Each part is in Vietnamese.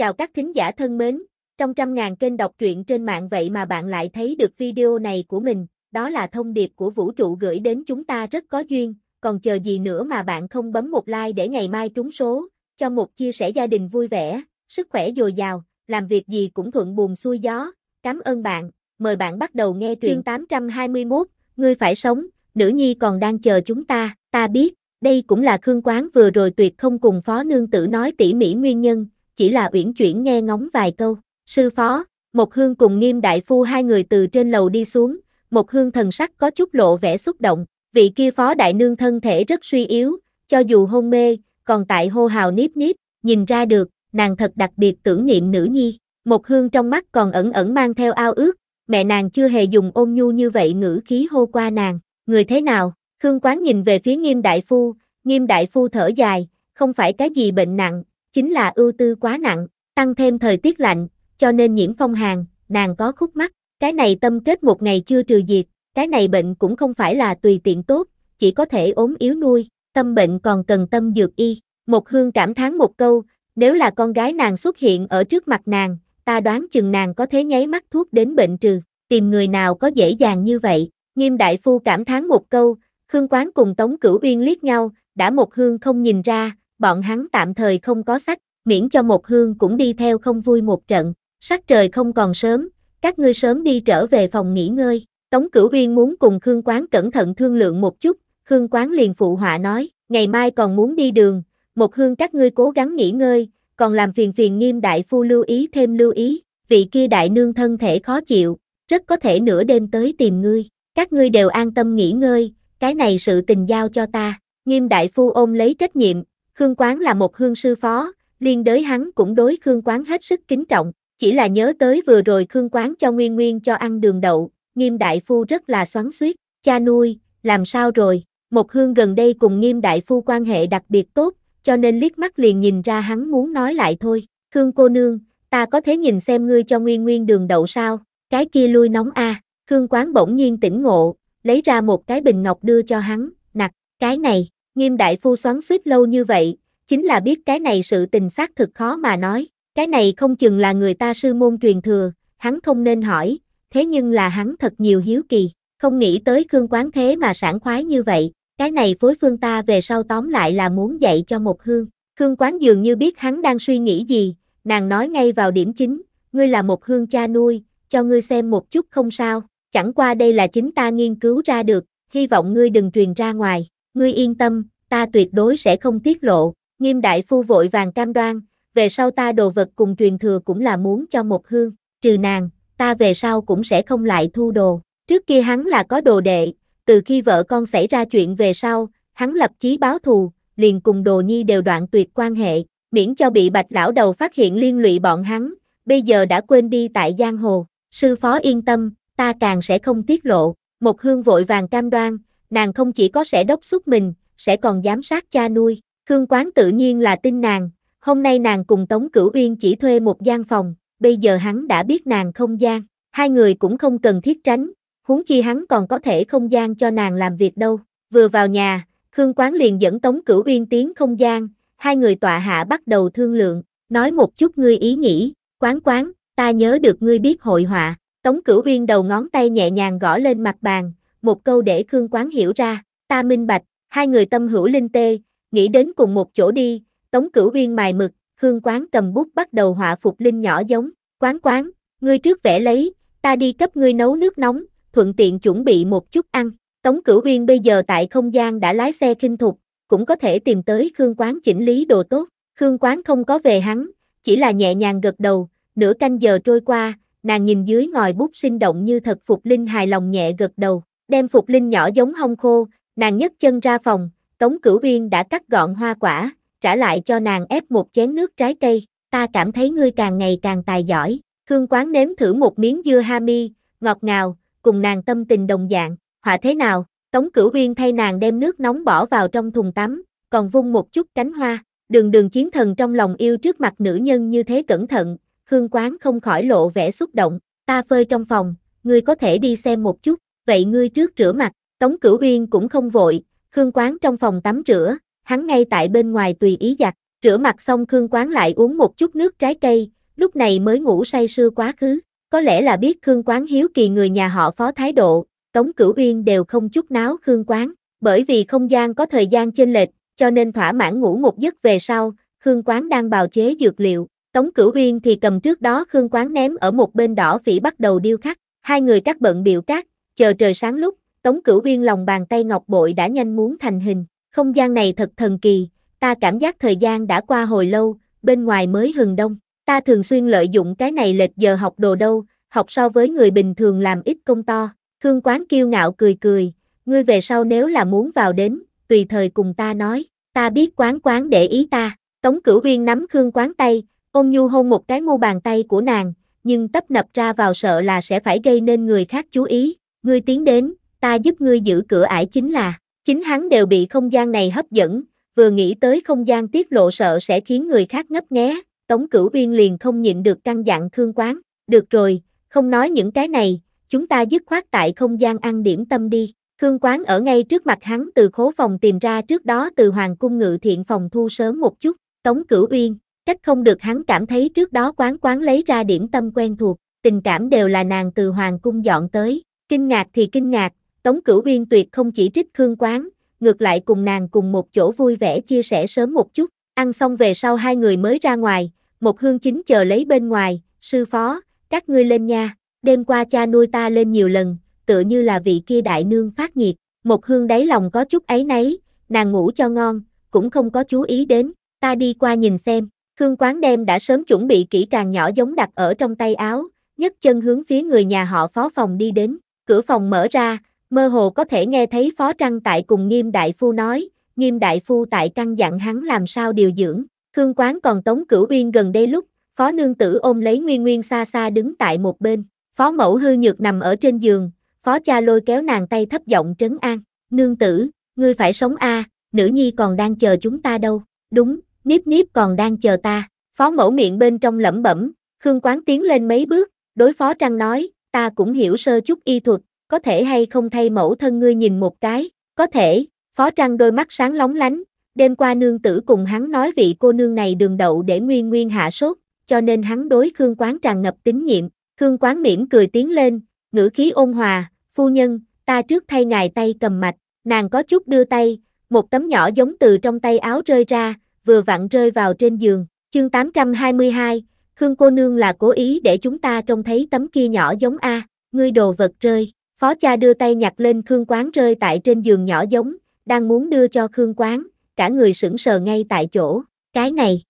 Chào các thính giả thân mến, trong trăm ngàn kênh đọc truyện trên mạng vậy mà bạn lại thấy được video này của mình, đó là thông điệp của vũ trụ gửi đến chúng ta rất có duyên, còn chờ gì nữa mà bạn không bấm một like để ngày mai trúng số, cho một chia sẻ gia đình vui vẻ, sức khỏe dồi dào, làm việc gì cũng thuận buồm xuôi gió. Cảm ơn bạn, mời bạn bắt đầu nghe truyện chương 821, ngươi phải sống, nữ nhi còn đang chờ chúng ta, ta biết, đây cũng là Khương Quán vừa rồi tuyệt không cùng phó nương tử nói tỉ mỉ nguyên nhân chỉ là uyển chuyển nghe ngóng vài câu. Sư phó, một hương cùng nghiêm đại phu hai người từ trên lầu đi xuống, một hương thần sắc có chút lộ vẻ xúc động, vị kia phó đại nương thân thể rất suy yếu, cho dù hôn mê, còn tại hô hào níp níp, nhìn ra được, nàng thật đặc biệt tưởng niệm nữ nhi, một hương trong mắt còn ẩn ẩn mang theo ao ước, mẹ nàng chưa hề dùng ôn nhu như vậy ngữ khí hô qua nàng, người thế nào, hương Quán nhìn về phía nghiêm đại phu, nghiêm đại phu thở dài, không phải cái gì bệnh nặng, chính là ưu tư quá nặng, tăng thêm thời tiết lạnh, cho nên nhiễm phong hàn, nàng có khúc mắt. cái này tâm kết một ngày chưa trừ diệt, cái này bệnh cũng không phải là tùy tiện tốt, chỉ có thể ốm yếu nuôi, tâm bệnh còn cần tâm dược y. Một hương cảm thán một câu, nếu là con gái nàng xuất hiện ở trước mặt nàng, ta đoán chừng nàng có thể nháy mắt thuốc đến bệnh trừ, tìm người nào có dễ dàng như vậy. Nghiêm đại phu cảm thán một câu, Khương Quán cùng Tống Cửu Uyên liếc nhau, đã một hương không nhìn ra, bọn hắn tạm thời không có sách, miễn cho một hương cũng đi theo không vui một trận, sắc trời không còn sớm, các ngươi sớm đi trở về phòng nghỉ ngơi. Tống Cửu Uyên muốn cùng Khương Quán cẩn thận thương lượng một chút, Khương Quán liền phụ họa nói, ngày mai còn muốn đi đường, một hương các ngươi cố gắng nghỉ ngơi, còn làm phiền phiền nghiêm đại phu lưu ý thêm lưu ý, vị kia đại nương thân thể khó chịu, rất có thể nửa đêm tới tìm ngươi, các ngươi đều an tâm nghỉ ngơi, cái này sự tình giao cho ta, nghiêm đại phu ôm lấy trách nhiệm, Khương Quán là một hương sư phó, liên đới hắn cũng đối Khương Quán hết sức kính trọng, chỉ là nhớ tới vừa rồi Khương Quán cho Nguyên Nguyên cho ăn đường đậu, Nghiêm Đại Phu rất là xoắn xuýt, cha nuôi, làm sao rồi, một hương gần đây cùng Nghiêm Đại Phu quan hệ đặc biệt tốt, cho nên liếc mắt liền nhìn ra hắn muốn nói lại thôi, Khương cô nương, ta có thể nhìn xem ngươi cho Nguyên Nguyên đường đậu sao, cái kia lui nóng a Khương Quán bỗng nhiên tỉnh ngộ, lấy ra một cái bình ngọc đưa cho hắn, nặc, cái này, Nghiêm đại phu xoắn suýt lâu như vậy, chính là biết cái này sự tình xác thực khó mà nói, cái này không chừng là người ta sư môn truyền thừa, hắn không nên hỏi, thế nhưng là hắn thật nhiều hiếu kỳ, không nghĩ tới cương Quán thế mà sản khoái như vậy, cái này phối phương ta về sau tóm lại là muốn dạy cho một hương. Cương Quán dường như biết hắn đang suy nghĩ gì, nàng nói ngay vào điểm chính, ngươi là một hương cha nuôi, cho ngươi xem một chút không sao, chẳng qua đây là chính ta nghiên cứu ra được, hy vọng ngươi đừng truyền ra ngoài. Ngươi yên tâm, ta tuyệt đối sẽ không tiết lộ, nghiêm đại phu vội vàng cam đoan, về sau ta đồ vật cùng truyền thừa cũng là muốn cho một hương, trừ nàng, ta về sau cũng sẽ không lại thu đồ. Trước kia hắn là có đồ đệ, từ khi vợ con xảy ra chuyện về sau, hắn lập chí báo thù, liền cùng đồ nhi đều đoạn tuyệt quan hệ, miễn cho bị bạch lão đầu phát hiện liên lụy bọn hắn, bây giờ đã quên đi tại giang hồ, sư phó yên tâm, ta càng sẽ không tiết lộ, một hương vội vàng cam đoan, nàng không chỉ có sẽ đốc xúc mình, sẽ còn giám sát cha nuôi. Khương Quán tự nhiên là tin nàng, hôm nay nàng cùng Tống Cửu Uyên chỉ thuê một gian phòng, bây giờ hắn đã biết nàng không gian, hai người cũng không cần thiết tránh, huống chi hắn còn có thể không gian cho nàng làm việc đâu. Vừa vào nhà, Khương Quán liền dẫn Tống Cửu Uyên tiến không gian, hai người tọa hạ bắt đầu thương lượng, nói một chút ngươi ý nghĩ, Quán Quán, ta nhớ được ngươi biết hội họa, Tống Cửu Uyên đầu ngón tay nhẹ nhàng gõ lên mặt bàn, một câu để Khương Quán hiểu ra, ta minh bạch, hai người tâm hữu linh tê, nghĩ đến cùng một chỗ đi, Tống Cửu Uyên mài mực, Khương Quán cầm bút bắt đầu họa phục linh nhỏ giống, Quán Quán, ngươi trước vẽ lấy, ta đi cấp ngươi nấu nước nóng, thuận tiện chuẩn bị một chút ăn. Tống Cửu Uyên bây giờ tại không gian đã lái xe kinh thục, cũng có thể tìm tới Khương Quán chỉnh lý đồ tốt. Khương Quán không có về hắn, chỉ là nhẹ nhàng gật đầu, nửa canh giờ trôi qua, nàng nhìn dưới ngòi bút sinh động như thật phục linh hài lòng nhẹ gật đầu đem Phục Linh nhỏ giống hong khô, nàng nhấc chân ra phòng, Tống Cửu Uyên đã cắt gọn hoa quả, trả lại cho nàng ép một chén nước trái cây, ta cảm thấy ngươi càng ngày càng tài giỏi, Khương Quán nếm thử một miếng dưa hami ngọt ngào, cùng nàng tâm tình đồng dạng, họa thế nào, Tống Cửu Uyên thay nàng đem nước nóng bỏ vào trong thùng tắm, còn vung một chút cánh hoa, đường đường chiến thần trong lòng yêu trước mặt nữ nhân như thế cẩn thận, Khương Quán không khỏi lộ vẻ xúc động, ta phơi trong phòng, ngươi có thể đi xem một chút, vậy ngươi trước rửa mặt, Tống Cửu Uyên cũng không vội, Khương Quán trong phòng tắm rửa, hắn ngay tại bên ngoài tùy ý giặt, rửa mặt xong Khương Quán lại uống một chút nước trái cây, lúc này mới ngủ say sưa quá khứ, có lẽ là biết Khương Quán hiếu kỳ người nhà họ phó thái độ, Tống Cửu Uyên đều không chút náo Khương Quán, bởi vì không gian có thời gian chênh lệch, cho nên thỏa mãn ngủ một giấc về sau, Khương Quán đang bào chế dược liệu, Tống Cửu Uyên thì cầm trước đó Khương Quán ném ở một bên đỏ phỉ bắt đầu điêu khắc, hai người các bận biểu cát, chờ trời sáng lúc, Tống Cửu Uyên lòng bàn tay ngọc bội đã nhanh muốn thành hình, không gian này thật thần kỳ, ta cảm giác thời gian đã qua hồi lâu, bên ngoài mới hừng đông, ta thường xuyên lợi dụng cái này lệch giờ học đồ đâu, học so với người bình thường làm ít công to, Khương Quán kiêu ngạo cười cười, ngươi về sau nếu là muốn vào đến, tùy thời cùng ta nói, ta biết quán quán để ý ta, Tống Cửu Uyên nắm Khương Quán tay, ôm nhu hôn một cái mu bàn tay của nàng, nhưng tấp nập ra vào sợ là sẽ phải gây nên người khác chú ý, ngươi tiến đến, ta giúp ngươi giữ cửa ải chính là, chính hắn đều bị không gian này hấp dẫn, vừa nghĩ tới không gian tiết lộ sợ sẽ khiến người khác ngấp nghé, Tống Cửu Uyên liền không nhịn được căng dặn Khương Quán, được rồi, không nói những cái này, chúng ta dứt khoát tại không gian ăn điểm tâm đi. Khương Quán ở ngay trước mặt hắn từ khố phòng tìm ra trước đó từ Hoàng Cung Ngự Thiện Phòng thu sớm một chút, Tống Cửu Uyên, trách không được hắn cảm thấy trước đó quán quán lấy ra điểm tâm quen thuộc, tình cảm đều là nàng từ Hoàng Cung dọn tới, Kinh ngạc thì kinh ngạc, Tống Cửu Uyên tuyệt không chỉ trích Khương Quán, ngược lại cùng nàng cùng một chỗ vui vẻ chia sẻ sớm một chút, ăn xong về sau hai người mới ra ngoài, một hương chính chờ lấy bên ngoài, sư phó, các ngươi lên nha, đêm qua cha nuôi ta lên nhiều lần, tựa như là vị kia đại nương phát nhiệt, một hương đáy lòng có chút ấy nấy, nàng ngủ cho ngon, cũng không có chú ý đến, ta đi qua nhìn xem, Khương Quán đem đã sớm chuẩn bị kỹ càng nhỏ giống đặt ở trong tay áo, nhấc chân hướng phía người nhà họ phó phòng đi đến, Cửa phòng mở ra, mơ hồ có thể nghe thấy Phó Trăng tại cùng Nghiêm Đại Phu nói, Nghiêm Đại Phu tại căn dặn hắn làm sao điều dưỡng. Khương Quán còn Tống Cửu Uyên gần đây lúc, Phó Nương Tử ôm lấy Nguyên Nguyên xa xa đứng tại một bên. Phó Mẫu hư nhược nằm ở trên giường, Phó cha lôi kéo nàng tay thấp giọng trấn an. Nương tử, ngươi phải sống a, à, nữ nhi còn đang chờ chúng ta đâu. Đúng, Niếp Niếp còn đang chờ ta. Phó Mẫu miệng bên trong lẩm bẩm, Khương Quán tiến lên mấy bước, đối Phó Trăng nói, ta cũng hiểu sơ chút y thuật, có thể hay không thay mẫu thân ngươi nhìn một cái, có thể, phó trăng đôi mắt sáng lóng lánh, đêm qua nương tử cùng hắn nói vị cô nương này đường đậu để nguyên nguyên hạ sốt, cho nên hắn đối Khương Quán tràn ngập tín nhiệm, Khương Quán mỉm cười tiến lên, ngữ khí ôn hòa, phu nhân, ta trước thay ngài tay cầm mạch, nàng có chút đưa tay, một tấm nhỏ giống từ trong tay áo rơi ra, vừa vặn rơi vào trên giường, chương 822, Khương cô nương là cố ý để chúng ta trông thấy tấm kia nhỏ giống A, ngươi đồ vật rơi. Phó cha đưa tay nhặt lên Khương Quán rơi tại trên giường nhỏ giống, đang muốn đưa cho Khương Quán, cả người sững sờ ngay tại chỗ. Cái này,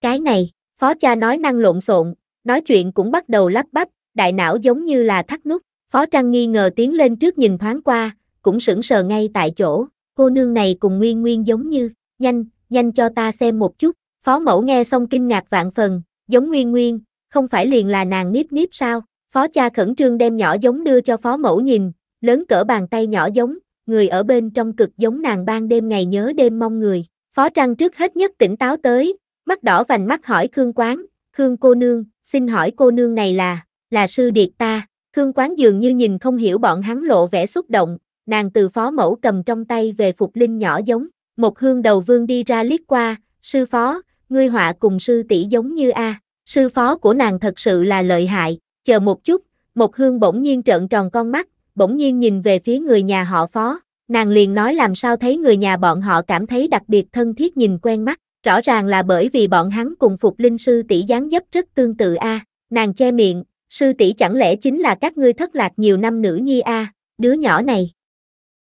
cái này, phó cha nói năng lộn xộn, nói chuyện cũng bắt đầu lắp bắp, đại não giống như là thắt nút. Phó Trăng nghi ngờ tiến lên trước nhìn thoáng qua, cũng sững sờ ngay tại chỗ. Cô nương này cùng Nguyên Nguyên giống như, nhanh, nhanh cho ta xem một chút. Phó mẫu nghe xong kinh ngạc vạn phần, giống nguyên nguyên, không phải liền là nàng níp níp sao? Phó cha khẩn trương đem nhỏ giống đưa cho phó mẫu nhìn, lớn cỡ bàn tay nhỏ giống, người ở bên trong cực giống nàng ban đêm ngày nhớ đêm mong người. Phó Trăng trước hết nhất tỉnh táo tới, mắt đỏ vành mắt hỏi Khương Quán, Khương cô nương, xin hỏi cô nương này là, là sư điệt ta. Khương Quán dường như nhìn không hiểu bọn hắn lộ vẻ xúc động, nàng từ phó mẫu cầm trong tay về phục linh nhỏ giống. Một hương đầu vương đi ra liếc qua, sư phó, ngươi họa cùng sư tỷ giống như a. À. Sư phó của nàng thật sự là lợi hại, chờ một chút, một hương bỗng nhiên trợn tròn con mắt, bỗng nhiên nhìn về phía người nhà họ phó, nàng liền nói làm sao thấy người nhà bọn họ cảm thấy đặc biệt thân thiết nhìn quen mắt, rõ ràng là bởi vì bọn hắn cùng phục linh sư tỷ dáng dấp rất tương tự a. Nàng che miệng, sư tỷ chẳng lẽ chính là các ngươi thất lạc nhiều năm nữ nhi a, đứa nhỏ này.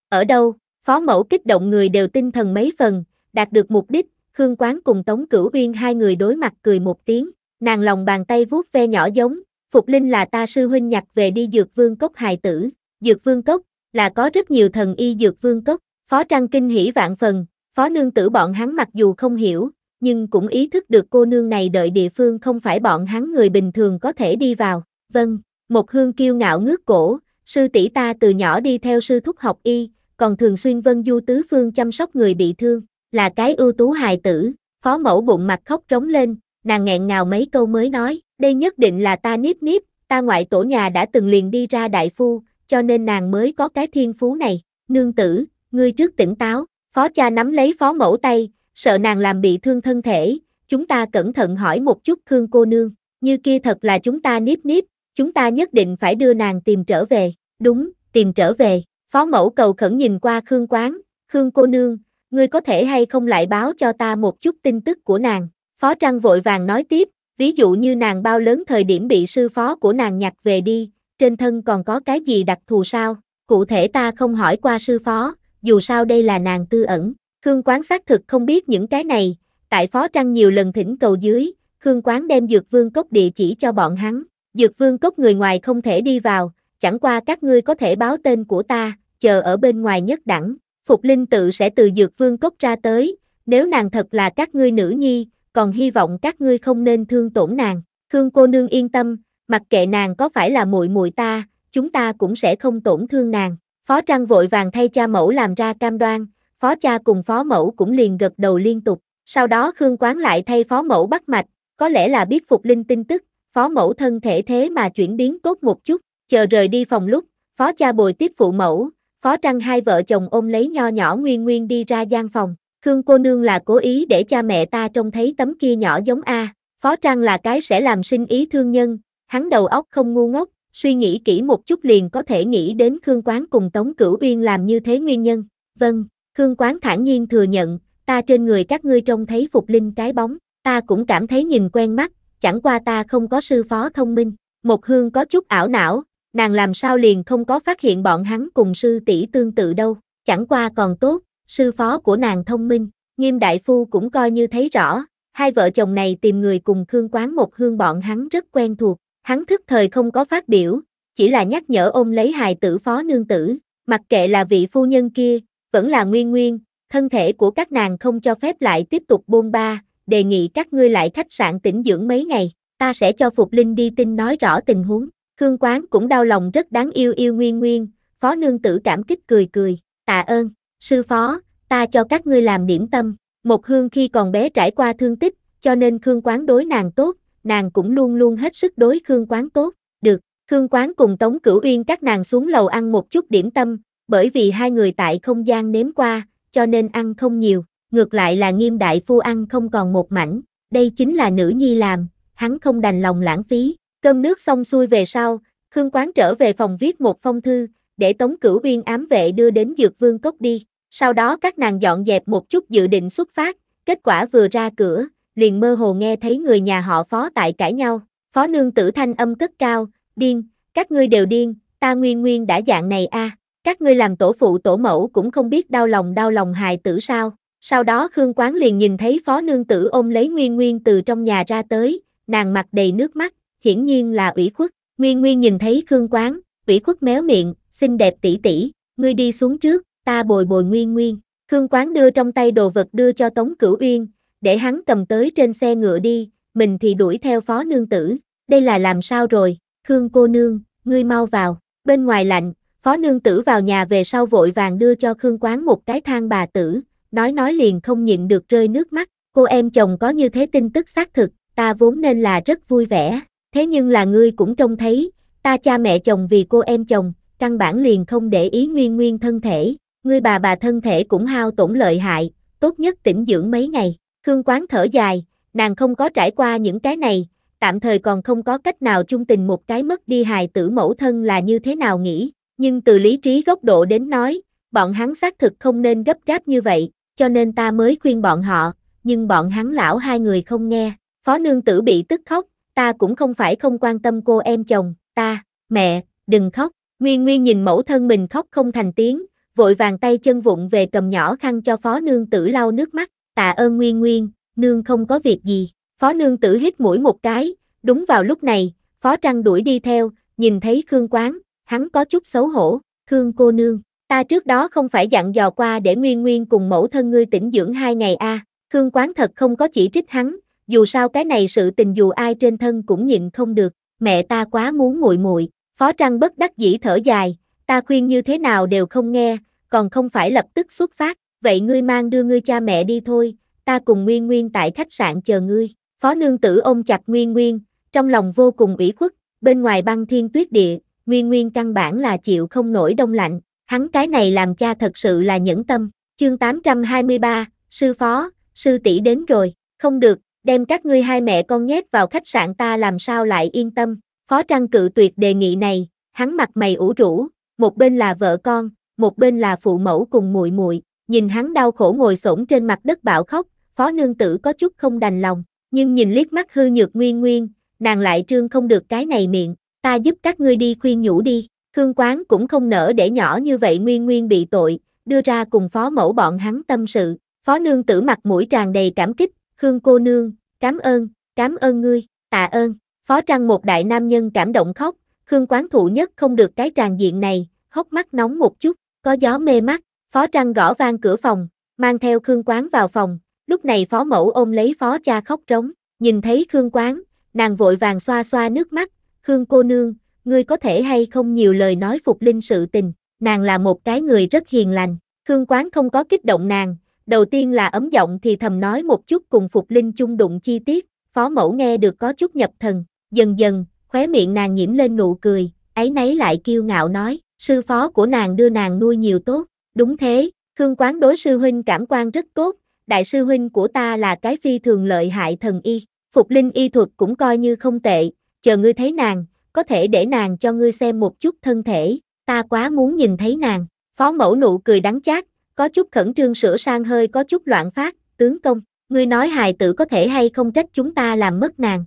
Ở đâu, phó mẫu kích động người đều tinh thần mấy phần, đạt được mục đích, Khương Quán cùng Tống Cửu Uyên hai người đối mặt cười một tiếng, Nàng lòng bàn tay vuốt ve nhỏ giống, Phục Linh là ta sư huynh nhặt về đi dược vương cốc hài tử, dược vương cốc, là có rất nhiều thần y dược vương cốc, phó trang kinh hỉ vạn phần, phó nương tử bọn hắn mặc dù không hiểu, nhưng cũng ý thức được cô nương này đợi địa phương không phải bọn hắn người bình thường có thể đi vào, vâng, một hương kiêu ngạo ngước cổ, sư tỷ ta từ nhỏ đi theo sư thúc học y, còn thường xuyên vân du tứ phương chăm sóc người bị thương, là cái ưu tú hài tử, phó mẫu bụng mặt khóc trống lên, nàng nghẹn ngào mấy câu mới nói, đây nhất định là ta níp níp, ta ngoại tổ nhà đã từng liền đi ra đại phu, cho nên nàng mới có cái thiên phú này, nương tử, ngươi trước tỉnh táo, phó cha nắm lấy phó mẫu tay, sợ nàng làm bị thương thân thể, chúng ta cẩn thận hỏi một chút Khương cô nương, như kia thật là chúng ta níp níp, chúng ta nhất định phải đưa nàng tìm trở về, đúng, tìm trở về, phó mẫu cầu khẩn nhìn qua Khương quán, Khương cô nương, ngươi có thể hay không lại báo cho ta một chút tin tức của nàng, Phó Trăng vội vàng nói tiếp, ví dụ như nàng bao lớn thời điểm bị sư phó của nàng nhặt về đi, trên thân còn có cái gì đặc thù sao, cụ thể ta không hỏi qua sư phó, dù sao đây là nàng tư ẩn, Khương Quán xác thực không biết những cái này, tại Phó Trăng nhiều lần thỉnh cầu dưới, Khương Quán đem Dược Vương Cốc địa chỉ cho bọn hắn, Dược Vương Cốc người ngoài không thể đi vào, chẳng qua các ngươi có thể báo tên của ta, chờ ở bên ngoài nhất đẳng, Phục Linh tự sẽ từ Dược Vương Cốc ra tới, nếu nàng thật là các ngươi nữ nhi, còn hy vọng các ngươi không nên thương tổn nàng. Khương cô nương yên tâm, mặc kệ nàng có phải là muội muội ta, chúng ta cũng sẽ không tổn thương nàng. Phó Trăng vội vàng thay cha mẫu làm ra cam đoan, phó cha cùng phó mẫu cũng liền gật đầu liên tục. Sau đó Khương Quán lại thay phó mẫu bắt mạch, có lẽ là biết Phục Linh tin tức, phó mẫu thân thể thế mà chuyển biến tốt một chút, chờ rời đi phòng lúc, phó cha bồi tiếp phụ mẫu, phó trăng hai vợ chồng ôm lấy nho nhỏ nguyên nguyên đi ra gian phòng, Khương cô nương là cố ý để cha mẹ ta trông thấy tấm kia nhỏ giống A, phó trang là cái sẽ làm sinh ý thương nhân, hắn đầu óc không ngu ngốc, suy nghĩ kỹ một chút liền có thể nghĩ đến Khương Quán cùng Tống Cửu Uyên làm như thế nguyên nhân. Vâng, Khương Quán thản nhiên thừa nhận, ta trên người các ngươi trông thấy Phục Linh cái bóng, ta cũng cảm thấy nhìn quen mắt, chẳng qua ta không có sư phó thông minh. Một hương có chút ảo não, nàng làm sao liền không có phát hiện bọn hắn cùng sư tỷ tương tự đâu, chẳng qua còn tốt, sư phó của nàng thông minh, nghiêm đại phu cũng coi như thấy rõ, hai vợ chồng này tìm người cùng Khương Quán một hương bọn hắn rất quen thuộc, hắn thức thời không có phát biểu, chỉ là nhắc nhở ôm lấy hài tử phó nương tử, mặc kệ là vị phu nhân kia, vẫn là nguyên nguyên, thân thể của các nàng không cho phép lại tiếp tục bôn ba, đề nghị các ngươi lại khách sạn tĩnh dưỡng mấy ngày, ta sẽ cho Phục Linh đi tin nói rõ tình huống. Khương Quán cũng đau lòng rất đáng yêu yêu nguyên nguyên, phó nương tử cảm kích cười cười, tạ ơn. Sư phó, ta cho các ngươi làm điểm tâm. Một hương khi còn bé trải qua thương tích, cho nên Khương Quán đối nàng tốt, nàng cũng luôn luôn hết sức đối Khương Quán tốt. Được, Khương Quán cùng Tống Cửu Uyên các nàng xuống lầu ăn một chút điểm tâm, bởi vì hai người tại không gian nếm qua, cho nên ăn không nhiều. Ngược lại là nghiêm đại phu ăn không còn một mảnh, đây chính là nữ nhi làm, hắn không đành lòng lãng phí. Cơm nước xong xuôi về sau, Khương Quán trở về phòng viết một phong thư, để Tống Cửu Uyên ám vệ đưa đến Dược Vương Cốc đi. Sau đó các nàng dọn dẹp một chút dự định xuất phát, kết quả vừa ra cửa, liền mơ hồ nghe thấy người nhà họ phó tại cãi nhau. Phó nương tử thanh âm cất cao, điên, các ngươi đều điên, ta nguyên nguyên đã dạng này a các ngươi làm tổ phụ tổ mẫu cũng không biết đau lòng đau lòng hài tử sao. Sau đó Khương Quán liền nhìn thấy phó nương tử ôm lấy Nguyên Nguyên từ trong nhà ra tới, nàng mặt đầy nước mắt, hiển nhiên là ủy khuất. Nguyên Nguyên nhìn thấy Khương Quán, ủy khuất méo miệng, xinh đẹp tỷ tỷ, ngươi đi xuống trước, ta bồi bồi nguyên nguyên. Khương Quán đưa trong tay đồ vật đưa cho Tống Cửu Uyên, để hắn cầm tới trên xe ngựa đi, mình thì đuổi theo phó nương tử. Đây là làm sao rồi, Khương cô nương, ngươi mau vào, bên ngoài lạnh, phó nương tử vào nhà về sau vội vàng đưa cho Khương Quán một cái thang bà tử, nói nói liền không nhịn được rơi nước mắt, cô em chồng có như thế tin tức xác thực, ta vốn nên là rất vui vẻ, thế nhưng là ngươi cũng trông thấy, ta cha mẹ chồng vì cô em chồng, căn bản liền không để ý nguyên nguyên thân thể, người bà bà thân thể cũng hao tổn lợi hại, tốt nhất tĩnh dưỡng mấy ngày. Khương Quán thở dài, nàng không có trải qua những cái này, tạm thời còn không có cách nào trung tình một cái mất đi hài tử mẫu thân là như thế nào nghĩ, nhưng từ lý trí góc độ đến nói, bọn hắn xác thực không nên gấp gáp như vậy, cho nên ta mới khuyên bọn họ, nhưng bọn hắn lão hai người không nghe, phó nương tử bị tức khóc, ta cũng không phải không quan tâm cô em chồng, ta, mẹ, đừng khóc, Nguyên Nguyên nhìn mẫu thân mình khóc không thành tiếng, vội vàng tay chân vụng về cầm nhỏ khăn cho phó nương tử lau nước mắt, tạ ơn Nguyên Nguyên, nương không có việc gì. Phó nương tử hít mũi một cái, đúng vào lúc này, phó trăng đuổi đi theo, nhìn thấy Khương Quán, hắn có chút xấu hổ, Khương cô nương, ta trước đó không phải dặn dò qua để Nguyên Nguyên cùng mẫu thân ngươi tỉnh dưỡng hai ngày a à. Khương Quán thật không có chỉ trích hắn, dù sao cái này sự tình dù ai trên thân cũng nhịn không được, mẹ ta quá muốn muội muội Phó Trăng bất đắc dĩ thở dài, ta khuyên như thế nào đều không nghe, còn không phải lập tức xuất phát, vậy ngươi mang đưa ngươi cha mẹ đi thôi, ta cùng Nguyên Nguyên tại khách sạn chờ ngươi. Phó nương tử ôm chặt Nguyên Nguyên, trong lòng vô cùng ủy khuất, bên ngoài băng thiên tuyết địa, Nguyên Nguyên căn bản là chịu không nổi đông lạnh, hắn cái này làm cha thật sự là nhẫn tâm. Chương 823, sư phó, sư tỷ đến rồi, không được, đem các ngươi hai mẹ con nhét vào khách sạn ta làm sao lại yên tâm. Phó Trăng cự tuyệt đề nghị này, hắn mặt mày ủ rũ, một bên là vợ con, một bên là phụ mẫu cùng muội muội, nhìn hắn đau khổ ngồi xổm trên mặt đất bạo khóc, Phó nương tử có chút không đành lòng, nhưng nhìn liếc mắt hư nhược Nguyên Nguyên, nàng lại trương không được cái này miệng, ta giúp các ngươi đi khuyên nhủ đi. Khương Quán cũng không nỡ để nhỏ như vậy Nguyên Nguyên bị tội, đưa ra cùng phó mẫu bọn hắn tâm sự, phó nương tử mặt mũi tràn đầy cảm kích, Khương cô nương, cảm ơn, cảm ơn ngươi, tạ ơn. Phó Trăng một đại nam nhân cảm động khóc, Khương Quán Thụ nhất không được cái tràn diện này, hốc mắt nóng một chút, có gió mê mắt, Phó Trăng gõ vang cửa phòng, mang theo Khương Quán vào phòng, lúc này Phó Mẫu ôm lấy Phó Cha khóc trống, nhìn thấy Khương Quán, nàng vội vàng xoa xoa nước mắt, Khương cô nương, ngươi có thể hay không nhiều lời nói phục linh sự tình, nàng là một cái người rất hiền lành, Khương Quán không có kích động nàng, đầu tiên là ấm giọng thì thầm nói một chút cùng phục linh chung đụng chi tiết, Phó Mẫu nghe được có chút nhập thần, dần dần, khóe miệng nàng nhiễm lên nụ cười, ấy nấy lại kiêu ngạo nói, sư phó của nàng đưa nàng nuôi nhiều tốt, đúng thế, Khương Quán đối sư huynh cảm quan rất tốt, đại sư huynh của ta là cái phi thường lợi hại thần y, phục linh y thuật cũng coi như không tệ, chờ ngươi thấy nàng, có thể để nàng cho ngươi xem một chút thân thể, ta quá muốn nhìn thấy nàng, phó mẫu nụ cười đắng chát, có chút khẩn trương sửa sang hơi có chút loạn phát, tướng công, ngươi nói hài tử có thể hay không trách chúng ta làm mất nàng,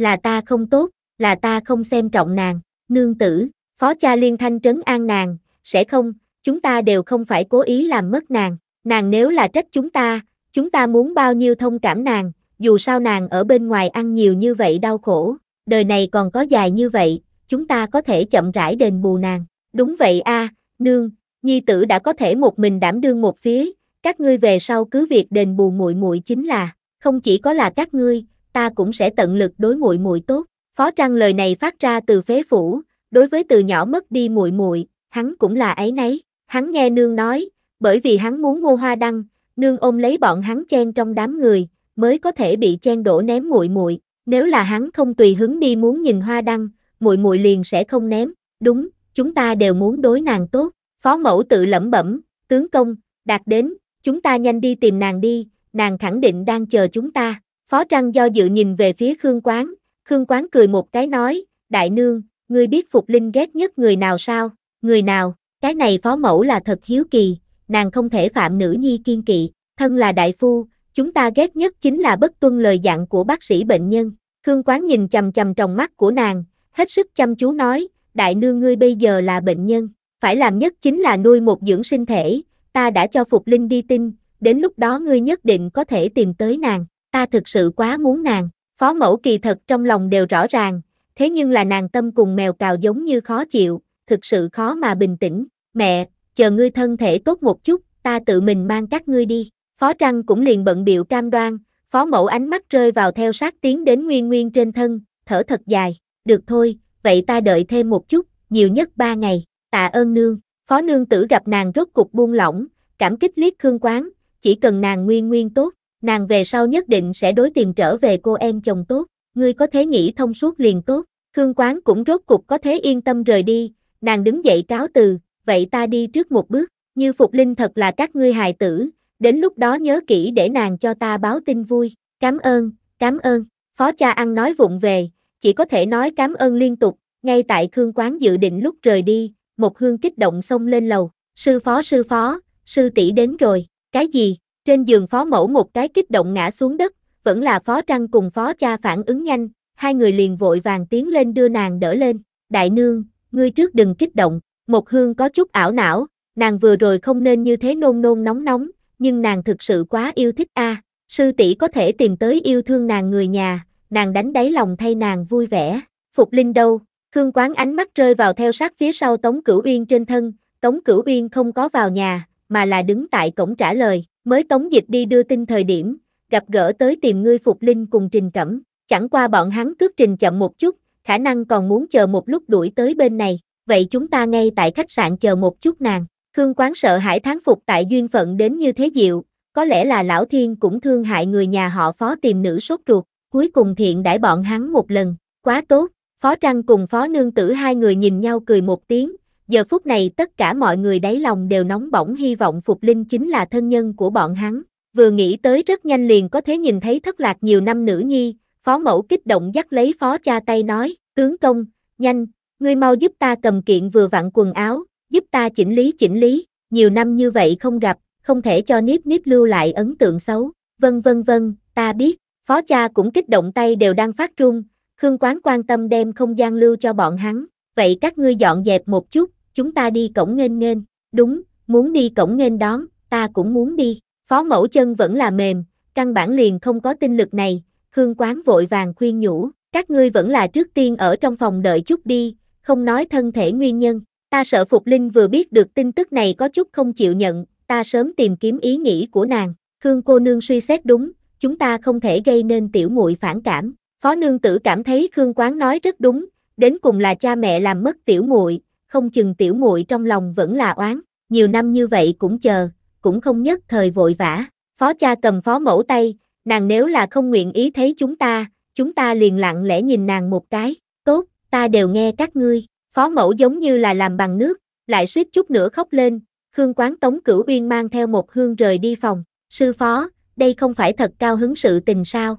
là ta không tốt, là ta không xem trọng nàng, nương tử, phó cha liên thanh trấn an nàng, sẽ không, chúng ta đều không phải cố ý làm mất nàng, nàng nếu là trách chúng ta, chúng ta muốn bao nhiêu thông cảm nàng, dù sao nàng ở bên ngoài ăn nhiều như vậy đau khổ, đời này còn có dài như vậy, chúng ta có thể chậm rãi đền bù nàng, đúng vậy a, nương, nhi tử đã có thể một mình đảm đương một phía, các ngươi về sau cứ việc đền bù muội muội chính là, không chỉ có là các ngươi, ta cũng sẽ tận lực đối muội muội tốt. Phó Trăng lời này phát ra từ phế phủ, đối với từ nhỏ mất đi muội muội, hắn cũng là ấy nấy. Hắn nghe nương nói, bởi vì hắn muốn mua hoa đăng, nương ôm lấy bọn hắn chen trong đám người, mới có thể bị chen đổ ném muội muội. Nếu là hắn không tùy hứng đi muốn nhìn hoa đăng, muội muội liền sẽ không ném. Đúng, chúng ta đều muốn đối nàng tốt. Phó mẫu tự lẩm bẩm, tướng công, đạt đến, chúng ta nhanh đi tìm nàng đi, nàng khẳng định đang chờ chúng ta. Phó Trăng do dự nhìn về phía Khương Quán, Khương Quán cười một cái nói, đại nương, ngươi biết Phục Linh ghét nhất người nào sao, người nào, cái này phó mẫu là thật hiếu kỳ, nàng không thể phạm nữ nhi kiên kỵ, thân là đại phu, chúng ta ghét nhất chính là bất tuân lời dặn của bác sĩ bệnh nhân. Khương Quán nhìn chầm chầm trong mắt của nàng, hết sức chăm chú nói, đại nương ngươi bây giờ là bệnh nhân, phải làm nhất chính là nuôi một dưỡng sinh thể, ta đã cho Phục Linh đi tin, đến lúc đó ngươi nhất định có thể tìm tới nàng ta thực sự quá muốn nàng, phó mẫu kỳ thật trong lòng đều rõ ràng, thế nhưng là nàng tâm cùng mèo cào giống như khó chịu, thực sự khó mà bình tĩnh, mẹ, chờ ngươi thân thể tốt một chút, ta tự mình mang các ngươi đi, phó trăng cũng liền bận biệu cam đoan, phó mẫu ánh mắt rơi vào theo sát tiến đến nguyên nguyên trên thân, thở thật dài, được thôi, vậy ta đợi thêm một chút, nhiều nhất ba ngày, tạ ơn nương, phó nương tử gặp nàng rốt cục buông lỏng, cảm kích liếc khương quán, chỉ cần nàng nguyên nguyên tốt, nàng về sau nhất định sẽ đối tìm trở về cô em chồng tốt, ngươi có thế nghĩ thông suốt liền tốt, Khương Quán cũng rốt cục có thế yên tâm rời đi, nàng đứng dậy cáo từ, vậy ta đi trước một bước, như Phục Linh thật là các ngươi hài tử, đến lúc đó nhớ kỹ để nàng cho ta báo tin vui, cảm ơn, cảm ơn, phó cha ăn nói vụng về, chỉ có thể nói cảm ơn liên tục, ngay tại Khương Quán dự định lúc rời đi, một hương kích động xông lên lầu, sư phó sư phó, sư tỷ đến rồi, cái gì? Trên giường phó mẫu một cái kích động ngã xuống đất, vẫn là phó trăng cùng phó cha phản ứng nhanh, hai người liền vội vàng tiến lên đưa nàng đỡ lên. Đại nương, ngươi trước đừng kích động, một hương có chút ảo não, nàng vừa rồi không nên như thế nôn nôn nóng nóng, nhưng nàng thực sự quá yêu thích a. sư tỷ có thể tìm tới yêu thương nàng người nhà, nàng đánh đáy lòng thay nàng vui vẻ. Phục Linh đâu? Khương Quán ánh mắt rơi vào theo sát phía sau Tống Cửu Uyên trên thân, Tống Cửu Uyên không có vào nhà, mà là đứng tại cổng trả lời mới tống dịch đi đưa tin thời điểm, gặp gỡ tới tìm ngươi Phục Linh cùng Trình Cẩm, chẳng qua bọn hắn cướp Trình chậm một chút, khả năng còn muốn chờ một lúc đuổi tới bên này, vậy chúng ta ngay tại khách sạn chờ một chút nàng. Khương Quán sợ hãi tháng phục tại duyên phận đến như thế diệu, có lẽ là lão thiên cũng thương hại người nhà họ phó tìm nữ sốt ruột, cuối cùng thiện đãi bọn hắn một lần, quá tốt, phó trăng cùng phó nương tử hai người nhìn nhau cười một tiếng, Giờ phút này tất cả mọi người đáy lòng đều nóng bỏng hy vọng Phục Linh chính là thân nhân của bọn hắn. Vừa nghĩ tới rất nhanh liền có thể nhìn thấy thất lạc nhiều năm nữ nhi, phó mẫu kích động dắt lấy phó cha tay nói, tướng công, nhanh, ngươi mau giúp ta cầm kiện vừa vặn quần áo, giúp ta chỉnh lý chỉnh lý, nhiều năm như vậy không gặp, không thể cho nếp nếp lưu lại ấn tượng xấu, vân vân vân, ta biết, phó cha cũng kích động tay đều đang phát trung Khương Quán quan tâm đem không gian lưu cho bọn hắn, vậy các ngươi dọn dẹp một chút, chúng ta đi cổng nghênh nghênh, đúng, muốn đi cổng nghênh đón, ta cũng muốn đi. Phó mẫu chân vẫn là mềm, căn bản liền không có tinh lực này, Khương Quán vội vàng khuyên nhủ, các ngươi vẫn là trước tiên ở trong phòng đợi chút đi, không nói thân thể nguyên nhân. Ta sợ Phục Linh vừa biết được tin tức này có chút không chịu nhận, ta sớm tìm kiếm ý nghĩ của nàng. Khương cô nương suy xét đúng, chúng ta không thể gây nên tiểu muội phản cảm. Phó nương tử cảm thấy Khương Quán nói rất đúng, đến cùng là cha mẹ làm mất tiểu muội, không chừng tiểu muội trong lòng vẫn là oán, nhiều năm như vậy cũng chờ, cũng không nhất thời vội vã. Phó cha cầm phó mẫu tay, nàng nếu là không nguyện ý thấy chúng ta, chúng ta liền lặng lẽ nhìn nàng một cái, tốt, ta đều nghe các ngươi. Phó mẫu giống như là làm bằng nước, lại suýt chút nữa khóc lên, Khương Quán Tống Cửu Uyên mang theo một hương rời đi phòng, sư phó, đây không phải thật cao hứng sự tình sao?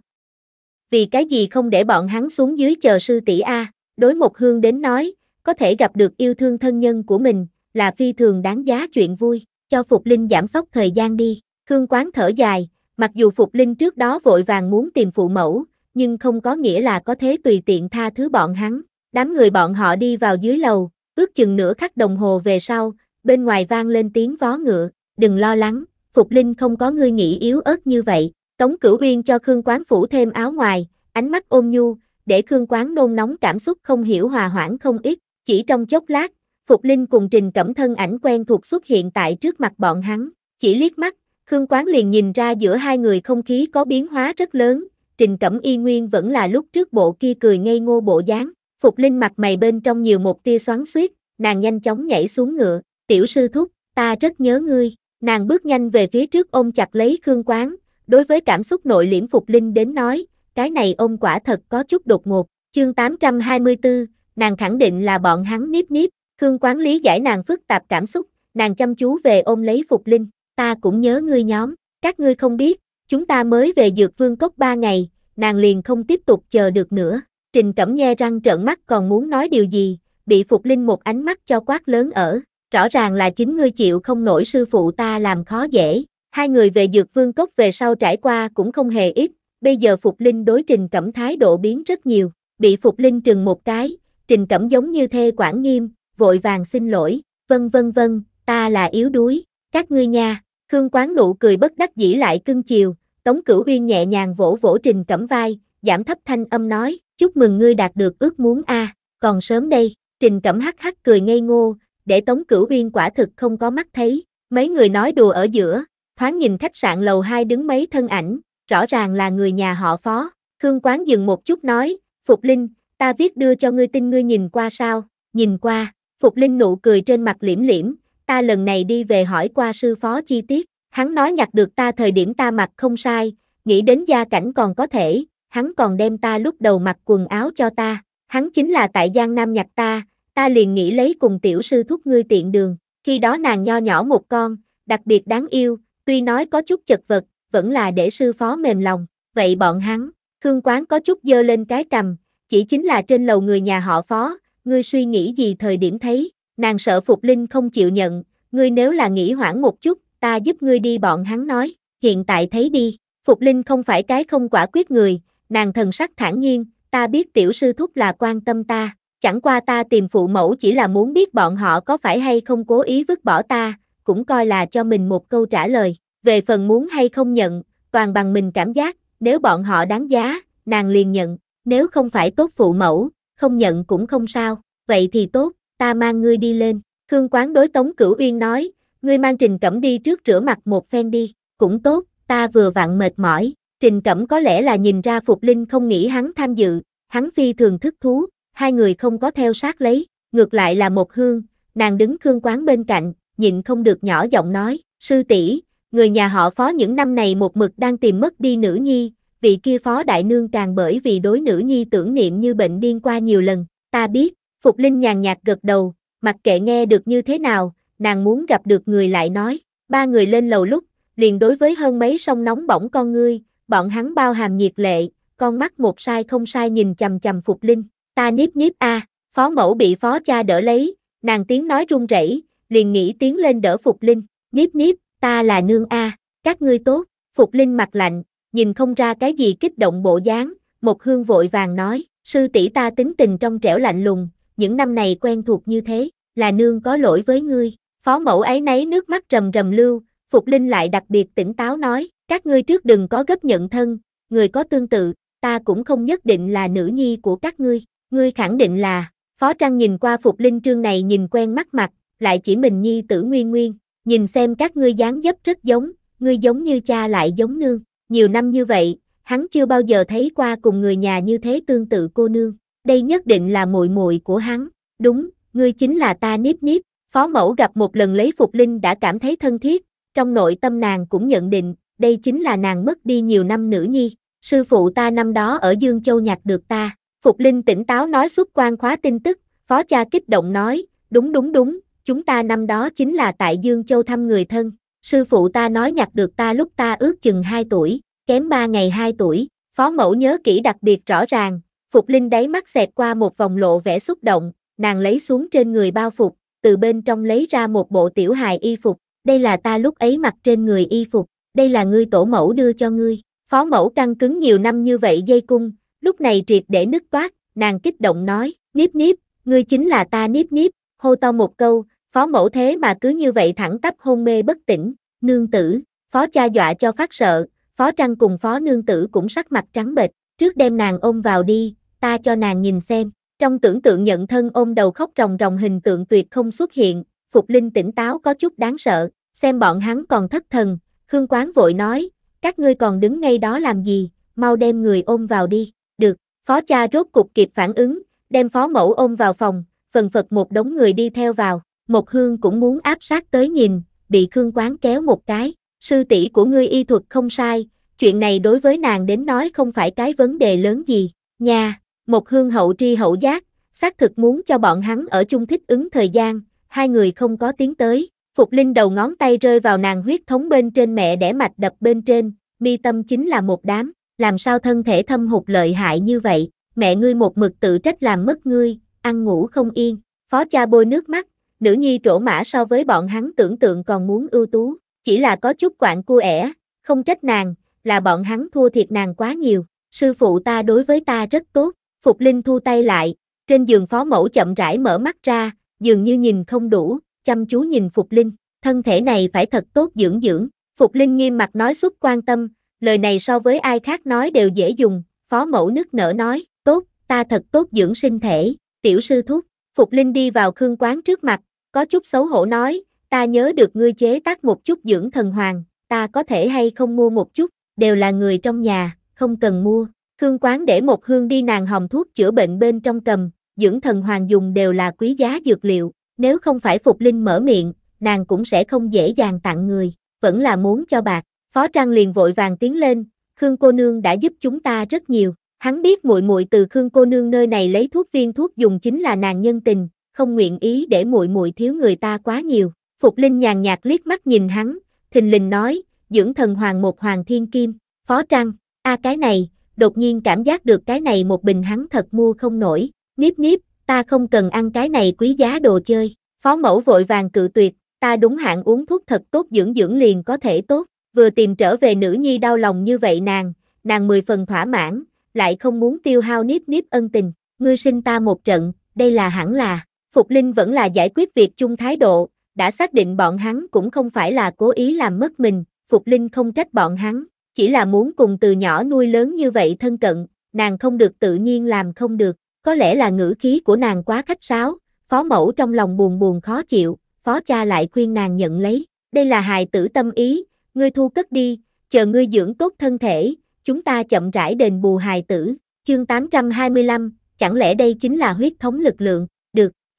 Vì cái gì không để bọn hắn xuống dưới chờ sư tỷ A, đối một hương đến nói, có thể gặp được yêu thương thân nhân của mình, là phi thường đáng giá chuyện vui, cho Phục Linh giảm sốc thời gian đi. Khương Quán thở dài, mặc dù Phục Linh trước đó vội vàng muốn tìm phụ mẫu, nhưng không có nghĩa là có thế tùy tiện tha thứ bọn hắn. Đám người bọn họ đi vào dưới lầu, ước chừng nửa khắc đồng hồ về sau, bên ngoài vang lên tiếng vó ngựa, đừng lo lắng, Phục Linh không có ngươi nghĩ yếu ớt như vậy. Tống Cửu Uyên cho Khương Quán phủ thêm áo ngoài, ánh mắt ôm nhu, để Khương Quán nôn nóng cảm xúc không hiểu hòa hoãn không ít, chỉ trong chốc lát, Phục Linh cùng Trình Cẩm thân ảnh quen thuộc xuất hiện tại trước mặt bọn hắn, chỉ liếc mắt, Khương Quán liền nhìn ra giữa hai người không khí có biến hóa rất lớn, Trình Cẩm y nguyên vẫn là lúc trước bộ kia cười ngây ngô bộ dáng, Phục Linh mặt mày bên trong nhiều một tia xoắn xuýt, nàng nhanh chóng nhảy xuống ngựa, "Tiểu sư thúc, ta rất nhớ ngươi." Nàng bước nhanh về phía trước ôm chặt lấy Khương Quán, đối với cảm xúc nội liễm Phục Linh đến nói, cái này ôm quả thật có chút đột ngột. Chương 824, nàng khẳng định là bọn hắn níp níp, Khương quán lý giải nàng phức tạp cảm xúc, nàng chăm chú về ôm lấy Phục Linh, ta cũng nhớ ngươi nhóm, các ngươi không biết, chúng ta mới về dược vương cốc ba ngày, nàng liền không tiếp tục chờ được nữa, Trình Cẩm nghe răng trợn mắt còn muốn nói điều gì, bị Phục Linh một ánh mắt cho quát lớn ở, rõ ràng là chính ngươi chịu không nổi sư phụ ta làm khó dễ, hai người về dược vương cốc về sau trải qua cũng không hề ít, bây giờ Phục Linh đối Trình Cẩm thái độ biến rất nhiều, bị Phục Linh trừng một cái, Trình Cẩm giống như thê quản nghiêm, vội vàng xin lỗi, vân vân vân, ta là yếu đuối, các ngươi nha, Khương Quán nụ cười bất đắc dĩ lại cưng chiều, Tống Cửu Uyên nhẹ nhàng vỗ vỗ Trình Cẩm vai, giảm thấp thanh âm nói, chúc mừng ngươi đạt được ước muốn a, còn sớm đây, Trình Cẩm hắc hắc cười ngây ngô, để Tống Cửu Uyên quả thực không có mắt thấy, mấy người nói đùa ở giữa, thoáng nhìn khách sạn lầu 2 đứng mấy thân ảnh, rõ ràng là người nhà họ phó, Khương Quán dừng một chút nói, Phục Linh, ta viết đưa cho ngươi tin ngươi nhìn qua sao, nhìn qua, Phục Linh nụ cười trên mặt liễm liễm, ta lần này đi về hỏi qua sư phó chi tiết, hắn nói nhặt được ta thời điểm ta mặc không sai, nghĩ đến gia cảnh còn có thể, hắn còn đem ta lúc đầu mặc quần áo cho ta, hắn chính là tại Giang Nam nhặt ta, ta liền nghĩ lấy cùng tiểu sư thúc ngươi tiện đường, khi đó nàng nho nhỏ một con, đặc biệt đáng yêu, tuy nói có chút chật vật, vẫn là để sư phó mềm lòng, vậy bọn hắn, Khương Quán có chút dơ lên cái cầm, chỉ chính là trên lầu người nhà họ phó, ngươi suy nghĩ gì thời điểm thấy, nàng sợ Phục Linh không chịu nhận, ngươi nếu là nghĩ hoãn một chút, ta giúp ngươi đi bọn hắn nói, hiện tại thấy đi, Phục Linh không phải cái không quả quyết người, nàng thần sắc thản nhiên, ta biết tiểu sư thúc là quan tâm ta, chẳng qua ta tìm phụ mẫu chỉ là muốn biết bọn họ có phải hay không cố ý vứt bỏ ta, cũng coi là cho mình một câu trả lời, về phần muốn hay không nhận, toàn bằng mình cảm giác, nếu bọn họ đáng giá, nàng liền nhận, nếu không phải tốt phụ mẫu, không nhận cũng không sao, vậy thì tốt, ta mang ngươi đi lên. Khương Quán đối Tống Cửu Uyên nói, ngươi mang Trình Cẩm đi trước rửa mặt một phen đi, cũng tốt, ta vừa vặn mệt mỏi. Trình Cẩm có lẽ là nhìn ra Phục Linh không nghĩ hắn tham dự, hắn phi thường thức thú, hai người không có theo sát lấy, ngược lại là một hương, nàng đứng Khương Quán bên cạnh, nhịn không được nhỏ giọng nói, sư tỷ, người nhà họ phó những năm này một mực đang tìm mất đi nữ nhi, vị kia phó đại nương càng bởi vì đối nữ nhi tưởng niệm như bệnh điên qua nhiều lần, ta biết, Phục Linh nhàn nhạt gật đầu, mặc kệ nghe được như thế nào, nàng muốn gặp được người lại nói, ba người lên lầu lúc, liền đối với hơn mấy sông nóng bỏng con ngươi, bọn hắn bao hàm nhiệt lệ, con mắt một sai không sai nhìn chầm chầm Phục Linh, ta níp níp a, phó mẫu bị phó cha đỡ lấy, nàng tiếng nói run rẩy, liền nghĩ tiếng lên đỡ Phục Linh, níp níp, ta là nương a, các ngươi tốt, Phục Linh mặt lạnh, nhìn không ra cái gì kích động bộ dáng, một Hương vội vàng nói, sư tỷ ta tính tình trong trẻo lạnh lùng, những năm này quen thuộc như thế, là nương có lỗi với ngươi. Phó mẫu ấy nấy nước mắt rầm rầm lưu, Phục Linh lại đặc biệt tỉnh táo nói, các ngươi trước đừng có gấp nhận thân, người có tương tự, ta cũng không nhất định là nữ nhi của các ngươi, ngươi khẳng định là, Phó Trăng nhìn qua Phục Linh trương này nhìn quen mắt mặt, lại chỉ mình nhi tử nguyên nguyên, nhìn xem các ngươi dáng dấp rất giống, ngươi giống như cha lại giống nương, nhiều năm như vậy, hắn chưa bao giờ thấy qua cùng người nhà như thế tương tự cô nương. Đây nhất định là muội muội của hắn. Đúng, ngươi chính là ta Niếp Niếp. Phó mẫu gặp một lần lấy Phục Linh đã cảm thấy thân thiết, trong nội tâm nàng cũng nhận định, đây chính là nàng mất đi nhiều năm nữ nhi. Sư phụ ta năm đó ở Dương Châu nhặt được ta. Phục Linh tỉnh táo nói xuất quan khóa tin tức, phó cha kích động nói, đúng đúng đúng, chúng ta năm đó chính là tại Dương Châu thăm người thân. Sư phụ ta nói nhặt được ta lúc ta ước chừng 2 tuổi, kém 3 ngày 2 tuổi, phó mẫu nhớ kỹ đặc biệt rõ ràng, Phục Linh đáy mắt xẹt qua một vòng lộ vẻ xúc động, nàng lấy xuống trên người bao phục, từ bên trong lấy ra một bộ tiểu hài y phục, đây là ta lúc ấy mặc trên người y phục, đây là ngươi tổ mẫu đưa cho ngươi, phó mẫu căng cứng nhiều năm như vậy dây cung, lúc này triệt để nứt toát, nàng kích động nói, níp níp, ngươi chính là ta níp níp, hô to một câu, Phó mẫu thế mà cứ như vậy thẳng tắp hôn mê bất tỉnh, nương tử, phó cha dọa cho phát sợ, phó trăng cùng phó nương tử cũng sắc mặt trắng bệch, trước đem nàng ôm vào đi, ta cho nàng nhìn xem. Trong tưởng tượng nhận thân ôm đầu khóc ròng ròng hình tượng tuyệt không xuất hiện, Phục Linh tỉnh táo có chút đáng sợ, xem bọn hắn còn thất thần, Khương Quán vội nói, các ngươi còn đứng ngay đó làm gì, mau đem người ôm vào đi, được, phó cha rốt cục kịp phản ứng, đem phó mẫu ôm vào phòng, phần phật một đống người đi theo vào, một hương cũng muốn áp sát tới nhìn, bị Khương Quán kéo một cái, sư tỷ của ngươi y thuật không sai, chuyện này đối với nàng đến nói không phải cái vấn đề lớn gì, nha, một hương hậu tri hậu giác, xác thực muốn cho bọn hắn ở chung thích ứng thời gian, hai người không có tiến tới, Phục Linh đầu ngón tay rơi vào nàng huyết thống bên trên mẹ đẻ mạch đập bên trên, mi tâm chính là một đám, làm sao thân thể thâm hụt lợi hại như vậy, mẹ ngươi một mực tự trách làm mất ngươi, ăn ngủ không yên, phó cha bôi nước mắt, nữ nhi trổ mã so với bọn hắn tưởng tượng còn muốn ưu tú, chỉ là có chút quạng cua ẻ, không trách nàng, là bọn hắn thua thiệt nàng quá nhiều, sư phụ ta đối với ta rất tốt, Phục Linh thu tay lại, trên giường phó mẫu chậm rãi mở mắt ra, dường như nhìn không đủ, chăm chú nhìn Phục Linh, thân thể này phải thật tốt dưỡng dưỡng, Phục Linh nghiêm mặt nói suốt quan tâm, lời này so với ai khác nói đều dễ dùng, phó mẫu nức nở nói, tốt, ta thật tốt dưỡng sinh thể, tiểu sư thúc, Phục Linh đi vào khương quán trước mặt, có chút xấu hổ nói, ta nhớ được ngươi chế tác một chút dưỡng thần hoàng, ta có thể hay không mua một chút, đều là người trong nhà, không cần mua. Khương quán để một hương đi nàng hồng thuốc chữa bệnh bên trong cầm, dưỡng thần hoàng dùng đều là quý giá dược liệu, nếu không phải Phục Linh mở miệng, nàng cũng sẽ không dễ dàng tặng người, vẫn là muốn cho bạc. Phó Trang liền vội vàng tiến lên, Khương cô nương đã giúp chúng ta rất nhiều. Hắn biết muội muội từ Khương cô nương nơi này lấy thuốc viên thuốc dùng chính là nàng nhân tình, không nguyện ý để muội muội thiếu người ta quá nhiều. Phục Linh nhàn nhạt liếc mắt nhìn hắn, thình lình nói, dưỡng thần hoàng một hoàng thiên kim, phó trăng, a à, cái này, đột nhiên cảm giác được cái này một bình hắn thật mua không nổi, nếp nếp, ta không cần ăn cái này quý giá đồ chơi, phó mẫu vội vàng cự tuyệt, ta đúng hạn uống thuốc thật tốt dưỡng dưỡng liền có thể tốt, vừa tìm trở về nữ nhi đau lòng như vậy nàng, nàng mười phần thỏa mãn, lại không muốn tiêu hao nếp nếp ân tình, ngươi sinh ta một trận, đây là hẳn là, Phục Linh vẫn là giải quyết việc chung thái độ, đã xác định bọn hắn cũng không phải là cố ý làm mất mình, Phục Linh không trách bọn hắn, chỉ là muốn cùng từ nhỏ nuôi lớn như vậy thân cận, nàng không được tự nhiên làm không được, có lẽ là ngữ khí của nàng quá khách sáo, phó mẫu trong lòng buồn buồn khó chịu, phó cha lại khuyên nàng nhận lấy, đây là hài tử tâm ý, ngươi thu cất đi, chờ ngươi dưỡng tốt thân thể, chúng ta chậm rãi đền bù hài tử, chương 825, chẳng lẽ đây chính là huyết thống lực lượng,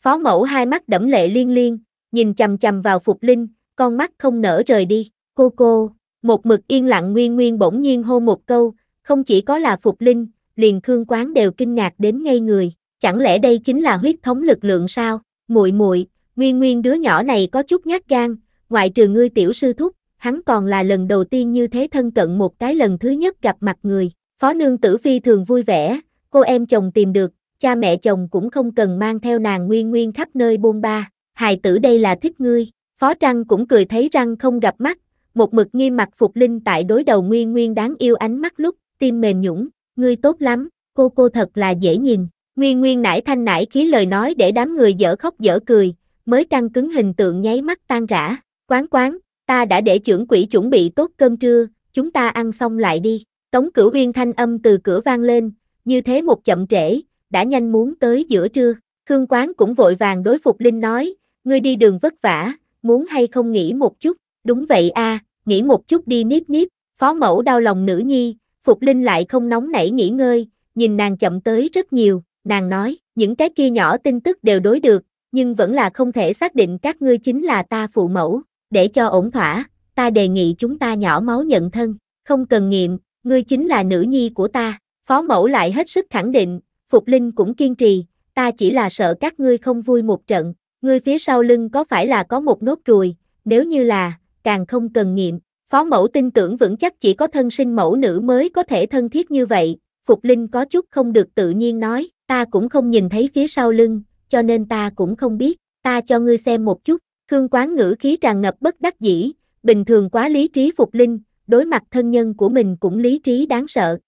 Phó mẫu hai mắt đẫm lệ liên liên, nhìn chầm chầm vào Phục Linh, con mắt không nở rời đi. Cô cô, một mực yên lặng nguyên nguyên bỗng nhiên hô một câu, không chỉ có là Phục Linh, liền Khương Quán đều kinh ngạc đến ngây người. Chẳng lẽ đây chính là huyết thống lực lượng sao? Muội muội, nguyên nguyên đứa nhỏ này có chút nhát gan, ngoại trừ ngươi tiểu sư thúc, hắn còn là lần đầu tiên như thế thân cận một cái lần thứ nhất gặp mặt người. Phó nương tử phi thường vui vẻ, cô em chồng tìm được, cha mẹ chồng cũng không cần mang theo nàng nguyên nguyên khắp nơi bôn ba, hài tử đây là thích ngươi, Phó Trăng cũng cười thấy răng không gặp mắt, một mực nghiêm mặt Phục Linh tại đối đầu nguyên nguyên đáng yêu ánh mắt lúc, tim mềm nhũng, ngươi tốt lắm, cô cô thật là dễ nhìn, nguyên nguyên nải thanh nải khí lời nói để đám người dở khóc dở cười, mới căng cứng hình tượng nháy mắt tan rã, quán quán, ta đã để trưởng quỹ chuẩn bị tốt cơm trưa, chúng ta ăn xong lại đi, Tống Cửu Uyên thanh âm từ cửa vang lên, như thế một chậm trễ, đã nhanh muốn tới giữa trưa. Khương Quán cũng vội vàng đối Phục Linh nói, ngươi đi đường vất vả, muốn hay không nghỉ một chút, đúng vậy a, nghỉ một chút đi níp níp, phó mẫu đau lòng nữ nhi, Phục Linh lại không nóng nảy nghỉ ngơi, nhìn nàng chậm tới rất nhiều, nàng nói, những cái kia nhỏ tin tức đều đối được, nhưng vẫn là không thể xác định các ngươi chính là ta phụ mẫu, để cho ổn thỏa, ta đề nghị chúng ta nhỏ máu nhận thân, không cần nghiệm, ngươi chính là nữ nhi của ta, phó mẫu lại hết sức khẳng định, Phục Linh cũng kiên trì, ta chỉ là sợ các ngươi không vui một trận, ngươi phía sau lưng có phải là có một nốt ruồi, nếu như là, càng không cần nghiệm. Phó mẫu tin tưởng vững chắc chỉ có thân sinh mẫu nữ mới có thể thân thiết như vậy, Phục Linh có chút không được tự nhiên nói, ta cũng không nhìn thấy phía sau lưng, cho nên ta cũng không biết, ta cho ngươi xem một chút, Khương Quán ngữ khí tràn ngập bất đắc dĩ, bình thường quá lý trí Phục Linh, đối mặt thân nhân của mình cũng lý trí đáng sợ,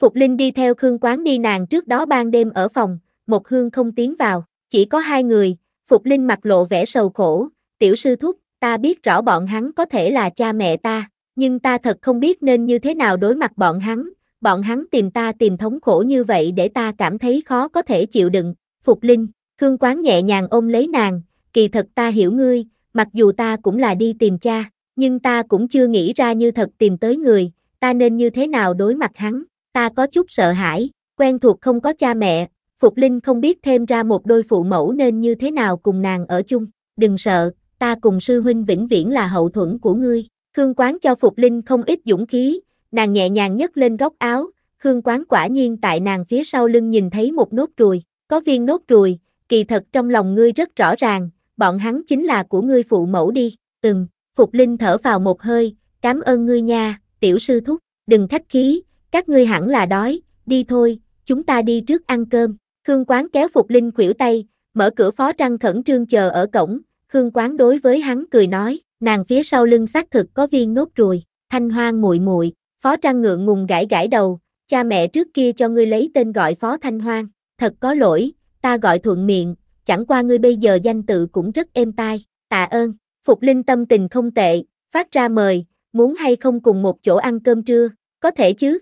Phục Linh đi theo Khương Quán đi nàng trước đó ban đêm ở phòng, một hương không tiến vào, chỉ có hai người, Phục Linh mặt lộ vẻ sầu khổ, tiểu sư thúc, ta biết rõ bọn hắn có thể là cha mẹ ta, nhưng ta thật không biết nên như thế nào đối mặt bọn hắn, bọn hắn tìm ta tìm thống khổ như vậy để ta cảm thấy khó có thể chịu đựng, Phục Linh, Khương Quán nhẹ nhàng ôm lấy nàng, kỳ thật ta hiểu ngươi, mặc dù ta cũng là đi tìm cha, nhưng ta cũng chưa nghĩ ra như thật tìm tới người, ta nên như thế nào đối mặt hắn, ta có chút sợ hãi, quen thuộc không có cha mẹ, Phục Linh không biết thêm ra một đôi phụ mẫu nên như thế nào cùng nàng ở chung, đừng sợ, ta cùng sư huynh vĩnh viễn là hậu thuẫn của ngươi. Khương Quán cho Phục Linh không ít dũng khí, nàng nhẹ nhàng nhấc lên góc áo, Khương Quán quả nhiên tại nàng phía sau lưng nhìn thấy một nốt ruồi, có viên nốt ruồi, kỳ thật trong lòng ngươi rất rõ ràng, bọn hắn chính là của ngươi phụ mẫu đi, ừm, Phục Linh thở vào một hơi, cảm ơn ngươi nha, tiểu sư thúc, đừng khách khí, các ngươi hẳn là đói, đi thôi, chúng ta đi trước ăn cơm. Khương Quán kéo Phục Linh khuỷu tay, mở cửa phó trăng khẩn trương chờ ở cổng, Khương Quán đối với hắn cười nói, nàng phía sau lưng xác thực có viên nốt ruồi, thanh hoang muội muội, phó trăng ngượng ngùng gãi gãi đầu, cha mẹ trước kia cho ngươi lấy tên gọi phó thanh hoang, thật có lỗi, ta gọi thuận miệng, chẳng qua ngươi bây giờ danh tự cũng rất êm tai, tạ ơn, Phục Linh tâm tình không tệ, phát ra mời, muốn hay không cùng một chỗ ăn cơm trưa, có thể chứ,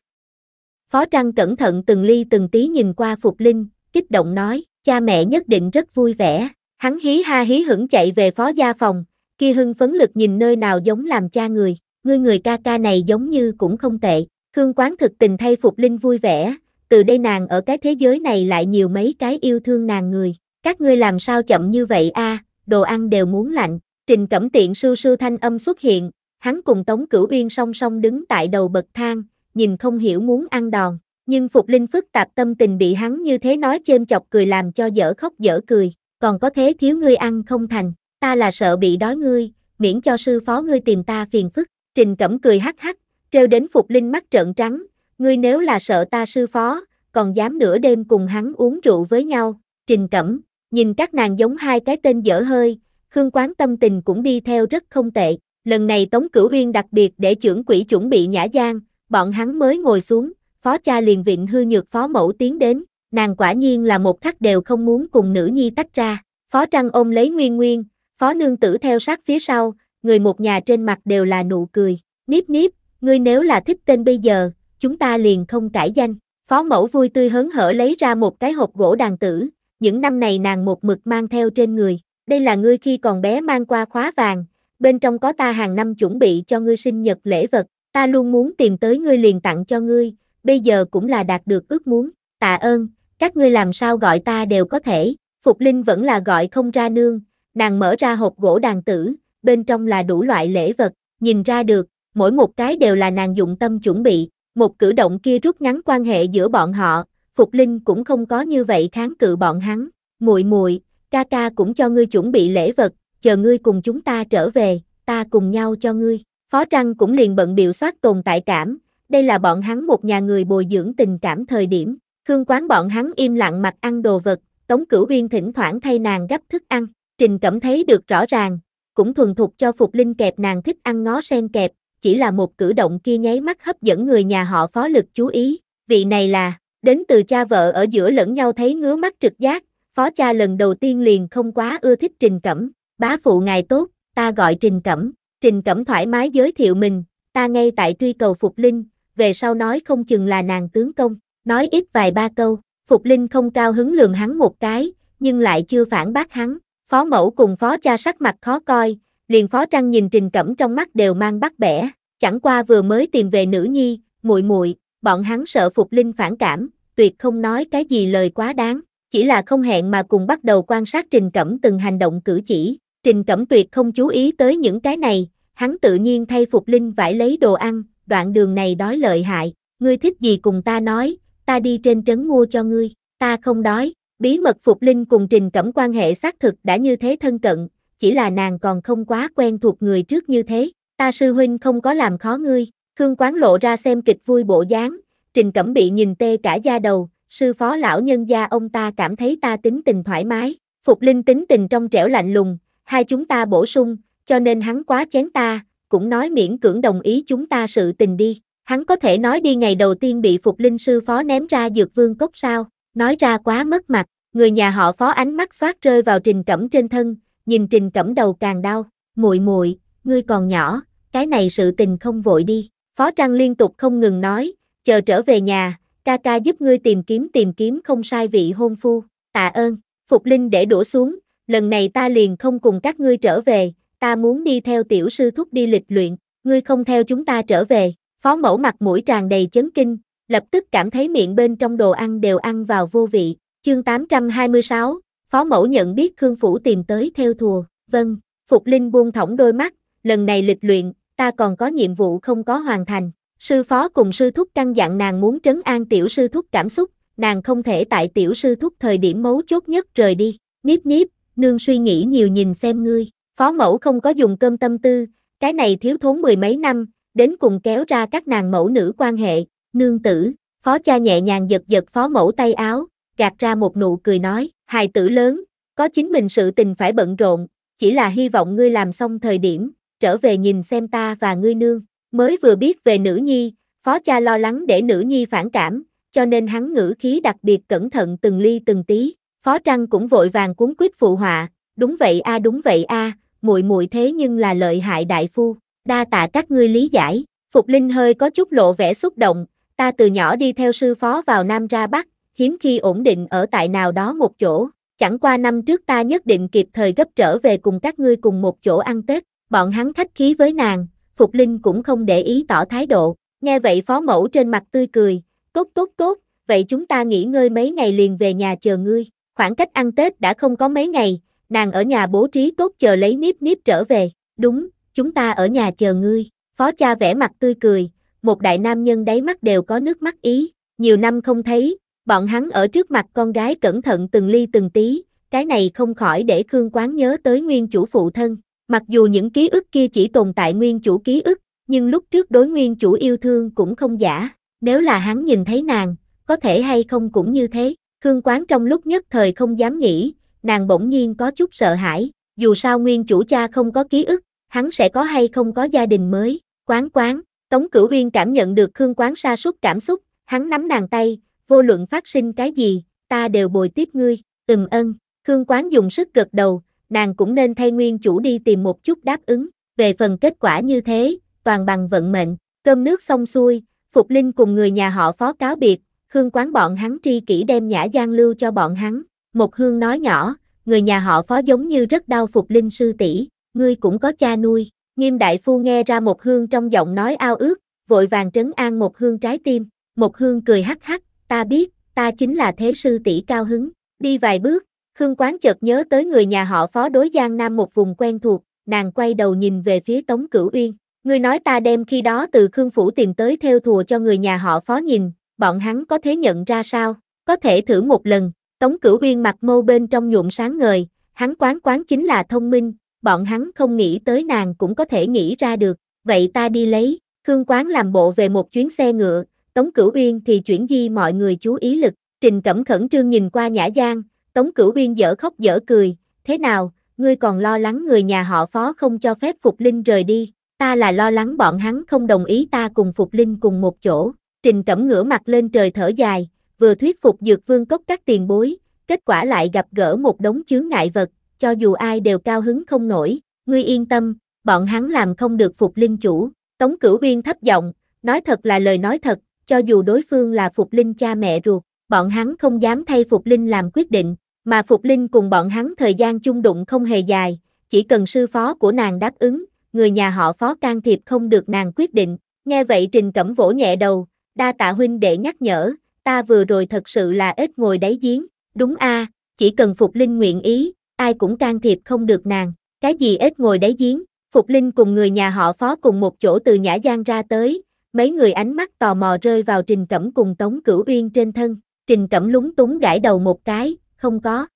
Phó Trăng cẩn thận từng ly từng tí nhìn qua Phục Linh, kích động nói, cha mẹ nhất định rất vui vẻ. Hắn hí ha hí hững chạy về phó gia phòng, kia hưng phấn lực nhìn nơi nào giống làm cha người, ngươi người ca ca này giống như cũng không tệ. Khương Quán thực tình thay Phục Linh vui vẻ, từ đây nàng ở cái thế giới này lại nhiều mấy cái yêu thương nàng người. Các ngươi làm sao chậm như vậy a? đồ ăn đều muốn lạnh. Trình Cẩm Tiện sư sư thanh âm xuất hiện, hắn cùng Tống Cửu Uyên song song đứng tại đầu bậc thang, nhìn không hiểu muốn ăn đòn, nhưng Phục Linh phức tạp tâm tình bị hắn như thế nói chêm chọc cười làm cho dở khóc dở cười, còn có thế thiếu ngươi ăn không thành, ta là sợ bị đói ngươi, miễn cho sư phó ngươi tìm ta phiền phức, Trình Cẩm cười hắc hắc, treo đến Phục Linh mắt trợn trắng, ngươi nếu là sợ ta sư phó, còn dám nửa đêm cùng hắn uống rượu với nhau, Trình Cẩm, nhìn các nàng giống hai cái tên dở hơi, Khương Quán tâm tình cũng đi theo rất không tệ, lần này Tống Cửu Uyên đặc biệt để trưởng quỹ chuẩn bị nhã giang bọn hắn mới ngồi xuống, phó cha liền vịnh hư nhược phó mẫu tiến đến, nàng quả nhiên là một khắc đều không muốn cùng nữ nhi tách ra, phó trăng ôm lấy nguyên nguyên, phó nương tử theo sát phía sau, người một nhà trên mặt đều là nụ cười, níp níp, ngươi nếu là thích tên bây giờ, chúng ta liền không cãi danh, phó mẫu vui tươi hớn hở lấy ra một cái hộp gỗ đàn tử, những năm này nàng một mực mang theo trên người, đây là ngươi khi còn bé mang qua khóa vàng, bên trong có ta hàng năm chuẩn bị cho ngươi sinh nhật lễ vật, ta luôn muốn tìm tới ngươi liền tặng cho ngươi, bây giờ cũng là đạt được ước muốn, tạ ơn, các ngươi làm sao gọi ta đều có thể, Phục Linh vẫn là gọi không ra nương, nàng mở ra hộp gỗ đàn tử, bên trong là đủ loại lễ vật, nhìn ra được, mỗi một cái đều là nàng dụng tâm chuẩn bị, một cử động kia rút ngắn quan hệ giữa bọn họ, Phục Linh cũng không có như vậy kháng cự bọn hắn, muội muội, ca ca cũng cho ngươi chuẩn bị lễ vật, chờ ngươi cùng chúng ta trở về, ta cùng nhau cho ngươi. Phó Trăng cũng liền bận biểu soát tồn tại cảm, đây là bọn hắn một nhà người bồi dưỡng tình cảm thời điểm, Khương Quán bọn hắn im lặng mặt ăn đồ vật, Tống Cửu Uyên thỉnh thoảng thay nàng gấp thức ăn, Trình Cẩm thấy được rõ ràng, cũng thuần thục cho Phục Linh kẹp nàng thích ăn ngó sen kẹp, chỉ là một cử động kia nháy mắt hấp dẫn người nhà họ phó lực chú ý, vị này là, đến từ cha vợ ở giữa lẫn nhau thấy ngứa mắt trực giác, phó cha lần đầu tiên liền không quá ưa thích Trình Cẩm, bá phụ ngài tốt, ta gọi Trình Cẩm, Trình Cẩm thoải mái giới thiệu mình, ta ngay tại truy cầu Phục Linh, về sau nói không chừng là nàng tướng công, nói ít vài ba câu, Phục Linh không cao hứng lườm hắn một cái, nhưng lại chưa phản bác hắn, phó mẫu cùng phó cha sắc mặt khó coi, liền phó trăng nhìn Trình Cẩm trong mắt đều mang bắt bẻ, chẳng qua vừa mới tìm về nữ nhi, muội muội, bọn hắn sợ Phục Linh phản cảm, tuyệt không nói cái gì lời quá đáng, chỉ là không hẹn mà cùng bắt đầu quan sát Trình Cẩm từng hành động cử chỉ, Trình Cẩm Tuyệt không chú ý tới những cái này, hắn tự nhiên thay Phục Linh vải lấy đồ ăn, đoạn đường này đói lợi hại, ngươi thích gì cùng ta nói, ta đi trên trấn mua cho ngươi, ta không đói. Bí mật Phục Linh cùng Trình Cẩm quan hệ xác thực đã như thế thân cận, chỉ là nàng còn không quá quen thuộc người trước như thế, ta sư huynh không có làm khó ngươi, Khương Quán lộ ra xem kịch vui bộ dáng, Trình Cẩm bị nhìn tê cả da đầu, sư phó lão nhân gia ông ta cảm thấy ta tính tình thoải mái, Phục Linh tính tình trong trẻo lạnh lùng, hai chúng ta bổ sung, cho nên hắn quá chén ta, cũng nói miễn cưỡng đồng ý chúng ta sự tình đi. Hắn có thể nói đi ngày đầu tiên bị Phục Linh sư phó ném ra dược vương cốc sao, nói ra quá mất mặt, người nhà họ phó ánh mắt xoát rơi vào Trình Cẩm trên thân, nhìn Trình Cẩm đầu càng đau, muội muội, ngươi còn nhỏ, cái này sự tình không vội đi. Phó Trăng liên tục không ngừng nói, chờ trở về nhà, ca ca giúp ngươi tìm kiếm tìm kiếm không sai vị hôn phu, tạ ơn, Phục Linh để đổ xuống, lần này ta liền không cùng các ngươi trở về, ta muốn đi theo tiểu sư thúc đi lịch luyện, ngươi không theo chúng ta trở về. Phó mẫu mặt mũi tràn đầy chấn kinh, lập tức cảm thấy miệng bên trong đồ ăn đều ăn vào vô vị. Chương 826, phó mẫu nhận biết Khương Phủ tìm tới theo thùa, vâng, Phục Linh buông thõng đôi mắt, lần này lịch luyện, ta còn có nhiệm vụ không có hoàn thành. Sư phó cùng sư thúc căn dặn nàng muốn trấn an tiểu sư thúc cảm xúc, nàng không thể tại tiểu sư thúc thời điểm mấu chốt nhất rời đi. Níp níp, nương suy nghĩ nhiều nhìn xem ngươi. Phó mẫu không có dùng cơm tâm tư, cái này thiếu thốn mười mấy năm, đến cùng kéo ra các nàng mẫu nữ quan hệ, nương tử, phó cha nhẹ nhàng giật giật phó mẫu tay áo, gạt ra một nụ cười nói, hài tử lớn, có chính mình sự tình phải bận rộn, chỉ là hy vọng ngươi làm xong thời điểm, trở về nhìn xem ta và ngươi nương, mới vừa biết về nữ nhi, phó cha lo lắng để nữ nhi phản cảm, cho nên hắn ngữ khí đặc biệt cẩn thận từng ly từng tí, Phó Trăng cũng vội vàng cuốn quýt phụ họa, đúng vậy a đúng vậy a, muội muội thế nhưng là lợi hại đại phu, đa tạ các ngươi lý giải. Phục Linh hơi có chút lộ vẻ xúc động, ta từ nhỏ đi theo sư phó vào Nam ra Bắc, hiếm khi ổn định ở tại nào đó một chỗ, chẳng qua năm trước ta nhất định kịp thời gấp trở về cùng các ngươi cùng một chỗ ăn Tết, bọn hắn khách khí với nàng, Phục Linh cũng không để ý tỏ thái độ, nghe vậy phó mẫu trên mặt tươi cười, tốt tốt tốt, vậy chúng ta nghỉ ngơi mấy ngày liền về nhà chờ ngươi. Khoảng cách ăn Tết đã không có mấy ngày, nàng ở nhà bố trí tốt chờ lấy Niếp Niếp trở về. Đúng, chúng ta ở nhà chờ ngươi. Phó cha vẽ mặt tươi cười, một đại nam nhân đáy mắt đều có nước mắt ý. Nhiều năm không thấy, bọn hắn ở trước mặt con gái cẩn thận từng ly từng tí, cái này không khỏi để Khương Quán nhớ tới nguyên chủ phụ thân. Mặc dù những ký ức kia chỉ tồn tại nguyên chủ ký ức, nhưng lúc trước đối nguyên chủ yêu thương cũng không giả. Nếu là hắn nhìn thấy nàng, có thể hay không cũng như thế. Khương Quán trong lúc nhất thời không dám nghĩ, nàng bỗng nhiên có chút sợ hãi, dù sao nguyên chủ cha không có ký ức, hắn sẽ có hay không có gia đình mới. Quán quán, Tống Cửu Uyên cảm nhận được Khương Quán sa sút cảm xúc, hắn nắm nàng tay, vô luận phát sinh cái gì, ta đều bồi tiếp ngươi, ừm ân, Khương Quán dùng sức gật đầu, nàng cũng nên thay nguyên chủ đi tìm một chút đáp ứng, về phần kết quả như thế, toàn bằng vận mệnh, cơm nước xong xuôi, Phục Linh cùng người nhà họ phó cáo biệt, Hương quán bọn hắn tri kỷ đem nhã gian lưu cho bọn hắn. Một hương nói nhỏ, người nhà họ phó giống như rất đau phục linh sư tỷ, ngươi cũng có cha nuôi. Nghiêm đại phu nghe ra một hương trong giọng nói ao ước, vội vàng trấn an một hương trái tim. Một hương cười hắc hắc, ta biết, ta chính là thế sư tỷ cao hứng. Đi vài bước, Khương Quán chợt nhớ tới người nhà họ phó đối Giang Nam một vùng quen thuộc, nàng quay đầu nhìn về phía Tống Cửu Uyên. Ngươi nói ta đem khi đó từ Khương Phủ tìm tới theo thùa cho người nhà họ phó nhìn, bọn hắn có thể nhận ra sao, có thể thử một lần, Tống Cửu Uyên mặt mâu bên trong nhuộm sáng ngời, hắn quán quán chính là thông minh, bọn hắn không nghĩ tới nàng cũng có thể nghĩ ra được, vậy ta đi lấy, Khương Quán làm bộ về một chuyến xe ngựa, Tống Cửu Uyên thì chuyển di mọi người chú ý lực, Trình Cẩm khẩn trương nhìn qua Nhã Giang, Tống Cửu Uyên dở khóc dở cười, thế nào, ngươi còn lo lắng người nhà họ phó không cho phép Phục Linh rời đi, ta là lo lắng bọn hắn không đồng ý ta cùng Phục Linh cùng một chỗ, Trình Cẩm ngửa mặt lên trời thở dài, vừa thuyết phục Dược Vương Cốc các tiền bối, kết quả lại gặp gỡ một đống chướng ngại vật, cho dù ai đều cao hứng không nổi, ngươi yên tâm, bọn hắn làm không được phục linh chủ. Tống Cửu Uyên thấp giọng, nói thật là lời nói thật, cho dù đối phương là phục linh cha mẹ ruột, bọn hắn không dám thay phục linh làm quyết định, mà phục linh cùng bọn hắn thời gian chung đụng không hề dài, chỉ cần sư phó của nàng đáp ứng, người nhà họ phó can thiệp không được nàng quyết định. Nghe vậy Trình Cẩm vỗ nhẹ đầu, đa tạ huynh đệ nhắc nhở, ta vừa rồi thật sự là ít ngồi đáy giếng, đúng a, à, chỉ cần Phục Linh nguyện ý, ai cũng can thiệp không được nàng, cái gì ít ngồi đáy giếng, Phục Linh cùng người nhà họ phó cùng một chỗ từ Nhã Giang ra tới, mấy người ánh mắt tò mò rơi vào Trình Cẩm cùng Tống Cửu Uyên trên thân, Trình Cẩm lúng túng gãi đầu một cái, không có.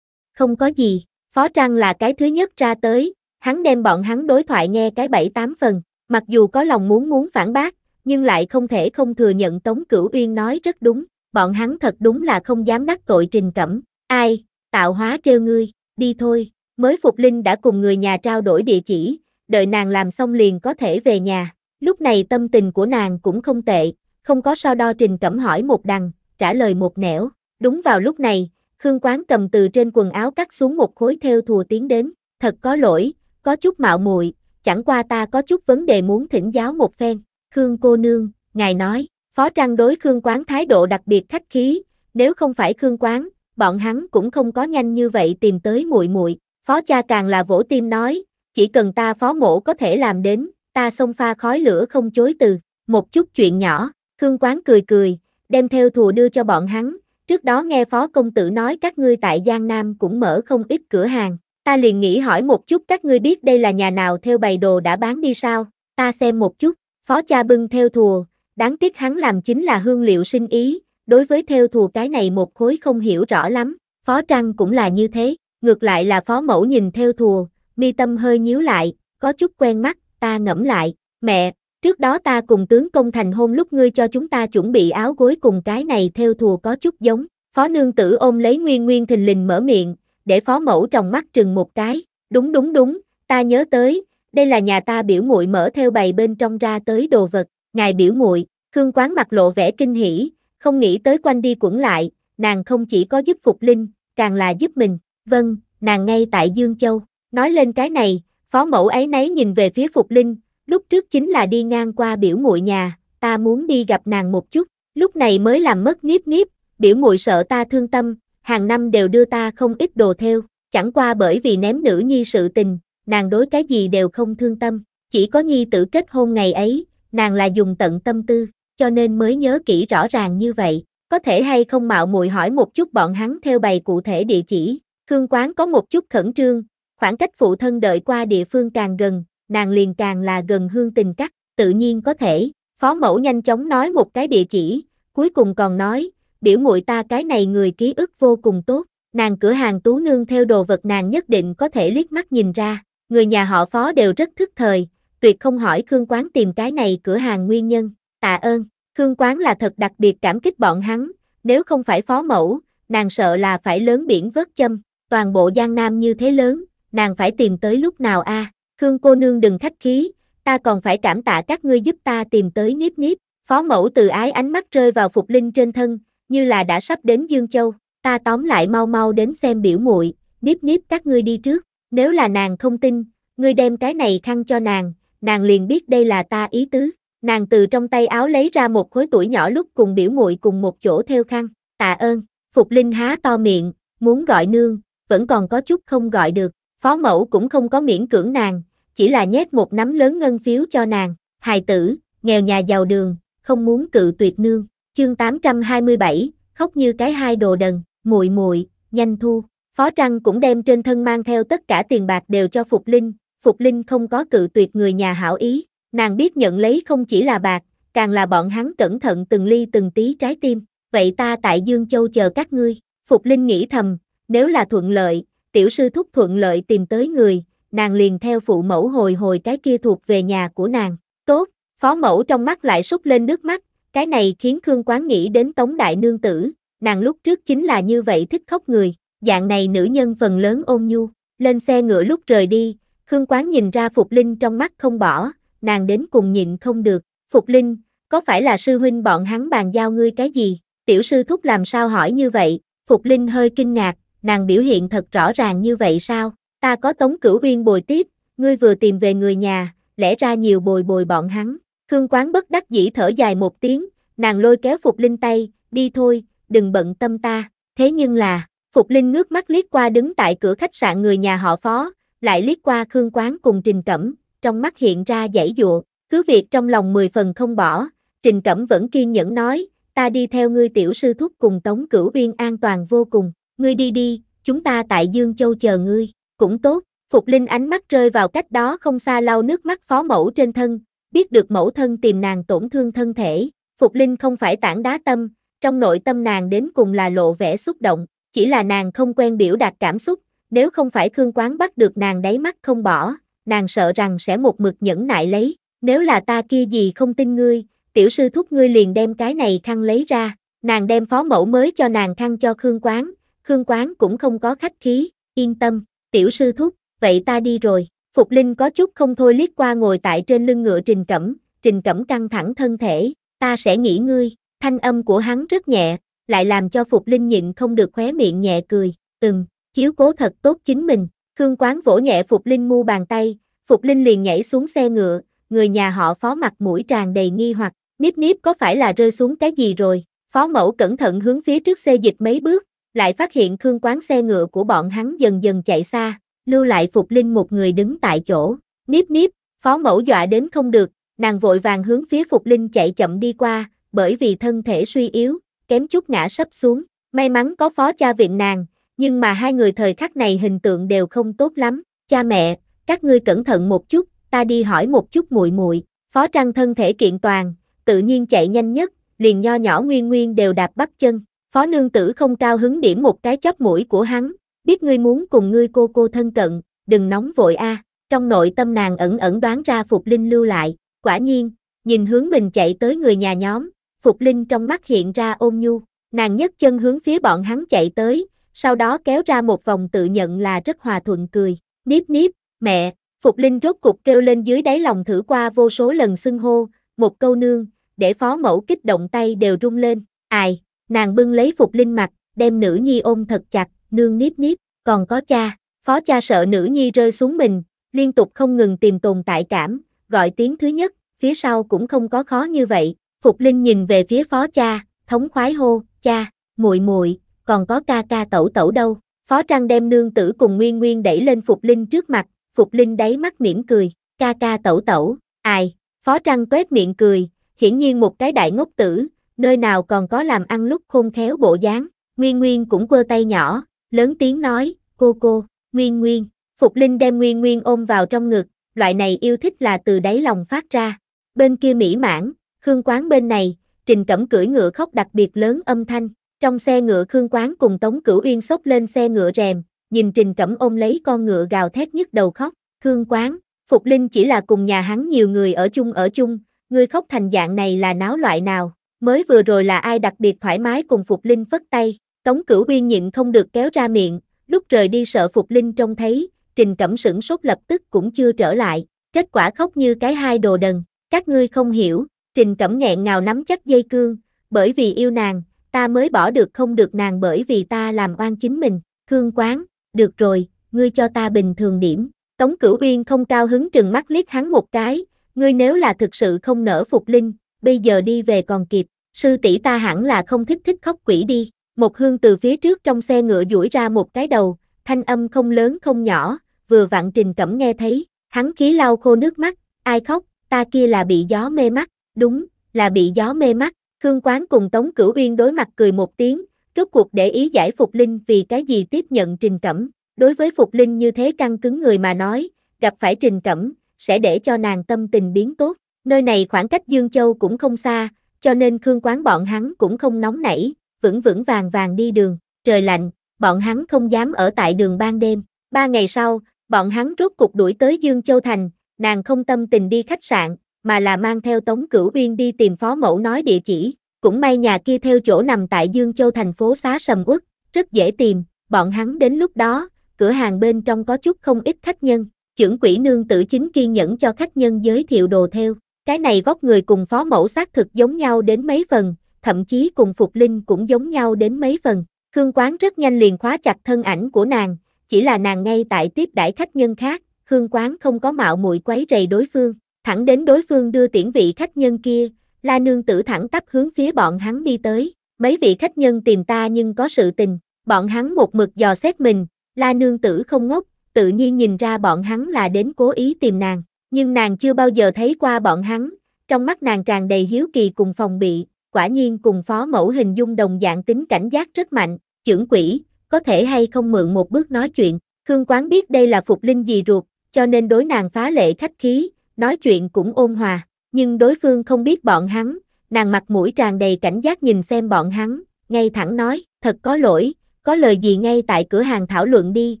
Không có gì, Phó Trăng là cái thứ nhất ra tới, hắn đem bọn hắn đối thoại nghe cái bảy tám phần, mặc dù có lòng muốn muốn phản bác, nhưng lại không thể không thừa nhận Tống Cửu Uyên nói rất đúng, bọn hắn thật đúng là không dám đắc tội trình cẩm, ai, tạo hóa trêu ngươi, đi thôi, mới Phục Linh đã cùng người nhà trao đổi địa chỉ, đợi nàng làm xong liền có thể về nhà, lúc này tâm tình của nàng cũng không tệ, không có so đo trình cẩm hỏi một đằng, trả lời một nẻo, đúng vào lúc này, Khương Quán cầm từ trên quần áo cắt xuống một khối theo thùa tiến đến, thật có lỗi, có chút mạo muội chẳng qua ta có chút vấn đề muốn thỉnh giáo một phen, Khương cô nương, ngài nói, Phó Trăng đối Khương Quán thái độ đặc biệt khách khí, nếu không phải Khương Quán, bọn hắn cũng không có nhanh như vậy tìm tới muội muội. Phó cha càng là vỗ tim nói, chỉ cần ta phó mổ có thể làm đến, ta xông pha khói lửa không chối từ. Một chút chuyện nhỏ, Khương Quán cười cười, đem theo thù đưa cho bọn hắn. Trước đó nghe phó công tử nói các ngươi tại Giang Nam cũng mở không ít cửa hàng. Ta liền nghĩ hỏi một chút các ngươi biết đây là nhà nào theo bày đồ đã bán đi sao, ta xem một chút, Phó cha bưng theo thùa, đáng tiếc hắn làm chính là hương liệu sinh ý, đối với theo thùa cái này một khối không hiểu rõ lắm, phó trăng cũng là như thế, ngược lại là phó mẫu nhìn theo thùa, mi tâm hơi nhíu lại, có chút quen mắt, ta ngẫm lại, mẹ, trước đó ta cùng tướng công thành hôn lúc ngươi cho chúng ta chuẩn bị áo gối cùng cái này theo thùa có chút giống, phó nương tử ôm lấy nguyên nguyên thình lình mở miệng, để phó mẫu trong mắt trừng một cái, đúng đúng đúng, ta nhớ tới, đây là nhà ta biểu muội mở theo bày bên trong ra tới đồ vật, ngài biểu muội, Khương Quán mặt lộ vẻ kinh hỉ, không nghĩ tới quanh đi quẩn lại, nàng không chỉ có giúp Phục Linh, càng là giúp mình, vâng, nàng ngay tại Dương Châu, nói lên cái này, phó mẫu ấy nấy nhìn về phía Phục Linh, lúc trước chính là đi ngang qua biểu muội nhà, ta muốn đi gặp nàng một chút, lúc này mới làm mất nếp nếp, biểu muội sợ ta thương tâm, hàng năm đều đưa ta không ít đồ theo, chẳng qua bởi vì ném nữ nhi sự tình, nàng đối cái gì đều không thương tâm, chỉ có nhi tử kết hôn ngày ấy, nàng là dùng tận tâm tư, cho nên mới nhớ kỹ rõ ràng như vậy, có thể hay không mạo muội hỏi một chút bọn hắn theo bày cụ thể địa chỉ, Khương Quán có một chút khẩn trương, khoảng cách phụ thân đợi qua địa phương càng gần, nàng liền càng là gần hương tình cắt, tự nhiên có thể, phó mẫu nhanh chóng nói một cái địa chỉ, cuối cùng còn nói, biểu muội ta cái này người ký ức vô cùng tốt, nàng cửa hàng tú nương theo đồ vật nàng nhất định có thể liếc mắt nhìn ra, người nhà họ phó đều rất thức thời, tuyệt không hỏi Khương Quán tìm cái này cửa hàng nguyên nhân, tạ ơn, Khương Quán là thật đặc biệt cảm kích bọn hắn, nếu không phải phó mẫu, nàng sợ là phải lớn biển vớt châm, toàn bộ Giang Nam như thế lớn, nàng phải tìm tới lúc nào a à? Khương cô nương đừng khách khí, ta còn phải cảm tạ các ngươi giúp ta tìm tới nếp nếp, phó mẫu từ ái ánh mắt rơi vào Phục Linh trên thân, như là đã sắp đến Dương Châu, ta tóm lại mau mau đến xem biểu muội nếp nếp các ngươi đi trước. Nếu là nàng không tin, ngươi đem cái này khăn cho nàng, nàng liền biết đây là ta ý tứ. Nàng từ trong tay áo lấy ra một khối tuổi nhỏ lúc cùng biểu muội cùng một chỗ theo khăn, tạ ơn, Phục Linh há to miệng, muốn gọi nương, vẫn còn có chút không gọi được, phó mẫu cũng không có miễn cưỡng nàng, chỉ là nhét một nắm lớn ngân phiếu cho nàng, hài tử, nghèo nhà giàu đường, không muốn cự tuyệt nương, chương 827, khóc như cái hai đồ đần, muội muội nhanh thu. Phó Trăng cũng đem trên thân mang theo tất cả tiền bạc đều cho Phục Linh, Phục Linh không có cự tuyệt người nhà hảo ý, nàng biết nhận lấy không chỉ là bạc, càng là bọn hắn cẩn thận từng ly từng tí trái tim, vậy ta tại Dương Châu chờ các ngươi, Phục Linh nghĩ thầm, nếu là thuận lợi, tiểu sư thúc thuận lợi tìm tới người, nàng liền theo phụ mẫu hồi hồi cái kia thuộc về nhà của nàng, tốt, phó mẫu trong mắt lại súc lên nước mắt, cái này khiến Khương Quán nghĩ đến Tống Đại Nương Tử, nàng lúc trước chính là như vậy thích khóc người, dạng này nữ nhân phần lớn ôn nhu, lên xe ngựa lúc rời đi, Khương Quán nhìn ra Phục Linh trong mắt không bỏ, nàng đến cùng nhịn không được, Phục Linh, có phải là sư huynh bọn hắn bàn giao ngươi cái gì, tiểu sư thúc làm sao hỏi như vậy, Phục Linh hơi kinh ngạc, nàng biểu hiện thật rõ ràng như vậy sao, ta có tống cửu uyên bồi tiếp, ngươi vừa tìm về người nhà, lẽ ra nhiều bồi bồi bọn hắn, Khương Quán bất đắc dĩ thở dài một tiếng, nàng lôi kéo Phục Linh tay, đi thôi, đừng bận tâm ta, thế nhưng là, Phục Linh ngước mắt liếc qua đứng tại cửa khách sạn người nhà họ phó, lại liếc qua Khương Quán cùng Trình Cẩm, trong mắt hiện ra dãy dụa, cứ việc trong lòng mười phần không bỏ, Trình Cẩm vẫn kiên nhẫn nói, ta đi theo ngươi tiểu sư thúc cùng Tống Cửu Uyên an toàn vô cùng, ngươi đi đi, chúng ta tại Dương Châu chờ ngươi, cũng tốt, Phục Linh ánh mắt rơi vào cách đó không xa lau nước mắt phó mẫu trên thân, biết được mẫu thân tìm nàng tổn thương thân thể, Phục Linh không phải tảng đá tâm, trong nội tâm nàng đến cùng là lộ vẻ xúc động, chỉ là nàng không quen biểu đạt cảm xúc, nếu không phải Khương Quán bắt được nàng đáy mắt không bỏ, nàng sợ rằng sẽ một mực nhẫn nại lấy, nếu là ta kia gì không tin ngươi, tiểu sư thúc ngươi liền đem cái này khăn lấy ra, nàng đem phó mẫu mới cho nàng khăn cho Khương Quán, Khương Quán cũng không có khách khí, yên tâm, tiểu sư thúc, vậy ta đi rồi, Phục Linh có chút không thôi liếc qua ngồi tại trên lưng ngựa Trình Cẩm, Trình Cẩm căng thẳng thân thể, ta sẽ nghỉ ngươi, thanh âm của hắn rất nhẹ, lại làm cho Phục Linh nhịn không được khóe miệng nhẹ cười, ừm, chiếu cố thật tốt chính mình, Khương Quán vỗ nhẹ Phục Linh mu bàn tay, Phục Linh liền nhảy xuống xe ngựa, người nhà họ phó mặt mũi tràn đầy nghi hoặc, níp níp có phải là rơi xuống cái gì rồi, phó mẫu cẩn thận hướng phía trước xe dịch mấy bước, lại phát hiện Khương Quán xe ngựa của bọn hắn dần dần chạy xa, lưu lại Phục Linh một người đứng tại chỗ, níp níp, phó mẫu dọa đến không được, nàng vội vàng hướng phía Phục Linh chạy chậm đi qua, bởi vì thân thể suy yếu, kém chút ngã sấp xuống. May mắn có phó cha viện nàng, nhưng mà hai người thời khắc này hình tượng đều không tốt lắm. Cha mẹ, các ngươi cẩn thận một chút, ta đi hỏi một chút muội muội. Phó Trăng thân thể kiện toàn, tự nhiên chạy nhanh nhất, liền nho nhỏ nguyên nguyên đều đạp bắp chân. Phó nương tử không cao hứng điểm một cái chóp mũi của hắn, biết ngươi muốn cùng ngươi cô cô thân cận, đừng nóng vội a. Trong nội tâm nàng ẩn ẩn đoán ra Phục Linh lưu lại, quả nhiên, nhìn hướng mình chạy tới người nhà nhóm, Phục Linh trong mắt hiện ra ôn nhu, nàng nhấc chân hướng phía bọn hắn chạy tới, sau đó kéo ra một vòng tự nhận là rất hòa thuận cười, níp níp, mẹ, Phục Linh rốt cục kêu lên dưới đáy lòng thử qua vô số lần xưng hô, một câu nương, để phó mẫu kích động tay đều rung lên, ai, nàng bưng lấy Phục Linh mặt, đem nữ nhi ôm thật chặt, nương níp níp, còn có cha, phó cha sợ nữ nhi rơi xuống mình, liên tục không ngừng tìm tồn tại cảm, gọi tiếng thứ nhất, phía sau cũng không có khó như vậy, Phục Linh nhìn về phía phó cha, thống khoái hô, cha, muội muội, còn có ca ca tẩu tẩu đâu. Phó Trăng đem nương tử cùng Nguyên Nguyên đẩy lên Phục Linh trước mặt, Phục Linh đáy mắt mỉm cười, ca ca tẩu tẩu, ai, Phó Trăng tuét miệng cười, hiển nhiên một cái đại ngốc tử, nơi nào còn có làm ăn lúc khôn khéo bộ dáng, Nguyên Nguyên cũng quơ tay nhỏ, lớn tiếng nói, cô cô, Nguyên Nguyên, Phục Linh đem Nguyên Nguyên ôm vào trong ngực, loại này yêu thích là từ đáy lòng phát ra, bên kia mỹ mãn, Khương Quán bên này, Trình Cẩm cưỡi ngựa khóc đặc biệt lớn âm thanh, trong xe ngựa Khương Quán cùng Tống Cửu Uyên xốc lên xe ngựa rèm, nhìn Trình Cẩm ôm lấy con ngựa gào thét nhất đầu khóc, Khương Quán, Phục Linh chỉ là cùng nhà hắn nhiều người ở chung ở chung, ngươi khóc thành dạng này là náo loại nào, mới vừa rồi là ai đặc biệt thoải mái cùng Phục Linh phất tay, Tống Cửu Uyên nhịn không được kéo ra miệng, lúc rời đi sợ Phục Linh trông thấy, Trình Cẩm sửng sốt lập tức cũng chưa trở lại, kết quả khóc như cái hai đồ đần, các ngươi không hiểu, Trình Cẩm nghẹn ngào nắm chắc dây cương, bởi vì yêu nàng, ta mới bỏ được không được nàng bởi vì ta làm oan chính mình, Khương Quán, được rồi, ngươi cho ta bình thường điểm. Tống Cửu Uyên không cao hứng trừng mắt liếc hắn một cái, ngươi nếu là thực sự không nở phục linh, bây giờ đi về còn kịp, sư tỷ ta hẳn là không thích thích khóc quỷ đi. Một hương từ phía trước trong xe ngựa duỗi ra một cái đầu, thanh âm không lớn không nhỏ, vừa vặn Trình Cẩm nghe thấy, hắn khí lau khô nước mắt, ai khóc, ta kia là bị gió mê mắt, đúng, là bị gió mê mắt, Khương Quán cùng Tống Cửu Uyên đối mặt cười một tiếng, rốt cuộc để ý giải Phục Linh vì cái gì tiếp nhận Trình Cẩm, đối với Phục Linh như thế căng cứng người mà nói, gặp phải Trình Cẩm, sẽ để cho nàng tâm tình biến tốt, nơi này khoảng cách Dương Châu cũng không xa, cho nên Khương Quán bọn hắn cũng không nóng nảy, vững vững vàng vàng đi đường, trời lạnh, bọn hắn không dám ở tại đường ban đêm, ba ngày sau, bọn hắn rốt cục đuổi tới Dương Châu Thành, nàng không tâm tình đi khách sạn, mà là mang theo Tống Cửu Uyên đi tìm phó mẫu nói địa chỉ, cũng may nhà kia theo chỗ nằm tại Dương Châu thành phố xá Sầm Uất, rất dễ tìm, bọn hắn đến lúc đó, cửa hàng bên trong có chút không ít khách nhân, trưởng quỹ nương tử chính kiên nhẫn cho khách nhân giới thiệu đồ theo, cái này vóc người cùng phó mẫu xác thực giống nhau đến mấy phần, thậm chí cùng Phục Linh cũng giống nhau đến mấy phần, Khương Quán rất nhanh liền khóa chặt thân ảnh của nàng, chỉ là nàng ngay tại tiếp đãi khách nhân khác, Khương Quán không có mạo muội quấy rầy đối phương, Thẳng đến đối phương đưa tiễn vị khách nhân kia, la nương tử thẳng tắp hướng phía bọn hắn đi tới. Mấy vị khách nhân tìm ta nhưng có sự tình, bọn hắn một mực dò xét mình, la nương tử không ngốc, tự nhiên nhìn ra bọn hắn là đến cố ý tìm nàng. Nhưng nàng chưa bao giờ thấy qua bọn hắn, trong mắt nàng tràn đầy hiếu kỳ cùng phòng bị, quả nhiên cùng phó mẫu hình dung đồng dạng tính cảnh giác rất mạnh, trưởng quỷ, có thể hay không mượn một bước nói chuyện. Khương Quán biết đây là phục linh gì ruột, cho nên đối nàng phá lệ khách khí, nói chuyện cũng ôn hòa, nhưng đối phương không biết bọn hắn, nàng mặt mũi tràn đầy cảnh giác nhìn xem bọn hắn, ngay thẳng nói, thật có lỗi, có lời gì ngay tại cửa hàng thảo luận đi,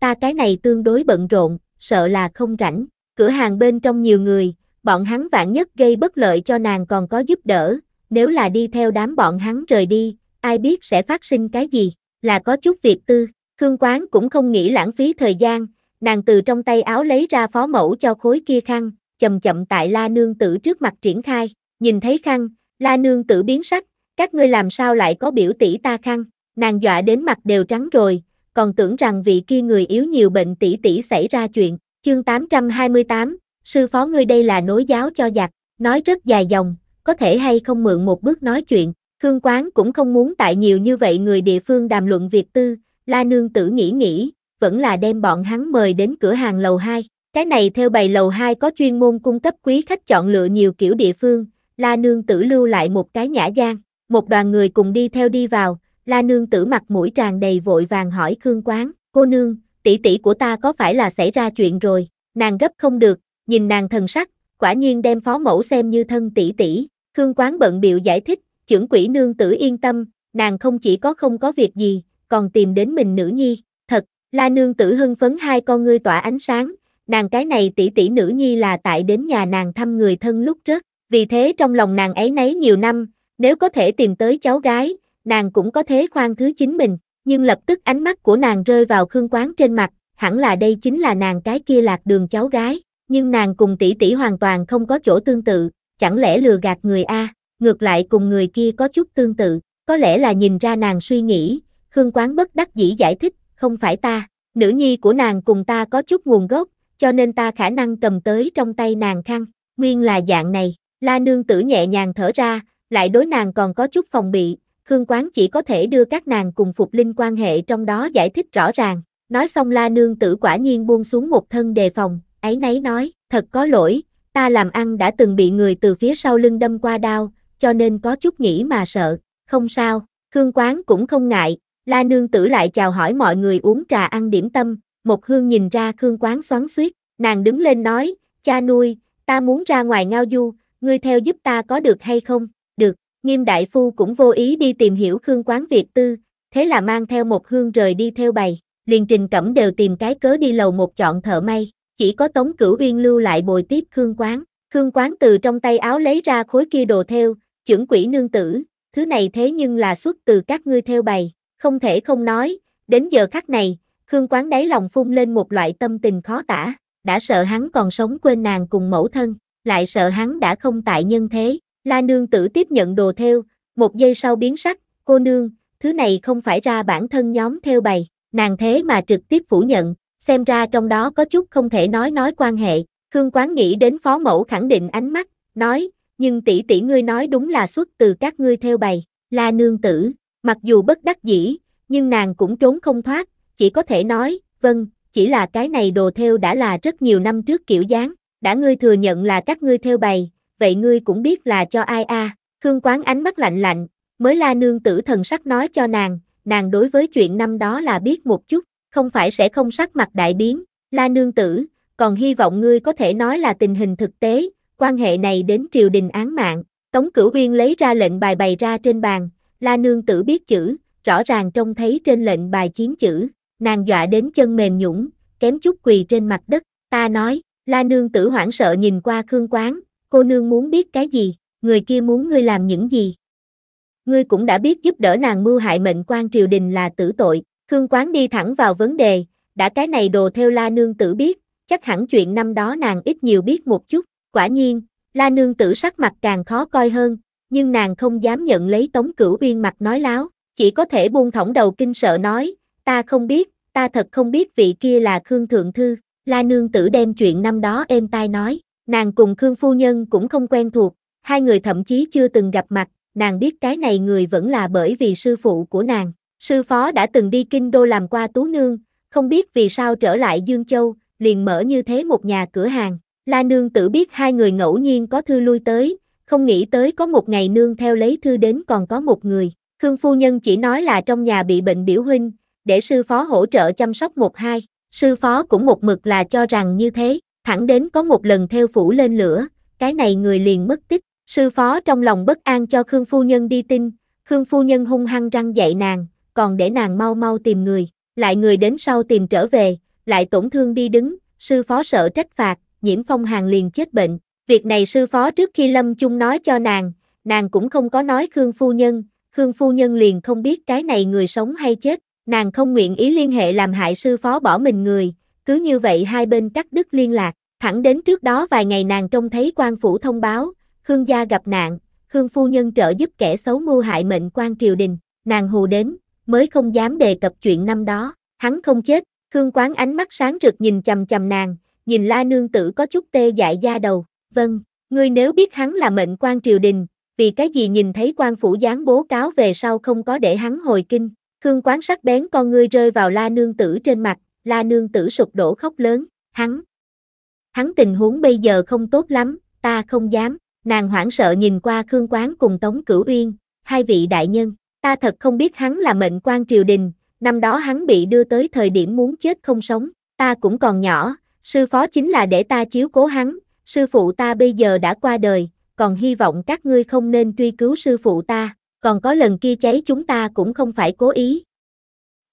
ta cái này tương đối bận rộn, sợ là không rảnh, cửa hàng bên trong nhiều người, bọn hắn vạn nhất gây bất lợi cho nàng còn có giúp đỡ, nếu là đi theo đám bọn hắn rời đi, ai biết sẽ phát sinh cái gì, là có chút việc tư, Khương Quán cũng không nghĩ lãng phí thời gian, nàng từ trong tay áo lấy ra phó mẫu cho khối kia khăn, chậm chậm tại la nương tử trước mặt triển khai, nhìn thấy khăn, la nương tử biến sắc, các ngươi làm sao lại có biểu tỷ ta khăn, nàng dọa đến mặt đều trắng rồi, còn tưởng rằng vị kia người yếu nhiều bệnh tỷ tỷ xảy ra chuyện, chương 828, sư phó ngươi đây là nối giáo cho giặc, nói rất dài dòng, có thể hay không mượn một bước nói chuyện, Khương Quán cũng không muốn tại nhiều như vậy người địa phương đàm luận việc tư, La Nương Tử nghĩ nghĩ, vẫn là đem bọn hắn mời đến cửa hàng lầu 2, cái này theo bày lầu 2 có chuyên môn cung cấp quý khách chọn lựa nhiều kiểu địa phương, La Nương Tử lưu lại một cái nhã gian, một đoàn người cùng đi theo đi vào, La Nương Tử mặt mũi tràn đầy vội vàng hỏi Khương Quán, cô nương, tỷ tỷ của ta có phải là xảy ra chuyện rồi, nàng gấp không được, nhìn nàng thần sắc, quả nhiên đem phó mẫu xem như thân tỷ tỷ, Khương Quán bận biệu giải thích, trưởng quỷ nương tử yên tâm, nàng không chỉ có không có việc gì, còn tìm đến mình nữ nhi, thật, La Nương Tử hưng phấn hai con ngươi tỏa ánh sáng, nàng cái này tỷ tỷ nữ nhi là tại đến nhà nàng thăm người thân lúc trước vì thế trong lòng nàng ấy nấy nhiều năm, nếu có thể tìm tới cháu gái, nàng cũng có thế khoan thứ chính mình, nhưng lập tức ánh mắt của nàng rơi vào khương quán trên mặt, hẳn là đây chính là nàng cái kia lạc đường cháu gái, nhưng nàng cùng tỷ tỷ hoàn toàn không có chỗ tương tự, chẳng lẽ lừa gạt người A, ngược lại cùng người kia có chút tương tự, có lẽ là nhìn ra nàng suy nghĩ, khương quán bất đắc dĩ giải thích, không phải ta, nữ nhi của nàng cùng ta có chút nguồn gốc, cho nên ta khả năng cầm tới trong tay nàng khăn, nguyên là dạng này, la nương tử nhẹ nhàng thở ra, lại đối nàng còn có chút phòng bị, Khương Quán chỉ có thể đưa các nàng cùng Phục Linh quan hệ trong đó giải thích rõ ràng, nói xong la nương tử quả nhiên buông xuống một thân đề phòng, ấy nấy nói, thật có lỗi, ta làm ăn đã từng bị người từ phía sau lưng đâm qua đao, cho nên có chút nghĩ mà sợ, không sao, Khương Quán cũng không ngại, La Nương Tử lại chào hỏi mọi người uống trà ăn điểm tâm, một hương nhìn ra Khương Quán xoắn suýt, nàng đứng lên nói, cha nuôi, ta muốn ra ngoài ngao du, ngươi theo giúp ta có được hay không? Được, nghiêm đại phu cũng vô ý đi tìm hiểu Khương Quán Việt tư, thế là mang theo một hương rời đi theo bày, liền trình cẩm đều tìm cái cớ đi lầu một chọn thợ may, chỉ có Tống Cửu Uyên lưu lại bồi tiếp Khương Quán. Khương Quán từ trong tay áo lấy ra khối kia đồ theo, trưởng quỷ nương tử, thứ này thế nhưng là xuất từ các ngươi theo bày, không thể không nói, đến giờ khắc này, Khương Quán đáy lòng phun lên một loại tâm tình khó tả, đã sợ hắn còn sống quên nàng cùng mẫu thân, lại sợ hắn đã không tại nhân thế. La nương tử tiếp nhận đồ theo, một giây sau biến sắc, cô nương, thứ này không phải ra bản thân nhóm theo bày, nàng thế mà trực tiếp phủ nhận, xem ra trong đó có chút không thể nói nói quan hệ. Khương Quán nghĩ đến phó mẫu khẳng định ánh mắt, nói, nhưng tỷ tỷ ngươi nói đúng là xuất từ các ngươi theo bày, La nương tử, mặc dù bất đắc dĩ, nhưng nàng cũng trốn không thoát, chỉ có thể nói, vâng, chỉ là cái này đồ theo đã là rất nhiều năm trước kiểu dáng, đã ngươi thừa nhận là các ngươi theo bày, vậy ngươi cũng biết là cho ai a? Khương Quán ánh mắt lạnh lạnh, mới la nương tử thần sắc nói cho nàng, nàng đối với chuyện năm đó là biết một chút, không phải sẽ không sắc mặt đại biến, la nương tử, còn hy vọng ngươi có thể nói là tình hình thực tế, quan hệ này đến triều đình án mạng, Tống Cửu Uyên lấy ra lệnh bài bày ra trên bàn, la nương tử biết chữ, rõ ràng trông thấy trên lệnh bài chiến chữ, nàng dọa đến chân mềm nhũng, kém chút quỳ trên mặt đất, ta nói, la nương tử hoảng sợ nhìn qua Khương Quán, cô nương muốn biết cái gì, người kia muốn ngươi làm những gì. Ngươi cũng đã biết giúp đỡ nàng mưu hại mệnh quan triều đình là tử tội, Khương Quán đi thẳng vào vấn đề, đã cái này đồ theo la nương tử biết, chắc hẳn chuyện năm đó nàng ít nhiều biết một chút, quả nhiên, la nương tử sắc mặt càng khó coi hơn, nhưng nàng không dám nhận lấy tống cửu uyên mặt nói láo, chỉ có thể buông thõng đầu kinh sợ nói, ta không biết, ta thật không biết vị kia là Khương Thượng Thư, la nương tử đem chuyện năm đó êm tai nói, nàng cùng Khương Phu Nhân cũng không quen thuộc, hai người thậm chí chưa từng gặp mặt, nàng biết cái này người vẫn là bởi vì sư phụ của nàng, sư phó đã từng đi kinh đô làm qua tú nương, không biết vì sao trở lại Dương Châu, liền mở như thế một nhà cửa hàng, la nương tử biết hai người ngẫu nhiên có thư lui tới, không nghĩ tới có một ngày nương theo lấy thư đến còn có một người. Khương phu nhân chỉ nói là trong nhà bị bệnh biểu huynh, để sư phó hỗ trợ chăm sóc một hai. Sư phó cũng một mực là cho rằng như thế, thẳng đến có một lần theo phủ lên lửa, cái này người liền mất tích. Sư phó trong lòng bất an cho Khương Phu Nhân đi tin, Khương Phu Nhân hung hăng răng dạy nàng, còn để nàng mau mau tìm người, lại người đến sau tìm trở về, lại tổn thương đi đứng, sư phó sợ trách phạt, nhiễm phong hàng liền chết bệnh. Việc này sư phó trước khi Lâm Chung nói cho nàng, nàng cũng không có nói Khương Phu Nhân, Khương Phu Nhân liền không biết cái này người sống hay chết, Nàng không nguyện ý liên hệ làm hại sư phó bỏ mình người, cứ như vậy hai bên cắt đứt liên lạc, thẳng đến trước đó vài ngày nàng trông thấy quan phủ thông báo, Khương gia gặp nạn, Khương phu nhân trợ giúp kẻ xấu mưu hại mệnh quan triều đình, nàng hù đến, mới không dám đề cập chuyện năm đó, hắn không chết, Khương quán ánh mắt sáng rực nhìn chầm chầm nàng, nhìn la nương tử có chút tê dại da đầu, vâng, ngươi nếu biết hắn là mệnh quan triều đình, vì cái gì nhìn thấy quan phủ gián bố cáo về sau không có để hắn hồi kinh, Khương quán sắc bén con ngươi rơi vào la nương tử trên mặt, la nương tử sụp đổ khóc lớn, hắn. Hắn tình huống bây giờ không tốt lắm, ta không dám, nàng hoảng sợ nhìn qua Khương quán cùng Tống Cửu Uyên, hai vị đại nhân, ta thật không biết hắn là mệnh quan triều đình, năm đó hắn bị đưa tới thời điểm muốn chết không sống, ta cũng còn nhỏ, sư phó chính là để ta chiếu cố hắn, sư phụ ta bây giờ đã qua đời, còn hy vọng các ngươi không nên truy cứu sư phụ ta, còn có lần kia cháy chúng ta cũng không phải cố ý.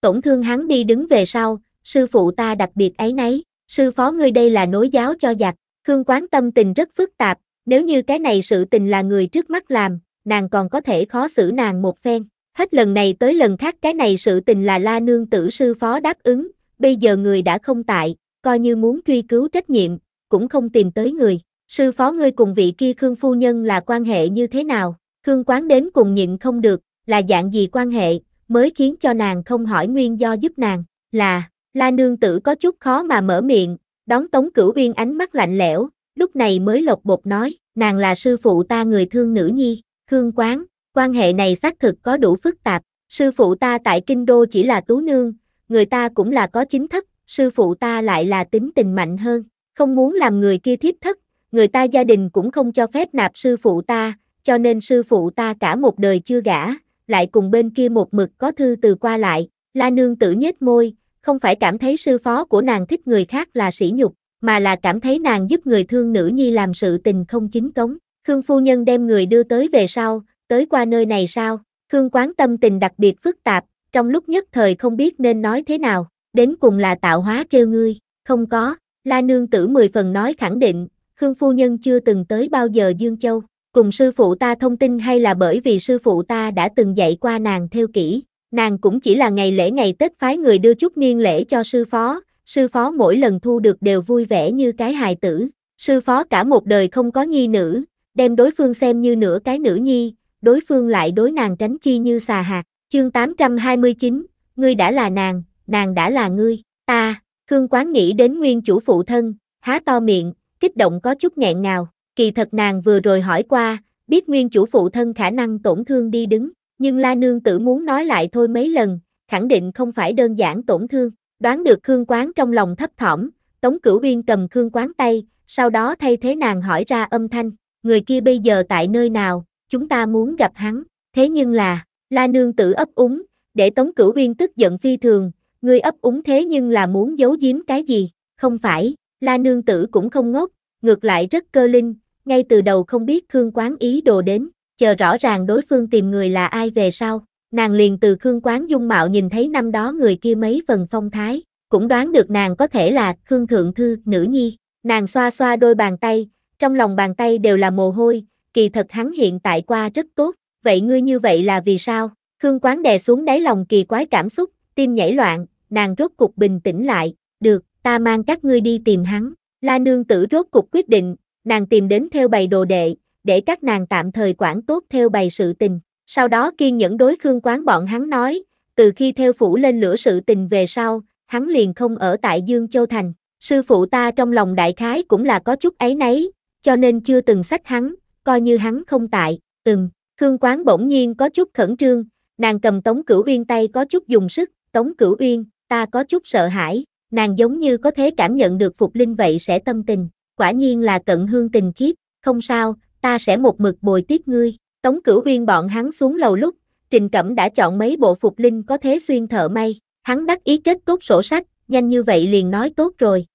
Tổn thương hắn đi đứng về sau, sư phụ ta đặc biệt ấy nấy, sư phó ngươi đây là nối giáo cho giặc, Khương Quán tâm tình rất phức tạp, nếu như cái này sự tình là người trước mắt làm, nàng còn có thể khó xử nàng một phen. Hết lần này tới lần khác cái này sự tình là la nương tử sư phó đáp ứng, bây giờ người đã không tại, coi như muốn truy cứu trách nhiệm, cũng không tìm tới người. Sư phó ngươi cùng vị kia Khương Phu Nhân là quan hệ như thế nào? Khương Quán đến cùng nhịn không được, là dạng gì quan hệ, mới khiến cho nàng không hỏi nguyên do giúp nàng, là, la nương tử có chút khó mà mở miệng, đón Tống Cửu Uyên ánh mắt lạnh lẽo, lúc này mới lột bột nói, nàng là sư phụ ta người thương nữ nhi, Khương Quán, quan hệ này xác thực có đủ phức tạp, sư phụ ta tại Kinh Đô chỉ là tú nương, người ta cũng là có chính thất, sư phụ ta lại là tính tình mạnh hơn, không muốn làm người kia thiếp thất, người ta gia đình cũng không cho phép nạp sư phụ ta, cho nên sư phụ ta cả một đời chưa gả, lại cùng bên kia một mực có thư từ qua lại, la nương tử nhếch môi, không phải cảm thấy sư phó của nàng thích người khác là sỉ nhục, mà là cảm thấy nàng giúp người thương nữ nhi làm sự tình không chính cống. Khương phu nhân đem người đưa tới về sau, tới qua nơi này sao? Khương quán tâm tình đặc biệt phức tạp, trong lúc nhất thời không biết nên nói thế nào, đến cùng là tạo hóa trêu ngươi, không có, la nương tử mười phần nói khẳng định, Khương phu nhân chưa từng tới bao giờ Dương Châu, Cùng sư phụ ta thông tin hay là bởi vì sư phụ ta đã từng dạy qua nàng theo kỹ, nàng cũng chỉ là ngày lễ ngày Tết phái người đưa chút niên lễ cho sư phó, sư phó mỗi lần thu được đều vui vẻ như cái hài tử, sư phó cả một đời không có nhi nữ, đem đối phương xem như nửa cái nữ nhi, đối phương lại đối nàng tránh chi như xà hạt, chương 829, ngươi đã là nàng, nàng đã là ngươi, ta, Khương Quán nghĩ đến nguyên chủ phụ thân, há to miệng, kích động có chút nghẹn ngào, kỳ thật nàng vừa rồi hỏi qua, biết nguyên chủ phụ thân khả năng tổn thương đi đứng, nhưng La Nương tử muốn nói lại thôi mấy lần, khẳng định không phải đơn giản tổn thương, đoán được Khương Quán trong lòng thấp thỏm, Tống Cửu Uyên cầm Khương Quán tay, sau đó thay thế nàng hỏi ra âm thanh, người kia bây giờ tại nơi nào, chúng ta muốn gặp hắn, thế nhưng là, La Nương tử ấp úng, để Tống Cửu Uyên tức giận phi thường, người ấp úng thế nhưng là muốn giấu giếm cái gì, không phải, La Nương tử cũng không ngốc, ngược lại rất cơ linh, ngay từ đầu không biết Khương Quán ý đồ đến, chờ rõ ràng đối phương tìm người là ai về sau, nàng liền từ Khương Quán dung mạo nhìn thấy năm đó người kia mấy phần phong thái, cũng đoán được nàng có thể là Khương Thượng Thư, nữ nhi, nàng xoa xoa đôi bàn tay, trong lòng bàn tay đều là mồ hôi, kỳ thật hắn hiện tại qua rất tốt, vậy ngươi như vậy là vì sao? Khương Quán đè xuống đáy lòng kỳ quái cảm xúc, tim nhảy loạn, nàng rốt cục bình tĩnh lại, được, ta mang các ngươi đi tìm hắn. La nương tử rốt cục quyết định, nàng tìm đến theo bày đồ đệ, để các nàng tạm thời quản tốt theo bày sự tình. Sau đó kiên nhẫn đối Khương Quán bọn hắn nói, từ khi theo phủ lên lửa sự tình về sau, hắn liền không ở tại Dương Châu Thành. Sư phụ ta trong lòng đại khái cũng là có chút ấy nấy, cho nên chưa từng sách hắn, coi như hắn không tại, từng. Khương Quán bỗng nhiên có chút khẩn trương, nàng cầm Tống Cửu Uyên tay có chút dùng sức, Tống Cửu Uyên, ta có chút sợ hãi, nàng giống như có thể cảm nhận được Phục Linh vậy sẽ tâm tình, quả nhiên là cận hương tình kiếp, không sao, ta sẽ một mực bồi tiếp ngươi. Tống cửu uyên bọn hắn xuống lầu lúc, Trình Cẩm đã chọn mấy bộ phục linh có thế xuyên thợ may, hắn đắc ý kết tốt sổ sách, nhanh như vậy liền nói tốt rồi.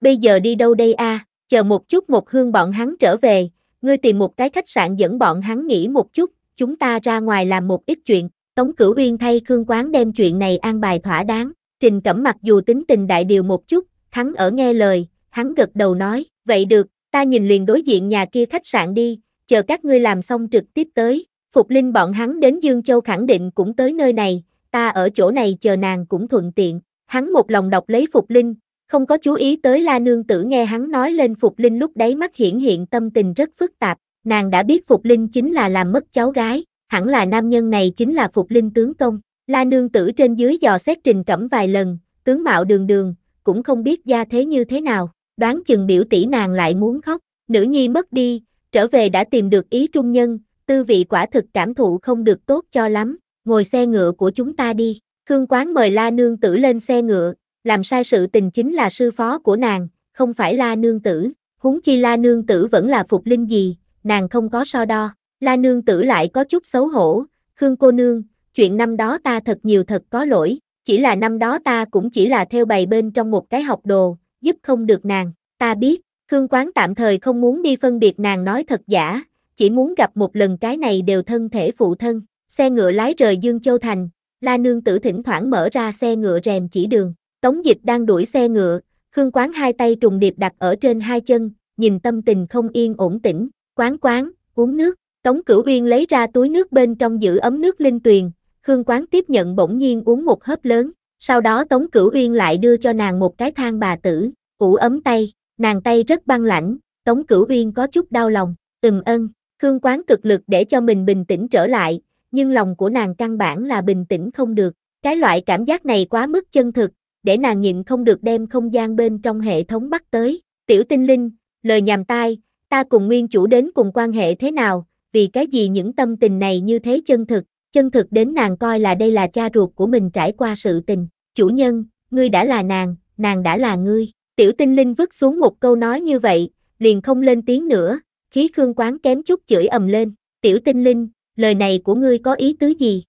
Bây giờ đi đâu đây a? À? chờ một chút một hương bọn hắn trở về, ngươi tìm một cái khách sạn dẫn bọn hắn nghỉ một chút, chúng ta ra ngoài làm một ít chuyện, Tống Cửu Uyên thay Khương Quán đem chuyện này an bài thỏa đáng, Trình Cẩm mặc dù tính tình đại điều một chút, hắn ở nghe lời, hắn gật đầu nói, vậy được, ta nhìn liền đối diện nhà kia khách sạn đi, chờ các ngươi làm xong trực tiếp tới, Phục Linh bọn hắn đến Dương Châu khẳng định cũng tới nơi này, ta ở chỗ này chờ nàng cũng thuận tiện, hắn một lòng đọc lấy Phục Linh, không có chú ý tới La Nương Tử nghe hắn nói lên Phục Linh lúc đấy mắt hiển hiện tâm tình rất phức tạp, nàng đã biết Phục Linh chính là làm mất cháu gái, hẳn là nam nhân này chính là Phục Linh tướng công, La Nương Tử trên dưới dò xét trình cẩm vài lần, tướng mạo đường đường, cũng không biết gia thế như thế nào, đoán chừng biểu tỷ nàng lại muốn khóc, nữ nhi mất đi, trở về đã tìm được ý trung nhân, tư vị quả thực cảm thụ không được tốt cho lắm, ngồi xe ngựa của chúng ta đi, Khương Quán mời La Nương Tử lên xe ngựa, làm sai sự tình chính là sư phó của nàng, không phải La Nương Tử, húng chi La Nương Tử vẫn là phục linh gì, nàng không có so đo, La Nương Tử lại có chút xấu hổ, Khương cô nương, chuyện năm đó ta thật nhiều thật có lỗi, chỉ là năm đó ta cũng chỉ là theo bày bên trong một cái học đồ, giúp không được nàng, ta biết, Khương Quán tạm thời không muốn đi phân biệt nàng nói thật giả, chỉ muốn gặp một lần cái này đều thân thể phụ thân, xe ngựa lái rời Dương Châu Thành, La Nương Tử thỉnh thoảng mở ra xe ngựa rèm chỉ đường, Tống Dịch đang đuổi xe ngựa, Khương Quán hai tay trùng điệp đặt ở trên hai chân, nhìn tâm tình không yên ổn tĩnh, quán quán, uống nước, Tống Cửu Uyên lấy ra túi nước bên trong giữ ấm nước linh tuyền, Khương Quán tiếp nhận bỗng nhiên uống một hớp lớn, sau đó Tống Cửu Uyên lại đưa cho nàng một cái thang bà tử, ủ ấm tay, nàng tay rất băng lãnh, Tống Cửu Uyên có chút đau lòng, ừm ân, Khương Quán cực lực để cho mình bình tĩnh trở lại, nhưng lòng của nàng căn bản là bình tĩnh không được, cái loại cảm giác này quá mức chân thực, để nàng nhịn không được đem không gian bên trong hệ thống bắt tới, tiểu tinh linh, lời nhàm tai, ta cùng nguyên chủ đến cùng quan hệ thế nào, vì cái gì những tâm tình này như thế chân thực, Chân thực đến nàng coi là đây là cha ruột của mình trải qua sự tình. Chủ nhân, ngươi đã là nàng, nàng đã là ngươi. Tiểu tinh linh vứt xuống một câu nói như vậy, liền không lên tiếng nữa, khí khương quán kém chút chửi ầm lên. Tiểu tinh linh, lời này của ngươi có ý tứ gì?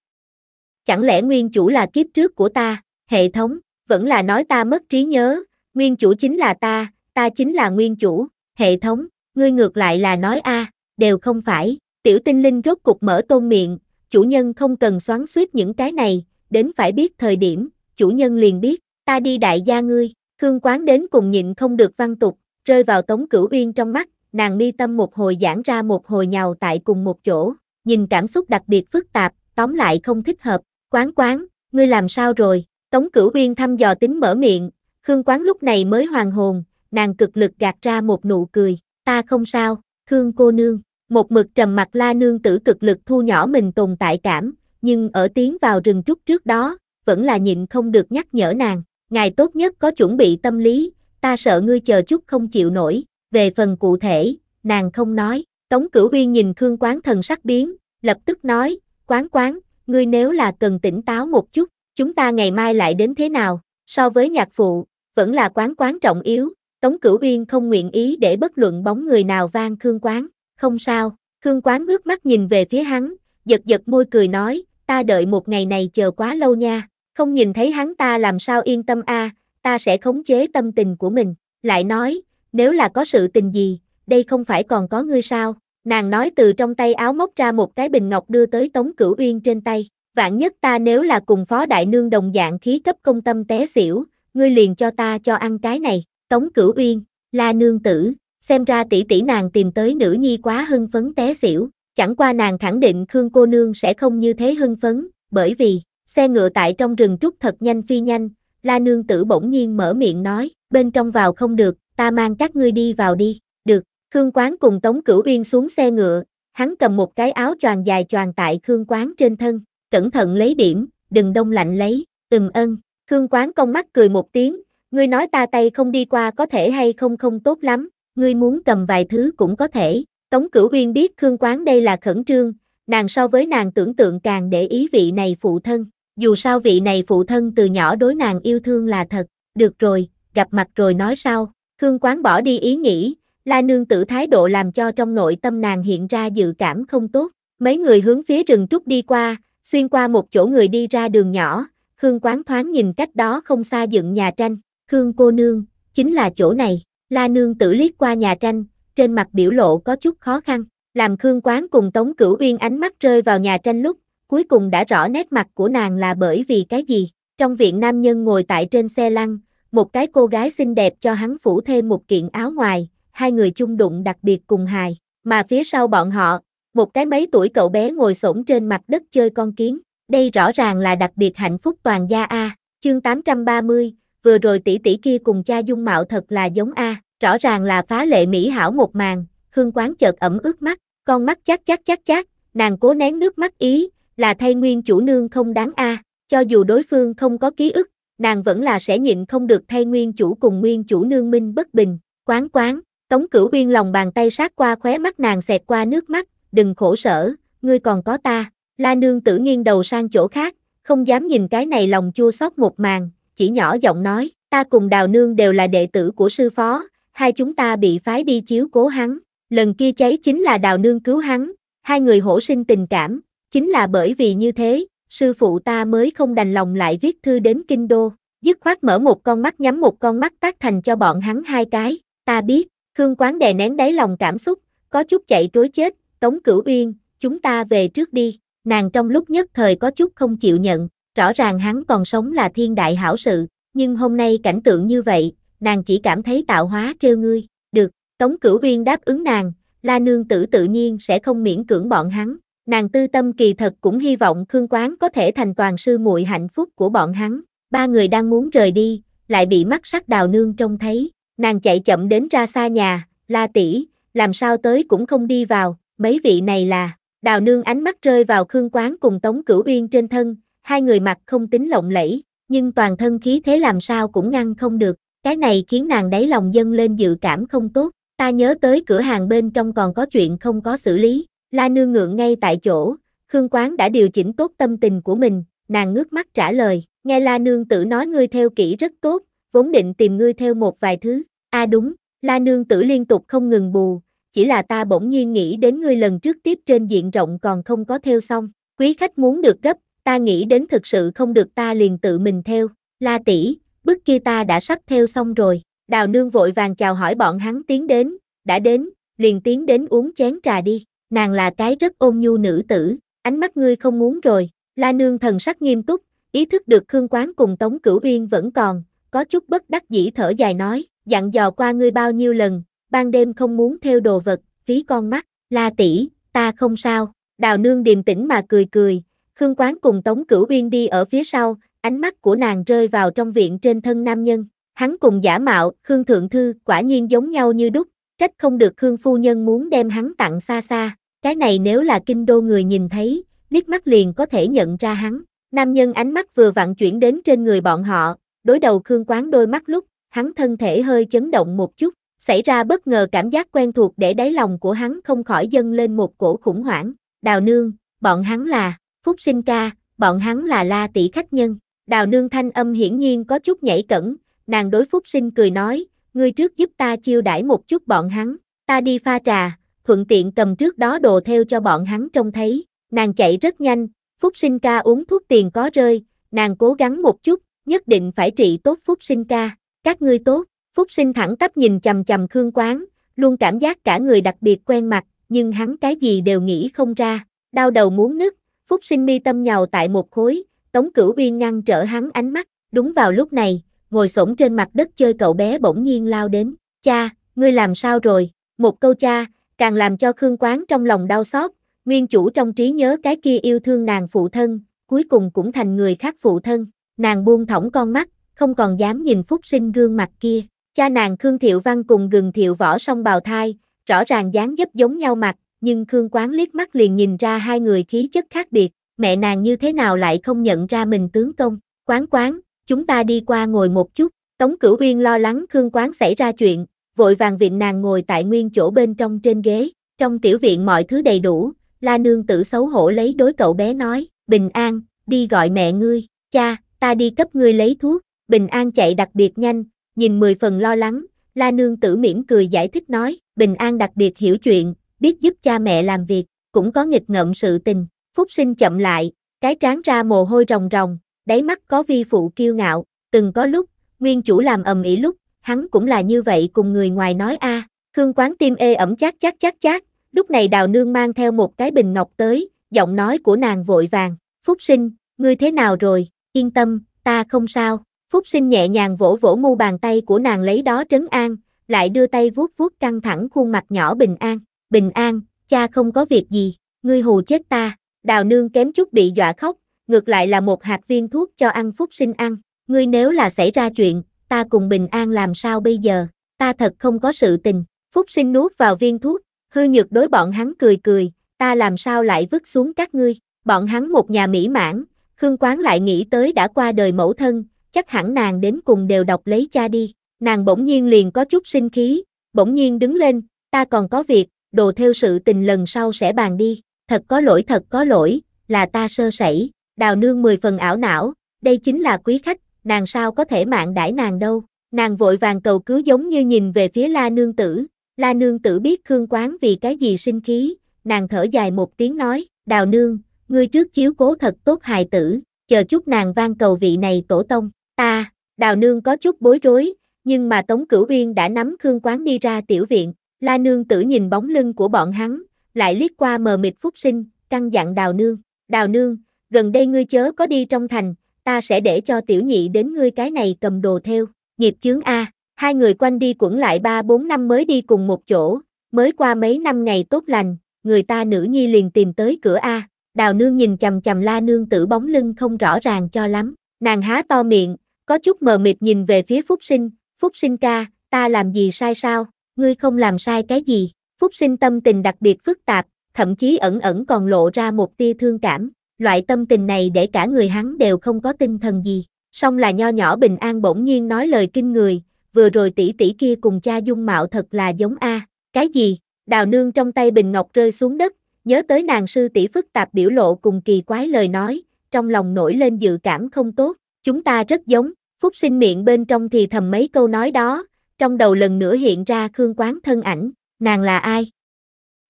Chẳng lẽ nguyên chủ là kiếp trước của ta, hệ thống, vẫn là nói ta mất trí nhớ, nguyên chủ chính là ta, ta chính là nguyên chủ, hệ thống, ngươi ngược lại là nói a đều không phải, tiểu tinh linh rốt cục mở tôn miệng, chủ nhân không cần xoắn suýt những cái này, đến phải biết thời điểm, chủ nhân liền biết, ta đi đại gia ngươi, Khương Quán đến cùng nhịn không được văn tục, rơi vào Tống Cửu Uyên trong mắt, nàng mi tâm một hồi giãn ra một hồi nhào tại cùng một chỗ, nhìn cảm xúc đặc biệt phức tạp, tóm lại không thích hợp, Quán Quán, ngươi làm sao rồi, Tống Cửu Uyên thăm dò tính mở miệng, Khương Quán lúc này mới hoàn hồn, nàng cực lực gạt ra một nụ cười, ta không sao, Khương cô nương một mực trầm mặt la nương tử cực lực thu nhỏ mình tồn tại cảm, nhưng ở tiến vào rừng trúc trước đó, vẫn là nhịn không được nhắc nhở nàng, ngài tốt nhất có chuẩn bị tâm lý, ta sợ ngươi chờ chút không chịu nổi, về phần cụ thể, nàng không nói, Tống Cửu Uyên nhìn Khương Quán thần sắc biến, lập tức nói, Quán Quán, ngươi nếu là cần tỉnh táo một chút, chúng ta ngày mai lại đến thế nào, so với nhạc phụ, vẫn là Quán Quán trọng yếu, Tống Cửu Uyên không nguyện ý để bất luận bóng người nào vang Khương Quán không sao, Khương Quán ngước mắt nhìn về phía hắn, giật giật môi cười nói, ta đợi một ngày này chờ quá lâu nha, không nhìn thấy hắn ta làm sao yên tâm a, ta sẽ khống chế tâm tình của mình, lại nói, nếu là có sự tình gì, đây không phải còn có ngươi sao, nàng nói từ trong tay áo móc ra một cái bình ngọc đưa tới Tống Cửu Uyên trên tay, vạn nhất ta nếu là cùng phó đại nương đồng dạng khí cấp công tâm té xỉu, ngươi liền cho ta cho ăn cái này, Tống Cửu Uyên, la nương tử, xem ra tỷ tỷ nàng tìm tới nữ nhi quá hưng phấn té xỉu, chẳng qua nàng khẳng định Khương cô nương sẽ không như thế hưng phấn, bởi vì, xe ngựa tại trong rừng trúc thật nhanh phi nhanh, la nương tử bỗng nhiên mở miệng nói, bên trong vào không được, ta mang các ngươi đi vào đi, được, Khương Quán cùng Tống Cửu Uyên xuống xe ngựa, hắn cầm một cái áo choàng dài choàng tại Khương Quán trên thân, cẩn thận lấy điểm, đừng đông lạnh lấy, ừm ân, Khương Quán công mắt cười một tiếng, ngươi nói ta tay không đi qua có thể hay không không tốt lắm, ngươi muốn cầm vài thứ cũng có thể. Tống Cửu Uyên biết Khương Quán đây là khẩn trương, nàng so với nàng tưởng tượng càng để ý vị này phụ thân. Dù sao vị này phụ thân từ nhỏ đối nàng yêu thương là thật, được rồi, gặp mặt rồi nói sau. Khương Quán bỏ đi ý nghĩ, la nương tử thái độ làm cho trong nội tâm nàng hiện ra dự cảm không tốt. Mấy người hướng phía rừng trúc đi qua, xuyên qua một chỗ người đi ra đường nhỏ, Khương Quán thoáng nhìn cách đó không xa dựng nhà tranh. Khương cô nương, chính là chỗ này. La nương tử liếc qua nhà tranh, trên mặt biểu lộ có chút khó khăn, làm Khương Quán cùng Tống Cửu Uyên ánh mắt rơi vào nhà tranh lúc, cuối cùng đã rõ nét mặt của nàng là bởi vì cái gì. Trong viện nam nhân ngồi tại trên xe lăn, một cái cô gái xinh đẹp cho hắn phủ thêm một kiện áo ngoài, hai người chung đụng đặc biệt cùng hài, mà phía sau bọn họ, một cái mấy tuổi cậu bé ngồi xổm trên mặt đất chơi con kiến, đây rõ ràng là đặc biệt hạnh phúc toàn gia A, chương 830, vừa rồi tỷ tỷ kia cùng cha dung mạo thật là giống a, rõ ràng là phá lệ mỹ hảo một màn, Khương Quán chợt ẩm ướt mắt, con mắt chát chát chát chát, nàng cố nén nước mắt ý, là thay nguyên chủ nương không đáng a, cho dù đối phương không có ký ức, nàng vẫn là sẽ nhịn không được thay nguyên chủ cùng nguyên chủ nương minh bất bình, Quán Quán, Tống Cửu Uyên lòng bàn tay sát qua khóe mắt nàng xẹt qua nước mắt, đừng khổ sở, ngươi còn có ta, la nương tử nghiêng đầu sang chỗ khác, không dám nhìn cái này lòng chua xót một màn, chỉ nhỏ giọng nói, ta cùng đào nương đều là đệ tử của sư phó, hai chúng ta bị phái đi chiếu cố hắn, lần kia cháy chính là đào nương cứu hắn, hai người hổ sinh tình cảm, chính là bởi vì như thế, sư phụ ta mới không đành lòng lại viết thư đến kinh đô, dứt khoát mở một con mắt nhắm một con mắt tác thành cho bọn hắn hai cái, ta biết, Khương Quán đè nén đáy lòng cảm xúc, có chút chạy trối chết, Tống Cửu Uyên, chúng ta về trước đi, nàng trong lúc nhất thời có chút không chịu nhận, Rõ ràng hắn còn sống là thiên đại hảo sự, nhưng hôm nay cảnh tượng như vậy, nàng chỉ cảm thấy tạo hóa trêu ngươi, được, Tống Cửu Uyên đáp ứng nàng, La Nương Tử tự nhiên sẽ không miễn cưỡng bọn hắn, nàng tư tâm kỳ thật cũng hy vọng Khương Quán có thể thành toàn sư muội hạnh phúc của bọn hắn, ba người đang muốn rời đi, lại bị mắt sắc đào nương trông thấy, nàng chạy chậm đến ra xa nhà, La tỷ, làm sao tới cũng không đi vào, mấy vị này là, đào nương ánh mắt rơi vào Khương Quán cùng Tống Cửu Uyên trên thân, hai người mặt không tính lộng lẫy, nhưng toàn thân khí thế làm sao cũng ngăn không được, cái này khiến nàng đáy lòng dâng lên dự cảm không tốt, ta nhớ tới cửa hàng bên trong còn có chuyện không có xử lý, la nương ngượng ngay tại chỗ, Khương Quán đã điều chỉnh tốt tâm tình của mình, nàng ngước mắt trả lời, nghe la nương tử nói ngươi theo kỹ rất tốt, vốn định tìm ngươi theo một vài thứ, a à đúng, la nương tử liên tục không ngừng bù, chỉ là ta bỗng nhiên nghĩ đến ngươi lần trước tiếp trên diện rộng còn không có theo xong, quý khách muốn được gấp, ta nghĩ đến thực sự không được ta liền tự mình theo, la tỷ, bức kia ta đã sắp theo xong rồi, đào nương vội vàng chào hỏi bọn hắn tiến đến, đã đến, liền tiến đến uống chén trà đi, nàng là cái rất ôn nhu nữ tử, ánh mắt ngươi không muốn rồi, la nương thần sắc nghiêm túc, ý thức được Khương Quán cùng Tống Cửu Uyên vẫn còn, có chút bất đắc dĩ thở dài nói, dặn dò qua ngươi bao nhiêu lần, ban đêm không muốn theo đồ vật, phí con mắt, la tỷ, ta không sao, đào nương điềm tĩnh mà cười cười, Khương Quán cùng Tống Cửu Uyên đi ở phía sau, ánh mắt của nàng rơi vào trong viện trên thân nam nhân. Hắn cùng giả mạo, Khương Thượng Thư quả nhiên giống nhau như đúc, trách không được Khương Phu Nhân muốn đem hắn tặng xa xa. Cái này nếu là kinh đô người nhìn thấy, liếc mắt liền có thể nhận ra hắn. Nam nhân ánh mắt vừa vặn chuyển đến trên người bọn họ, đối đầu Khương Quán đôi mắt lúc, hắn thân thể hơi chấn động một chút, xảy ra bất ngờ cảm giác quen thuộc để đáy lòng của hắn không khỏi dâng lên một cổ khủng hoảng. Đào nương, bọn hắn là Phúc sinh ca, bọn hắn là la tỷ khách nhân. Đào nương thanh âm hiển nhiên có chút nhảy cẩn, nàng đối Phúc sinh cười nói, ngươi trước giúp ta chiêu đãi một chút bọn hắn, ta đi pha trà, thuận tiện cầm trước đó đồ theo cho bọn hắn trông thấy. Nàng chạy rất nhanh, Phúc sinh ca uống thuốc tiền có rơi, nàng cố gắng một chút, nhất định phải trị tốt Phúc sinh ca. Các ngươi tốt, Phúc sinh thẳng tắp nhìn chầm chầm Khương Quán, luôn cảm giác cả người đặc biệt quen mặt, nhưng hắn cái gì đều nghĩ không ra, đau đầu muốn nứt, Phúc sinh mi tâm nhào tại một khối, Tống Cửu Uyên ngăn trở hắn ánh mắt, đúng vào lúc này, ngồi xổm trên mặt đất chơi cậu bé bỗng nhiên lao đến, cha, ngươi làm sao rồi, một câu cha, càng làm cho Khương Quán trong lòng đau xót, nguyên chủ trong trí nhớ cái kia yêu thương nàng phụ thân, cuối cùng cũng thành người khác phụ thân, nàng buông thõng con mắt, không còn dám nhìn Phúc sinh gương mặt kia, cha nàng Khương Thiệu Văn cùng gừng Thiệu Võ song bào thai, rõ ràng dáng dấp giống nhau mặt, nhưng Khương Quán liếc mắt liền nhìn ra hai người khí chất khác biệt, mẹ nàng như thế nào lại không nhận ra mình tướng công, Quán Quán, chúng ta đi qua ngồi một chút, Tống Cửu Uyên lo lắng Khương Quán xảy ra chuyện, vội vàng viện nàng ngồi tại nguyên chỗ bên trong trên ghế, trong tiểu viện mọi thứ đầy đủ, la nương tử xấu hổ lấy đối cậu bé nói, bình an, đi gọi mẹ ngươi, cha, ta đi cấp ngươi lấy thuốc, bình an chạy đặc biệt nhanh, nhìn mười phần lo lắng, la nương tử mỉm cười giải thích nói, bình an đặc biệt hiểu chuyện, biết giúp cha mẹ làm việc, cũng có nghịch ngợm sự tình, Phúc sinh chậm lại, cái trán ra mồ hôi ròng ròng, đáy mắt có vi phụ kiêu ngạo, từng có lúc, nguyên chủ làm ầm ĩ lúc, hắn cũng là như vậy cùng người ngoài nói a à, Khương quán tim ê ẩm chát chát chát chát, lúc này đào nương mang theo một cái bình ngọc tới, giọng nói của nàng vội vàng, Phúc sinh, ngươi thế nào rồi, yên tâm, ta không sao, Phúc sinh nhẹ nhàng vỗ vỗ mu bàn tay của nàng lấy đó trấn an, lại đưa tay vuốt vuốt căng thẳng khuôn mặt nhỏ bình an bình an, cha không có việc gì, ngươi hù chết ta, đào nương kém chút bị dọa khóc, ngược lại là một hạt viên thuốc cho ăn phúc sinh ăn, ngươi nếu là xảy ra chuyện, ta cùng bình an làm sao bây giờ, ta thật không có sự tình, phúc sinh nuốt vào viên thuốc, hư nhược đối bọn hắn cười cười, ta làm sao lại vứt xuống các ngươi, bọn hắn một nhà mỹ mãn, Khương Quán lại nghĩ tới đã qua đời mẫu thân, chắc hẳn nàng đến cùng đều đọc lấy cha đi, nàng bỗng nhiên liền có chút sinh khí, bỗng nhiên đứng lên, ta còn có việc, đồ theo sự tình lần sau sẽ bàn đi, thật có lỗi thật có lỗi, là ta sơ sẩy, đào nương mười phần ảo não, đây chính là quý khách, nàng sao có thể mạng đãi nàng đâu, nàng vội vàng cầu cứu giống như nhìn về phía la nương tử, la nương tử biết Khương Quán vì cái gì sinh khí, nàng thở dài một tiếng nói, đào nương, ngươi trước chiếu cố thật tốt hài tử, chờ chút nàng van cầu vị này tổ tông, ta, đào nương có chút bối rối, nhưng mà Tống Cửu Uyên đã nắm Khương Quán đi ra tiểu viện, La nương tử nhìn bóng lưng của bọn hắn, lại liếc qua mờ mịt phúc sinh, căn dặn đào nương. Đào nương, gần đây ngươi chớ có đi trong thành, ta sẽ để cho tiểu nhị đến ngươi cái này cầm đồ theo. Nghiệp chướng A, hai người quanh đi quẩn lại ba bốn năm mới đi cùng một chỗ, mới qua mấy năm ngày tốt lành, người ta nữ nhi liền tìm tới cửa A. Đào nương nhìn chầm chầm la nương tử bóng lưng không rõ ràng cho lắm. Nàng há to miệng, có chút mờ mịt nhìn về phía Phúc Sinh, Phúc Sinh ca, ta làm gì sai sao, ngươi không làm sai cái gì. Phúc sinh tâm tình đặc biệt phức tạp, thậm chí ẩn ẩn còn lộ ra một tia thương cảm, loại tâm tình này để cả người hắn đều không có tinh thần gì. Song là nho nhỏ bình an bỗng nhiên nói lời kinh người, vừa rồi tỷ tỷ kia cùng cha dung mạo thật là giống a. Cái gì? Đào nương trong tay bình ngọc rơi xuống đất, nhớ tới nàng sư tỷ phức tạp biểu lộ cùng kỳ quái lời nói, trong lòng nổi lên dự cảm không tốt, chúng ta rất giống, phúc sinh miệng bên trong thì thầm mấy câu nói đó, trong đầu lần nữa hiện ra Khương Quán thân ảnh, nàng là ai?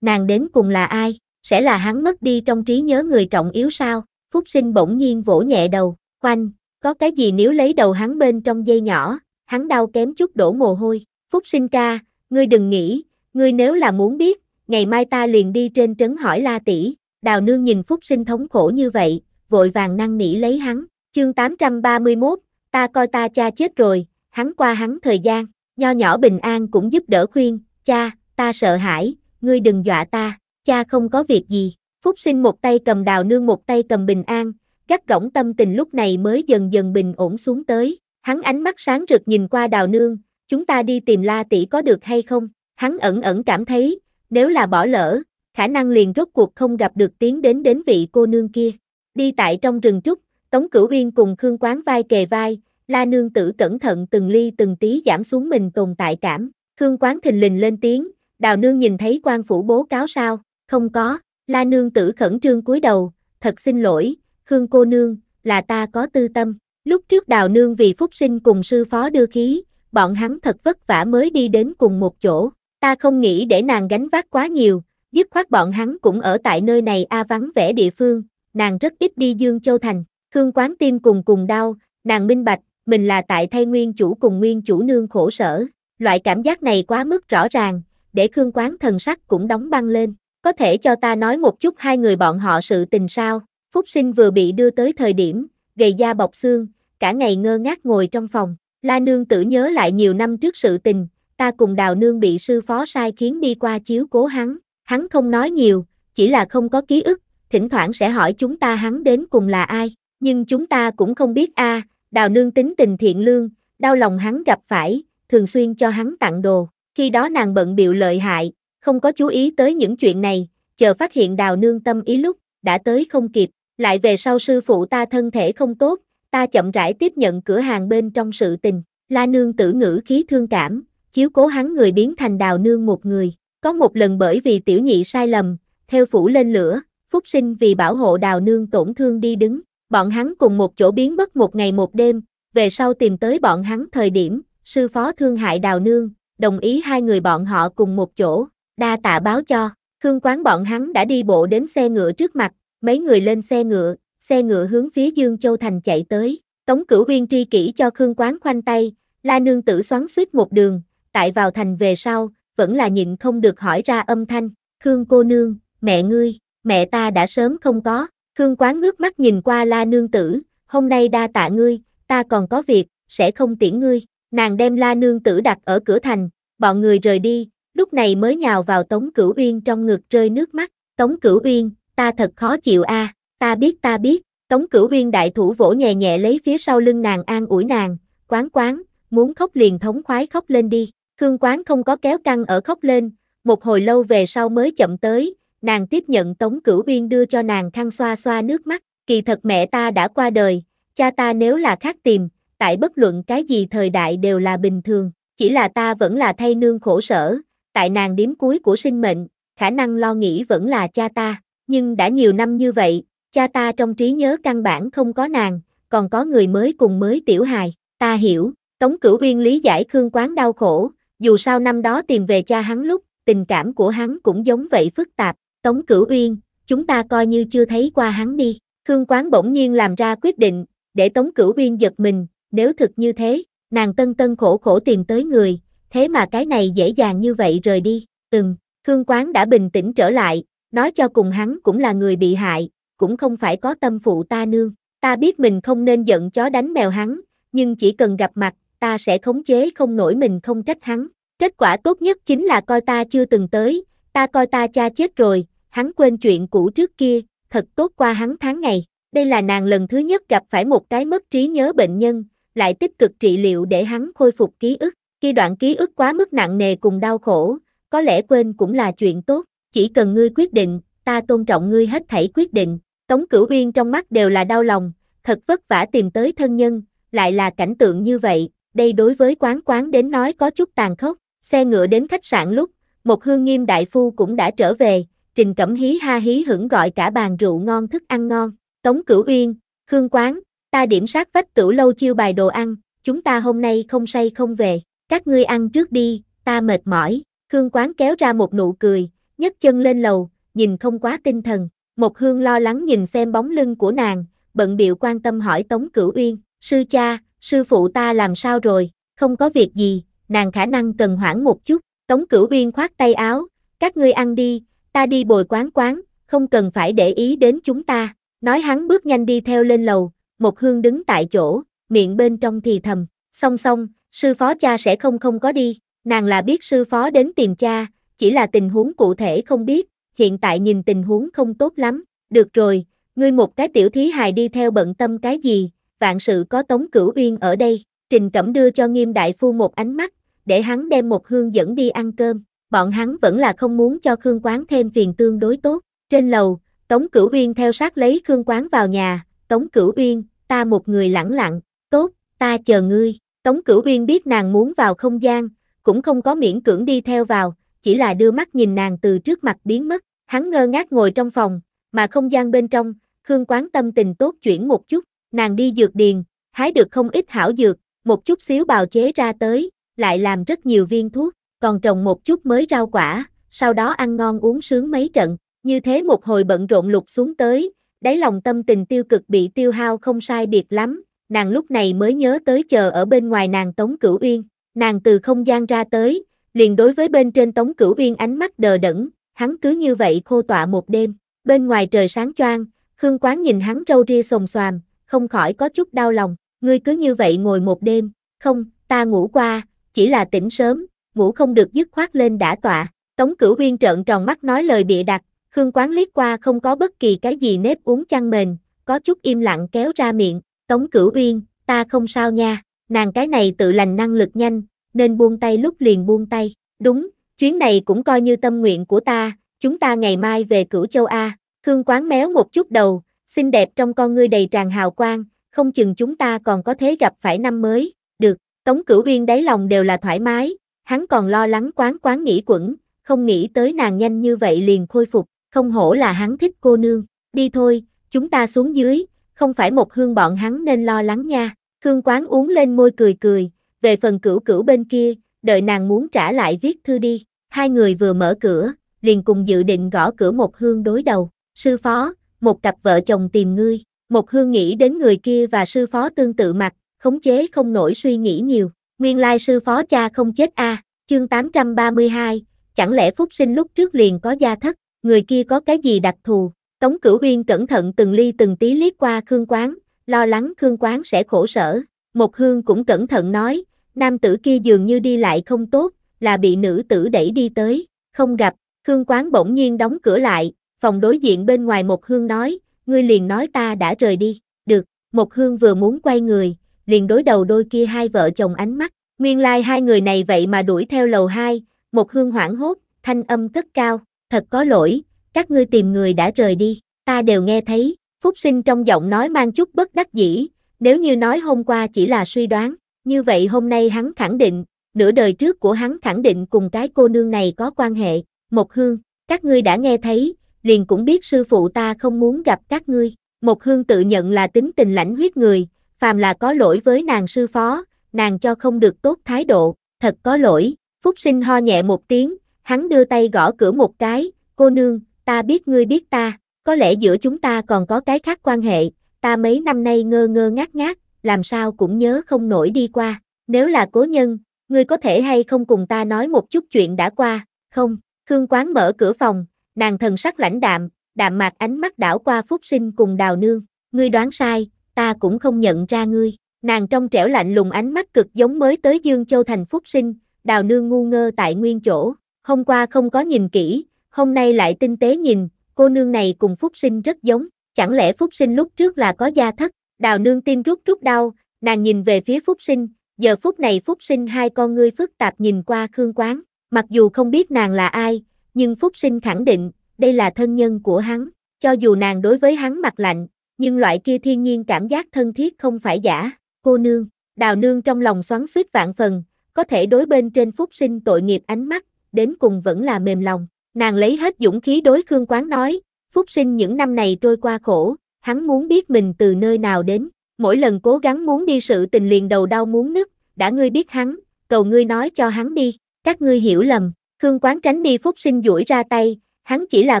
Nàng đến cùng là ai? Sẽ là hắn mất đi trong trí nhớ người trọng yếu sao? Phúc sinh bỗng nhiên vỗ nhẹ đầu, khoanh có cái gì nếu lấy đầu hắn bên trong dây nhỏ, hắn đau kém chút đổ mồ hôi. Phúc sinh ca, ngươi đừng nghĩ, ngươi nếu là muốn biết, ngày mai ta liền đi trên trấn hỏi la tỷ. Đào nương nhìn Phúc sinh thống khổ như vậy, vội vàng năn nỉ lấy hắn. Chương 831, ta coi ta cha chết rồi, hắn qua hắn thời gian, Nho nhỏ bình an cũng giúp đỡ khuyên, cha, ta sợ hãi, ngươi đừng dọa ta, cha không có việc gì. Phúc sinh một tay cầm đào nương một tay cầm bình an, gắt gỏng tâm tình lúc này mới dần dần bình ổn xuống tới. Hắn ánh mắt sáng rực nhìn qua đào nương, chúng ta đi tìm la tỷ có được hay không? Hắn ẩn ẩn cảm thấy, nếu là bỏ lỡ, khả năng liền rốt cuộc không gặp được tiến đến đến vị cô nương kia. Đi tại trong rừng trúc, Tống Cửu Uyên cùng Khương Quán vai kề vai, la nương tử cẩn thận từng ly từng tí giảm xuống mình tồn tại cảm, Khương Quán thình lình lên tiếng, đào nương nhìn thấy quan phủ bố cáo sao, không có, la nương tử khẩn trương cúi đầu, thật xin lỗi, Khương cô nương, là ta có tư tâm, lúc trước đào nương vì phúc sinh cùng sư phó đưa khí, bọn hắn thật vất vả mới đi đến cùng một chỗ, ta không nghĩ để nàng gánh vác quá nhiều, dứt khoát bọn hắn cũng ở tại nơi này a vắng vẻ địa phương, nàng rất ít đi Dương Châu Thành, Khương Quán tim cùng cùng đau, nàng minh bạch, mình là tại thay nguyên chủ cùng nguyên chủ nương khổ sở. Loại cảm giác này quá mức rõ ràng, để Khương Quán thần sắc cũng đóng băng lên. Có thể cho ta nói một chút hai người bọn họ sự tình sao? Phúc sinh vừa bị đưa tới thời điểm, gầy da bọc xương, cả ngày ngơ ngác ngồi trong phòng. La nương tự nhớ lại nhiều năm trước sự tình, ta cùng đào nương bị sư phó sai khiến đi qua chiếu cố hắn. Hắn không nói nhiều, chỉ là không có ký ức, thỉnh thoảng sẽ hỏi chúng ta hắn đến cùng là ai. Nhưng chúng ta cũng không biết a Đào nương tính tình thiện lương, đau lòng hắn gặp phải, thường xuyên cho hắn tặng đồ. Khi đó nàng bận biểu lợi hại, không có chú ý tới những chuyện này, chờ phát hiện đào nương tâm ý lúc, đã tới không kịp. Lại về sau sư phụ ta thân thể không tốt, ta chậm rãi tiếp nhận cửa hàng bên trong sự tình. La nương tử ngữ khí thương cảm, chiếu cố hắn người biến thành đào nương một người. Có một lần bởi vì tiểu nhị sai lầm, theo phủ lên lửa, Phúc sinh vì bảo hộ đào nương tổn thương đi đứng, Bọn hắn cùng một chỗ biến mất một ngày một đêm, về sau tìm tới bọn hắn thời điểm, sư phó thương hại đào nương, đồng ý hai người bọn họ cùng một chỗ, đa tạ báo cho, khương quán bọn hắn đã đi bộ đến xe ngựa trước mặt, mấy người lên xe ngựa, xe ngựa hướng phía Dương Châu Thành chạy tới, tống cửu viên tri kỷ cho khương quán khoanh tay, la nương tử xoắn suýt một đường, tại vào thành về sau, vẫn là nhịn không được hỏi ra âm thanh, khương cô nương, mẹ ngươi, mẹ ta đã sớm không có, Khương Quán ngước mắt nhìn qua la nương tử, hôm nay đa tạ ngươi, ta còn có việc, sẽ không tiễn ngươi. Nàng đem la nương tử đặt ở cửa thành, bọn người rời đi, lúc này mới nhào vào Tống Cửu Uyên trong ngực rơi nước mắt. Tống Cửu Uyên, ta thật khó chịu a, à, ta biết ta biết. Tống Cửu Uyên đại thủ vỗ nhẹ nhẹ lấy phía sau lưng nàng an ủi nàng, quán quán, muốn khóc liền thống khoái khóc lên đi. Khương Quán không có kéo căng ở khóc lên, một hồi lâu về sau mới chậm tới, nàng tiếp nhận Tống Cửu biên đưa cho nàng khăn xoa xoa nước mắt, kỳ thật mẹ ta đã qua đời, cha ta nếu là khác tìm, tại bất luận cái gì thời đại đều là bình thường, chỉ là ta vẫn là thay nương khổ sở, tại nàng điếm cuối của sinh mệnh, khả năng lo nghĩ vẫn là cha ta, nhưng đã nhiều năm như vậy, cha ta trong trí nhớ căn bản không có nàng, còn có người mới cùng mới tiểu hài, ta hiểu, Tống Cửu biên lý giải Khương Quán đau khổ, dù sao năm đó tìm về cha hắn lúc, tình cảm của hắn cũng giống vậy phức tạp, Tống Cửu Uyên, chúng ta coi như chưa thấy qua hắn đi. Khương Quán bỗng nhiên làm ra quyết định, để Tống Cửu Uyên giật mình, nếu thực như thế, nàng tân tân khổ khổ tìm tới người, thế mà cái này dễ dàng như vậy rời đi. Từng, Khương Quán đã bình tĩnh trở lại, nói cho cùng hắn cũng là người bị hại, cũng không phải có tâm phụ ta nương. Ta biết mình không nên giận chó đánh mèo hắn, nhưng chỉ cần gặp mặt, ta sẽ khống chế không nổi mình không trách hắn. Kết quả tốt nhất chính là coi ta chưa từng tới, ta coi ta cha chết rồi, hắn quên chuyện cũ trước kia, thật tốt qua hắn tháng ngày. Đây là nàng lần thứ nhất gặp phải một cái mất trí nhớ bệnh nhân, lại tích cực trị liệu để hắn khôi phục ký ức. Khi đoạn ký ức quá mức nặng nề cùng đau khổ, có lẽ quên cũng là chuyện tốt, chỉ cần ngươi quyết định, ta tôn trọng ngươi hết thảy quyết định. Tống Cửu Uyên trong mắt đều là đau lòng, thật vất vả tìm tới thân nhân, lại là cảnh tượng như vậy, đây đối với quán quán đến nói có chút tàn khốc. Xe ngựa đến khách sạn lúc, một hương nghiêm đại phu cũng đã trở về, Trình Cẩm hí ha hí hửng gọi cả bàn rượu ngon thức ăn ngon. Tống Cửu Uyên, Khương Quán, ta điểm sát vách tửu lâu chiêu bài đồ ăn, chúng ta hôm nay không say không về, các ngươi ăn trước đi, ta mệt mỏi. Khương Quán kéo ra một nụ cười, nhấc chân lên lầu, nhìn không quá tinh thần. Một hương lo lắng nhìn xem bóng lưng của nàng, bận biệu quan tâm hỏi Tống Cửu Uyên, sư cha, sư phụ ta làm sao rồi, không có việc gì, nàng khả năng cần hoãn một chút. Tống Cửu Uyên khoát tay áo, các ngươi ăn đi, ta đi bồi quán quán, không cần phải để ý đến chúng ta. Nói hắn bước nhanh đi theo lên lầu, một hương đứng tại chỗ, miệng bên trong thì thầm, song song, sư phó cha sẽ không không có đi, nàng là biết sư phó đến tìm cha, chỉ là tình huống cụ thể không biết, hiện tại nhìn tình huống không tốt lắm, được rồi, ngươi một cái tiểu thí hài đi theo bận tâm cái gì, vạn sự có Tống Cửu Uyên ở đây, Trình Cẩm đưa cho Nghiêm Đại Phu một ánh mắt, để hắn đem một hương dẫn đi ăn cơm, bọn hắn vẫn là không muốn cho Khương Quán thêm phiền tương đối tốt. Trên lầu, Tống Cửu Uyên theo sát lấy Khương Quán vào nhà, Tống Cửu Uyên, ta một người lặng lặng, tốt, ta chờ ngươi. Tống Cửu Uyên biết nàng muốn vào không gian, cũng không có miễn cưỡng đi theo vào, chỉ là đưa mắt nhìn nàng từ trước mặt biến mất, hắn ngơ ngác ngồi trong phòng, mà không gian bên trong, Khương Quán tâm tình tốt chuyển một chút, nàng đi dược điền, hái được không ít hảo dược, một chút xíu bào chế ra tới, lại làm rất nhiều viên thuốc, còn trồng một chút mới rau quả, sau đó ăn ngon uống sướng mấy trận, như thế một hồi bận rộn lục xuống tới, đáy lòng tâm tình tiêu cực bị tiêu hao không sai biệt lắm, nàng lúc này mới nhớ tới chờ ở bên ngoài nàng Tống Cửu Uyên, nàng từ không gian ra tới, liền đối với bên trên Tống Cửu Uyên ánh mắt đờ đẫn, hắn cứ như vậy khô tọa một đêm, bên ngoài trời sáng choang, Khương Quán nhìn hắn râu ria sồm xoàm, không khỏi có chút đau lòng, ngươi cứ như vậy ngồi một đêm, không, ta ngủ qua, chỉ là tỉnh sớm, ngủ không được dứt khoát lên đã tọa. Tống cửu huyên trợn tròn mắt nói lời bịa đặt, Khương Quán liếc qua không có bất kỳ cái gì nếp uống chăn mền, có chút im lặng kéo ra miệng, Tống Cửu Uyên, ta không sao nha, nàng cái này tự lành năng lực nhanh, nên buông tay lúc liền buông tay, đúng, chuyến này cũng coi như tâm nguyện của ta, chúng ta ngày mai về cửu châu A, Khương Quán méo một chút đầu, xinh đẹp trong con ngươi đầy tràn hào quang, không chừng chúng ta còn có thế gặp phải năm mới, được, Tống Cửu Uyên đáy lòng đều là thoải mái, Hắn còn lo lắng quán quán nghĩ quẩn, không nghĩ tới nàng nhanh như vậy liền khôi phục, không hổ là hắn thích cô nương. Đi thôi, chúng ta xuống dưới, không phải một hương bọn hắn nên lo lắng nha. Khương quán uống lên môi cười cười, về phần cửu cửu bên kia, đợi nàng muốn trả lại viết thư đi. Hai người vừa mở cửa, liền cùng dự định gõ cửa một hương đối đầu. Sư phó, một cặp vợ chồng tìm ngươi. Một hương nghĩ đến người kia và sư phó tương tự mặt, khống chế không nổi suy nghĩ nhiều. Nguyên lai sư phó cha không chết a à, chương 832, chẳng lẽ Phúc sinh lúc trước liền có gia thất, người kia có cái gì đặc thù? Tống Cửu Uyên cẩn thận từng ly từng tí liếc qua Khương Quán, lo lắng Khương Quán sẽ khổ sở. Một Hương cũng cẩn thận nói, nam tử kia dường như đi lại không tốt, là bị nữ tử đẩy đi tới, không gặp. Khương Quán bỗng nhiên đóng cửa lại, phòng đối diện bên ngoài Một Hương nói, ngươi liền nói ta đã rời đi, được. Một Hương vừa muốn quay người, liền đối đầu đôi kia hai vợ chồng ánh mắt, nguyên lai like hai người này vậy mà đuổi theo lầu hai, một hương hoảng hốt, thanh âm cất cao, thật có lỗi, các ngươi tìm người đã rời đi, ta đều nghe thấy, Phúc Sinh trong giọng nói mang chút bất đắc dĩ, nếu như nói hôm qua chỉ là suy đoán, như vậy hôm nay hắn khẳng định, nửa đời trước của hắn khẳng định cùng cái cô nương này có quan hệ, Một Hương, các ngươi đã nghe thấy, liền cũng biết sư phụ ta không muốn gặp các ngươi, Một Hương tự nhận là tính tình lãnh huyết người, phàm là có lỗi với nàng sư phó, nàng cho không được tốt thái độ, thật có lỗi, Phúc sinh ho nhẹ một tiếng, hắn đưa tay gõ cửa một cái, cô nương, ta biết ngươi biết ta, có lẽ giữa chúng ta còn có cái khác quan hệ, ta mấy năm nay ngơ ngơ ngác ngác, làm sao cũng nhớ không nổi đi qua, nếu là cố nhân, ngươi có thể hay không cùng ta nói một chút chuyện đã qua, không, Khương Quán mở cửa phòng, nàng thần sắc lãnh đạm, đạm mạc ánh mắt đảo qua Phúc sinh cùng đào nương, ngươi đoán sai, ta cũng không nhận ra ngươi. Nàng trong trẻo lạnh lùng ánh mắt cực giống mới tới Dương Châu thành phúc sinh, đào nương ngu ngơ tại nguyên chỗ, hôm qua không có nhìn kỹ, hôm nay lại tinh tế nhìn, cô nương này cùng phúc sinh rất giống, chẳng lẽ phúc sinh lúc trước là có gia thất, đào nương tim rút rút đau, nàng nhìn về phía phúc sinh, giờ phút này phúc sinh hai con ngươi phức tạp nhìn qua khương quán, mặc dù không biết nàng là ai, nhưng phúc sinh khẳng định, đây là thân nhân của hắn, cho dù nàng đối với hắn mặt lạnh, nhưng loại kia thiên nhiên cảm giác thân thiết không phải giả, cô nương, đào nương trong lòng xoắn suýt vạn phần, có thể đối bên trên phúc sinh tội nghiệp ánh mắt, đến cùng vẫn là mềm lòng, nàng lấy hết dũng khí đối Khương Quán nói, phúc sinh những năm này trôi qua khổ, hắn muốn biết mình từ nơi nào đến, mỗi lần cố gắng muốn đi sự tình liền đầu đau muốn nứt, đã ngươi biết hắn, cầu ngươi nói cho hắn đi, các ngươi hiểu lầm, Khương Quán tránh đi phúc sinh duỗi ra tay, hắn chỉ là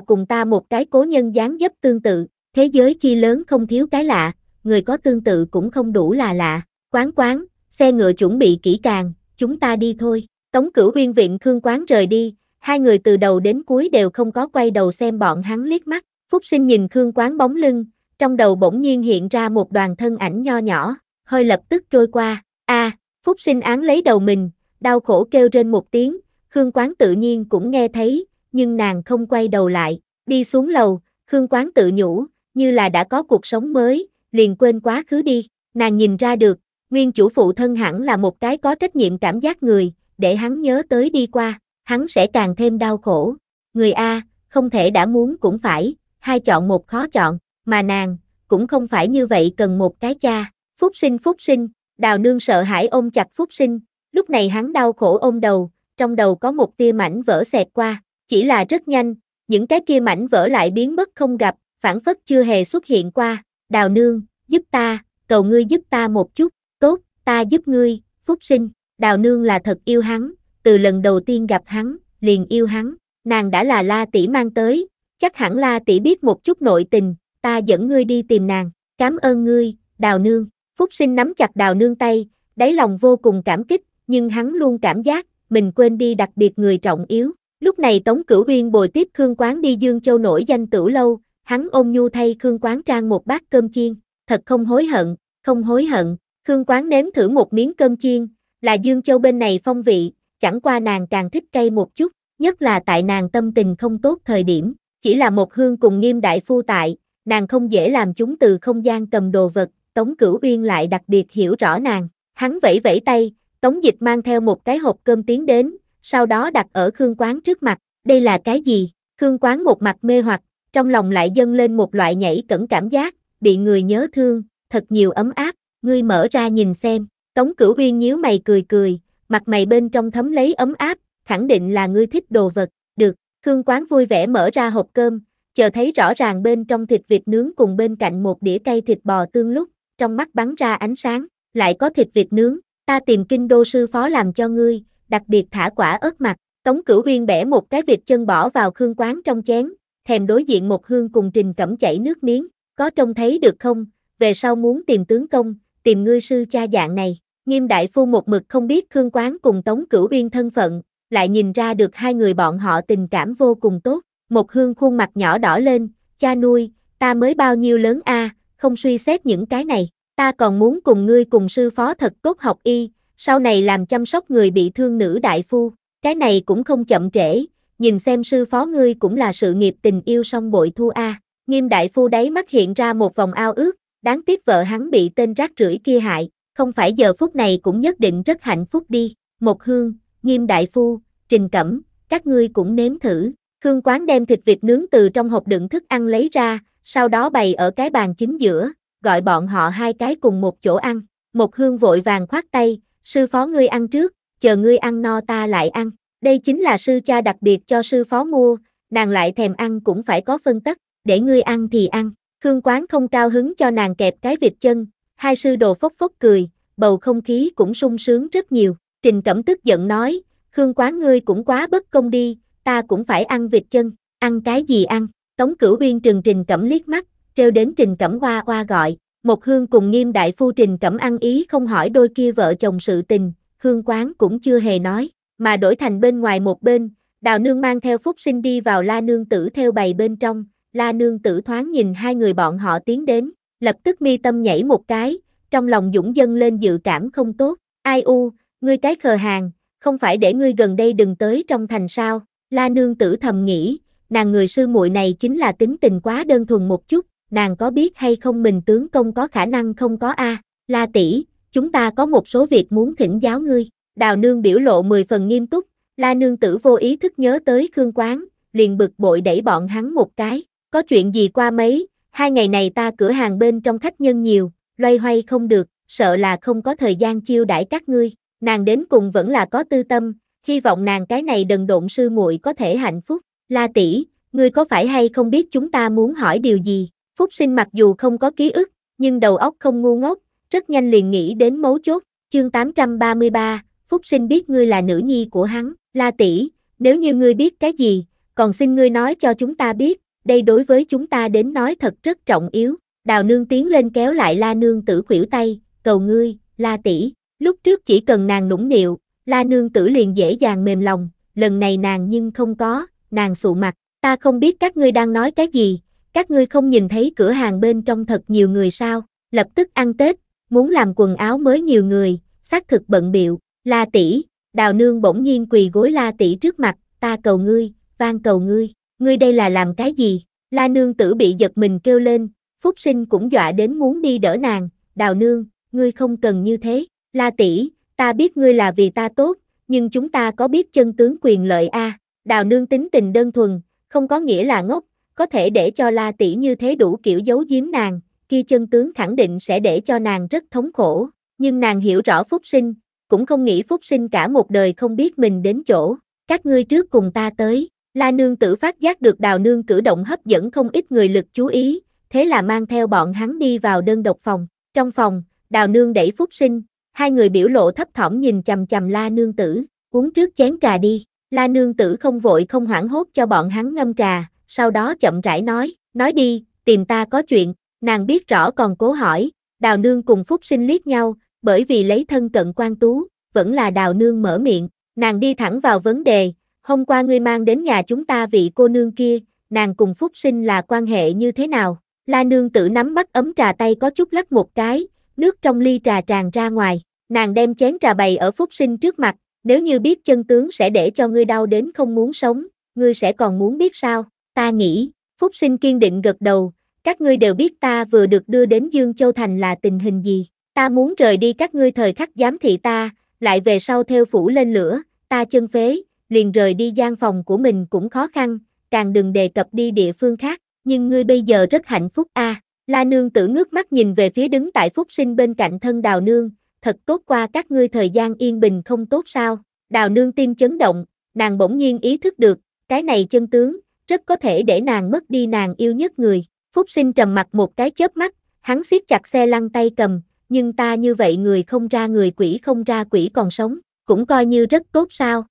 cùng ta một cái cố nhân dáng dấp tương tự, Thế giới chi lớn không thiếu cái lạ, người có tương tự cũng không đủ là lạ. Quán quán, xe ngựa chuẩn bị kỹ càng, chúng ta đi thôi. Tống cửu uyên viện Khương Quán rời đi, hai người từ đầu đến cuối đều không có quay đầu xem bọn hắn liếc mắt. Phúc sinh nhìn Khương Quán bóng lưng, trong đầu bỗng nhiên hiện ra một đoàn thân ảnh nho nhỏ, hơi lập tức trôi qua. a à, Phúc sinh án lấy đầu mình, đau khổ kêu trên một tiếng, Khương Quán tự nhiên cũng nghe thấy, nhưng nàng không quay đầu lại, đi xuống lầu, Khương Quán tự nhủ, như là đã có cuộc sống mới, liền quên quá khứ đi. Nàng nhìn ra được, nguyên chủ phụ thân hẳn là một cái có trách nhiệm cảm giác người, để hắn nhớ tới đi qua, hắn sẽ càng thêm đau khổ. Người A, không thể đã muốn cũng phải, hai chọn một khó chọn, mà nàng, cũng không phải như vậy cần một cái cha. Phúc sinh phúc sinh, đào nương sợ hãi ôm chặt phúc sinh, lúc này hắn đau khổ ôm đầu, trong đầu có một tia mảnh vỡ xẹt qua, chỉ là rất nhanh, những cái kia mảnh vỡ lại biến mất không gặp, phản phất chưa hề xuất hiện qua, đào nương, giúp ta, cầu ngươi giúp ta một chút, tốt, ta giúp ngươi, phúc sinh, đào nương là thật yêu hắn, từ lần đầu tiên gặp hắn, liền yêu hắn, nàng đã là la tỷ mang tới, chắc hẳn la tỷ biết một chút nội tình, ta dẫn ngươi đi tìm nàng, cảm ơn ngươi, đào nương, phúc sinh nắm chặt đào nương tay, đáy lòng vô cùng cảm kích, nhưng hắn luôn cảm giác, mình quên đi đặc biệt người trọng yếu. Lúc này Tống Cửu Uyên bồi tiếp Khương Quán đi Dương Châu nổi danh tử lâu, Hắn ôm nhu thay Khương Quán Trang một bát cơm chiên, thật không hối hận, không hối hận. Khương Quán nếm thử một miếng cơm chiên, là Dương Châu bên này phong vị, chẳng qua nàng càng thích cay một chút, nhất là tại nàng tâm tình không tốt thời điểm, chỉ là một hương cùng nghiêm đại phu tại, nàng không dễ làm chúng từ không gian cầm đồ vật, Tống Cửu Uyên lại đặc biệt hiểu rõ nàng, hắn vẫy vẫy tay, Tống Dịch mang theo một cái hộp cơm tiến đến, sau đó đặt ở Khương Quán trước mặt, đây là cái gì? Khương Quán một mặt mê hoặc, trong lòng lại dâng lên một loại nhảy cẩn cảm giác, bị người nhớ thương, thật nhiều ấm áp, ngươi mở ra nhìn xem, Tống Cửu Uyên nhíu mày cười cười, mặt mày bên trong thấm lấy ấm áp, khẳng định là ngươi thích đồ vật, được, Khương Quán vui vẻ mở ra hộp cơm, chờ thấy rõ ràng bên trong thịt vịt nướng cùng bên cạnh một đĩa cây thịt bò tương lúc, trong mắt bắn ra ánh sáng, lại có thịt vịt nướng, ta tìm kinh đô sư phó làm cho ngươi, đặc biệt thả quả ớt mặt, Tống Cửu Uyên bẻ một cái vịt chân bỏ vào Khương Quán trong chén, thèm đối diện một hương cùng trình cẩm chảy nước miếng, có trông thấy được không, về sau muốn tìm tướng công, tìm ngươi sư cha dạng này. Nghiêm đại phu một mực không biết Khương Quán cùng Tống Cửu Uyên thân phận, lại nhìn ra được hai người bọn họ tình cảm vô cùng tốt. Một hương khuôn mặt nhỏ đỏ lên, cha nuôi, ta mới bao nhiêu lớn a, không suy xét những cái này, ta còn muốn cùng ngươi cùng sư phó thật tốt học y, sau này làm chăm sóc người bị thương nữ đại phu, cái này cũng không chậm trễ, nhìn xem sư phó ngươi cũng là sự nghiệp tình yêu song bội thu a. Nghiêm đại phu đáy mắt hiện ra một vòng ao ước, đáng tiếc vợ hắn bị tên rác rưởi kia hại, không phải giờ phút này cũng nhất định rất hạnh phúc đi. Một hương, nghiêm đại phu, trình cẩm, các ngươi cũng nếm thử. hương quán đem thịt vịt nướng từ trong hộp đựng thức ăn lấy ra, sau đó bày ở cái bàn chính giữa, gọi bọn họ hai cái cùng một chỗ ăn. Một hương vội vàng khoát tay, sư phó ngươi ăn trước, chờ ngươi ăn no ta lại ăn. Đây chính là sư cha đặc biệt cho sư phó mua, nàng lại thèm ăn cũng phải có phân tất, để ngươi ăn thì ăn. Khương Quán không cao hứng cho nàng kẹp cái vịt chân, hai sư đồ phốc phốc cười, bầu không khí cũng sung sướng rất nhiều. Trình Cẩm tức giận nói, Khương Quán ngươi cũng quá bất công đi, ta cũng phải ăn vịt chân, ăn cái gì ăn. Tống cửu viên trừng Trình Cẩm liếc mắt, treo đến Trình Cẩm qua qua gọi. Một hương cùng nghiêm đại phu Trình Cẩm ăn ý không hỏi đôi kia vợ chồng sự tình, Hương Quán cũng chưa hề nói mà đổi thành bên ngoài một bên, đào nương mang theo phúc sinh đi vào la nương tử theo bày bên trong, la nương tử thoáng nhìn hai người bọn họ tiến đến, lập tức mi tâm nhảy một cái, trong lòng dũng dân lên dự cảm không tốt, ai u, ngươi cái khờ hàng, không phải để ngươi gần đây đừng tới trong thành sao, la nương tử thầm nghĩ, nàng người sư muội này chính là tính tình quá đơn thuần một chút, nàng có biết hay không mình tướng công có khả năng không có a la tỷ chúng ta có một số việc muốn thỉnh giáo ngươi Đào nương biểu lộ 10 phần nghiêm túc, la nương tử vô ý thức nhớ tới Khương Quán, liền bực bội đẩy bọn hắn một cái. Có chuyện gì qua mấy, hai ngày này ta cửa hàng bên trong khách nhân nhiều, loay hoay không được, sợ là không có thời gian chiêu đãi các ngươi. Nàng đến cùng vẫn là có tư tâm, hy vọng nàng cái này đần độn sư muội có thể hạnh phúc. La tỷ, ngươi có phải hay không biết chúng ta muốn hỏi điều gì? Phúc sinh mặc dù không có ký ức, nhưng đầu óc không ngu ngốc, rất nhanh liền nghĩ đến mấu chốt. Chương 833, Phúc sinh biết ngươi là nữ nhi của hắn, la tỷ, nếu như ngươi biết cái gì, còn xin ngươi nói cho chúng ta biết, đây đối với chúng ta đến nói thật rất trọng yếu. Đào nương tiến lên kéo lại la nương tử khuỷu tay, cầu ngươi, la tỷ, lúc trước chỉ cần nàng nũng nịu, la nương tử liền dễ dàng mềm lòng, lần này nàng nhưng không có, nàng sụ mặt, ta không biết các ngươi đang nói cái gì, các ngươi không nhìn thấy cửa hàng bên trong thật nhiều người sao, lập tức ăn Tết, muốn làm quần áo mới nhiều người, xác thực bận biệu, La tỷ, đào nương bỗng nhiên quỳ gối la tỷ trước mặt, ta cầu ngươi, van cầu ngươi, ngươi đây là làm cái gì? La nương tử bị giật mình kêu lên, phúc sinh cũng dọa đến muốn đi đỡ nàng, đào nương, ngươi không cần như thế, la tỷ, ta biết ngươi là vì ta tốt, nhưng chúng ta có biết chân tướng quyền lợi a? Đào nương tính tình đơn thuần, không có nghĩa là ngốc, có thể để cho la tỷ như thế đủ kiểu giấu giếm nàng, Khi chân tướng khẳng định sẽ để cho nàng rất thống khổ, nhưng nàng hiểu rõ phúc sinh, cũng không nghĩ phúc sinh cả một đời không biết mình đến chỗ, các ngươi trước cùng ta tới, la nương tử phát giác được đào nương cử động hấp dẫn không ít người lực chú ý, thế là mang theo bọn hắn đi vào đơn độc phòng, trong phòng, đào nương đẩy phúc sinh, hai người biểu lộ thấp thỏm nhìn chầm chầm la nương tử, uống trước chén trà đi, la nương tử không vội không hoảng hốt cho bọn hắn ngâm trà, sau đó chậm rãi nói, nói đi, tìm ta có chuyện, nàng biết rõ còn cố hỏi, đào nương cùng phúc sinh liếc nhau, bởi vì lấy thân cận quan tú, vẫn là đào nương mở miệng, nàng đi thẳng vào vấn đề, hôm qua ngươi mang đến nhà chúng ta vị cô nương kia, nàng cùng Phúc Sinh là quan hệ như thế nào? La nương tự nắm bắt ấm trà tay có chút lắc một cái, nước trong ly trà tràn ra ngoài, nàng đem chén trà bày ở Phúc Sinh trước mặt, nếu như biết chân tướng sẽ để cho ngươi đau đến không muốn sống, ngươi sẽ còn muốn biết sao? Ta nghĩ, Phúc Sinh kiên định gật đầu, các ngươi đều biết ta vừa được đưa đến Dương Châu Thành là tình hình gì, Ta muốn rời đi các ngươi thời khắc giám thị ta, lại về sau theo phủ lên lửa, ta chân phế, liền rời đi gian phòng của mình cũng khó khăn, càng đừng đề cập đi địa phương khác, nhưng ngươi bây giờ rất hạnh phúc a. À, La nương tử ngước mắt nhìn về phía đứng tại Phúc Sinh bên cạnh thân Đào nương, thật tốt qua các ngươi thời gian yên bình không tốt sao? Đào nương tim chấn động, nàng bỗng nhiên ý thức được, cái này chân tướng, rất có thể để nàng mất đi nàng yêu nhất người. Phúc Sinh trầm mặt một cái chớp mắt, hắn siết chặt xe lăn tay cầm, nhưng ta như vậy người không ra người quỷ không ra quỷ còn sống, cũng coi như rất tốt sao.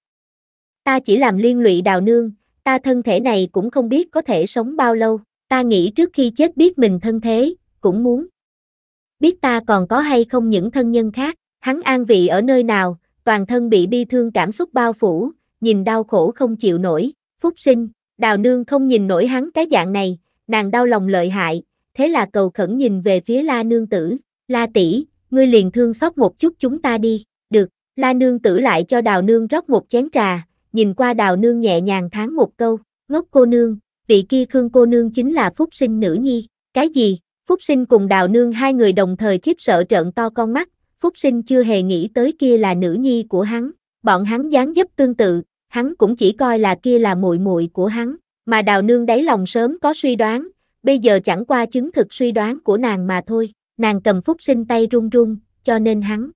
Ta chỉ làm liên lụy đào nương, ta thân thể này cũng không biết có thể sống bao lâu, ta nghĩ trước khi chết biết mình thân thế, cũng muốn. Biết ta còn có hay không những thân nhân khác, hắn an vị ở nơi nào, toàn thân bị bi thương cảm xúc bao phủ, nhìn đau khổ không chịu nổi, phúc sinh, đào nương không nhìn nổi hắn cái dạng này, nàng đau lòng lợi hại, thế là cầu khẩn nhìn về phía la nương tử, La tỷ, ngươi liền thương xót một chút chúng ta đi, được, la nương tử lại cho đào nương rót một chén trà, nhìn qua đào nương nhẹ nhàng tháng một câu, ngốc cô nương, vị kia khương cô nương chính là phúc sinh nữ nhi, cái gì, phúc sinh cùng đào nương hai người đồng thời khiếp sợ trợn to con mắt, phúc sinh chưa hề nghĩ tới kia là nữ nhi của hắn, bọn hắn dáng dấp tương tự, hắn cũng chỉ coi là kia là muội muội của hắn, mà đào nương đáy lòng sớm có suy đoán, bây giờ chẳng qua chứng thực suy đoán của nàng mà thôi nàng cầm phúc sinh tay run run, cho nên hắn.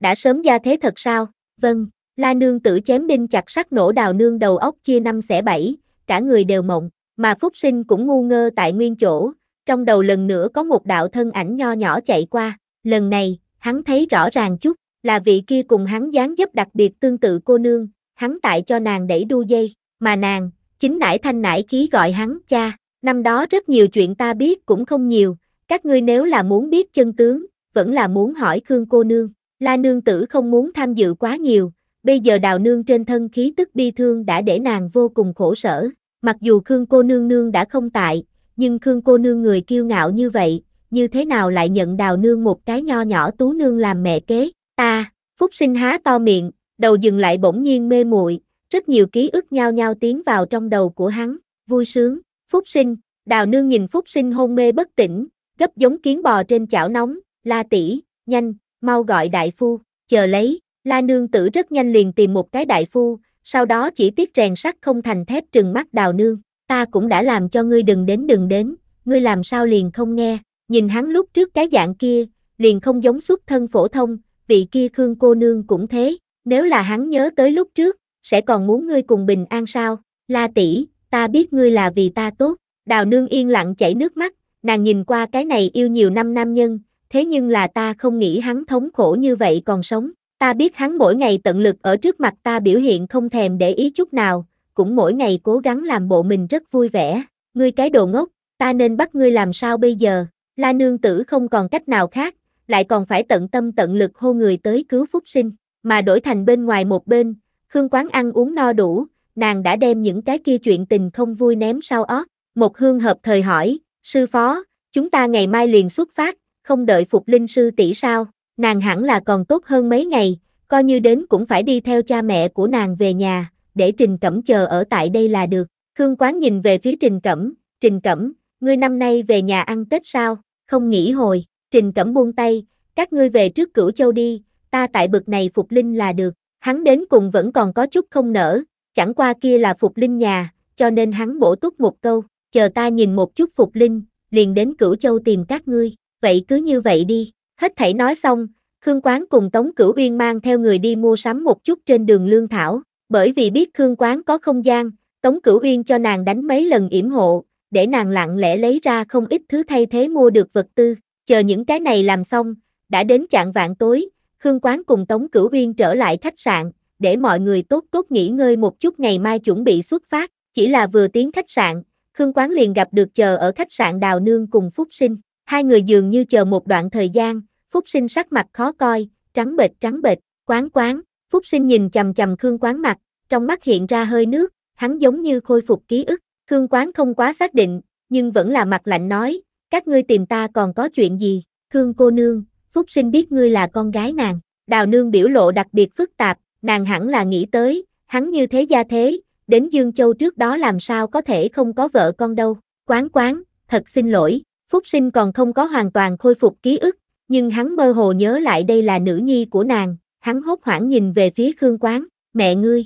Đã sớm gia thế thật sao? Vâng, la nương tử chém đinh chặt sắt nổ đào nương đầu óc chia năm xẻ bảy, cả người đều mộng, mà phúc sinh cũng ngu ngơ tại nguyên chỗ, trong đầu lần nữa có một đạo thân ảnh nho nhỏ chạy qua, lần này, hắn thấy rõ ràng chút, là vị kia cùng hắn dáng dấp đặc biệt tương tự cô nương, hắn tại cho nàng đẩy đu dây, mà nàng, chính nãi thanh nãi khí gọi hắn cha, năm đó rất nhiều chuyện ta biết cũng không nhiều, các ngươi nếu là muốn biết chân tướng, vẫn là muốn hỏi Khương cô nương. La nương tử không muốn tham dự quá nhiều, bây giờ đào nương trên thân khí tức bi thương đã để nàng vô cùng khổ sở. Mặc dù Khương cô nương nương đã không tại, nhưng Khương cô nương người kiêu ngạo như vậy, như thế nào lại nhận đào nương một cái nho nhỏ tú nương làm mẹ kế. Ta, Phúc sinh há to miệng, đầu dừng lại bỗng nhiên mê muội, rất nhiều ký ức nhao nhao tiến vào trong đầu của hắn, vui sướng, Phúc sinh, đào nương nhìn Phúc sinh hôn mê bất tỉnh, gấp giống kiến bò trên chảo nóng, la tỷ, nhanh, mau gọi đại phu, chờ lấy, la nương tử rất nhanh liền tìm một cái đại phu, sau đó chỉ tiếc rèn sắt không thành thép trừng mắt đào nương, ta cũng đã làm cho ngươi đừng đến đừng đến, ngươi làm sao liền không nghe, nhìn hắn lúc trước cái dạng kia, liền không giống xuất thân phổ thông, vị kia Khương cô nương cũng thế, nếu là hắn nhớ tới lúc trước, sẽ còn muốn ngươi cùng bình an sao, la tỷ, ta biết ngươi là vì ta tốt, đào nương yên lặng chảy nước mắt, nàng nhìn qua cái này yêu nhiều năm nam nhân, thế nhưng là ta không nghĩ hắn thống khổ như vậy còn sống, ta biết hắn mỗi ngày tận lực ở trước mặt ta biểu hiện không thèm để ý chút nào, cũng mỗi ngày cố gắng làm bộ mình rất vui vẻ, ngươi cái đồ ngốc, ta nên bắt ngươi làm sao bây giờ, la nương tử không còn cách nào khác, lại còn phải tận tâm tận lực hô người tới cứu phúc sinh, mà đổi thành bên ngoài một bên, Khương Quán ăn uống no đủ, nàng đã đem những cái kia chuyện tình không vui ném sau ót, một hương hợp thời hỏi, Sư phó, chúng ta ngày mai liền xuất phát, không đợi Phục Linh sư tỷ sao, nàng hẳn là còn tốt hơn mấy ngày, coi như đến cũng phải đi theo cha mẹ của nàng về nhà, để Trình Cẩm chờ ở tại đây là được. Khương Quán nhìn về phía Trình Cẩm, Trình Cẩm, ngươi năm nay về nhà ăn Tết sao, không nghỉ hồi, Trình Cẩm buông tay, các ngươi về trước cửu châu đi, ta tại bực này Phục Linh là được, hắn đến cùng vẫn còn có chút không nở, chẳng qua kia là Phục Linh nhà, cho nên hắn bổ túc một câu, chờ ta nhìn một chút phục linh, liền đến cửu châu tìm các ngươi, vậy cứ như vậy đi, hết thảy nói xong, Khương Quán cùng Tống Cửu Uyên mang theo người đi mua sắm một chút trên đường Lương Thảo, bởi vì biết Khương Quán có không gian, Tống Cửu Uyên cho nàng đánh mấy lần yểm hộ, để nàng lặng lẽ lấy ra không ít thứ thay thế mua được vật tư, chờ những cái này làm xong, đã đến chạng vạn tối, Khương Quán cùng Tống Cửu Uyên trở lại khách sạn, để mọi người tốt tốt nghỉ ngơi một chút ngày mai chuẩn bị xuất phát, chỉ là vừa tiến khách sạn, Khương Quán liền gặp được chờ ở khách sạn Đào Nương cùng Phúc Sinh. Hai người dường như chờ một đoạn thời gian, Phúc Sinh sắc mặt khó coi, trắng bệch trắng bệch, quán quán, Phúc Sinh nhìn chầm chầm Khương Quán mặt, trong mắt hiện ra hơi nước, hắn giống như khôi phục ký ức, Khương Quán không quá xác định, nhưng vẫn là mặt lạnh nói, các ngươi tìm ta còn có chuyện gì, Khương cô nương, Phúc Sinh biết ngươi là con gái nàng, Đào Nương biểu lộ đặc biệt phức tạp, nàng hẳn là nghĩ tới, hắn như thế gia thế, đến Dương Châu trước đó làm sao có thể không có vợ con đâu. Quán quán, thật xin lỗi, Phúc Sinh còn không có hoàn toàn khôi phục ký ức, nhưng hắn mơ hồ nhớ lại đây là nữ nhi của nàng, hắn hốt hoảng nhìn về phía Khương Quán, mẹ ngươi.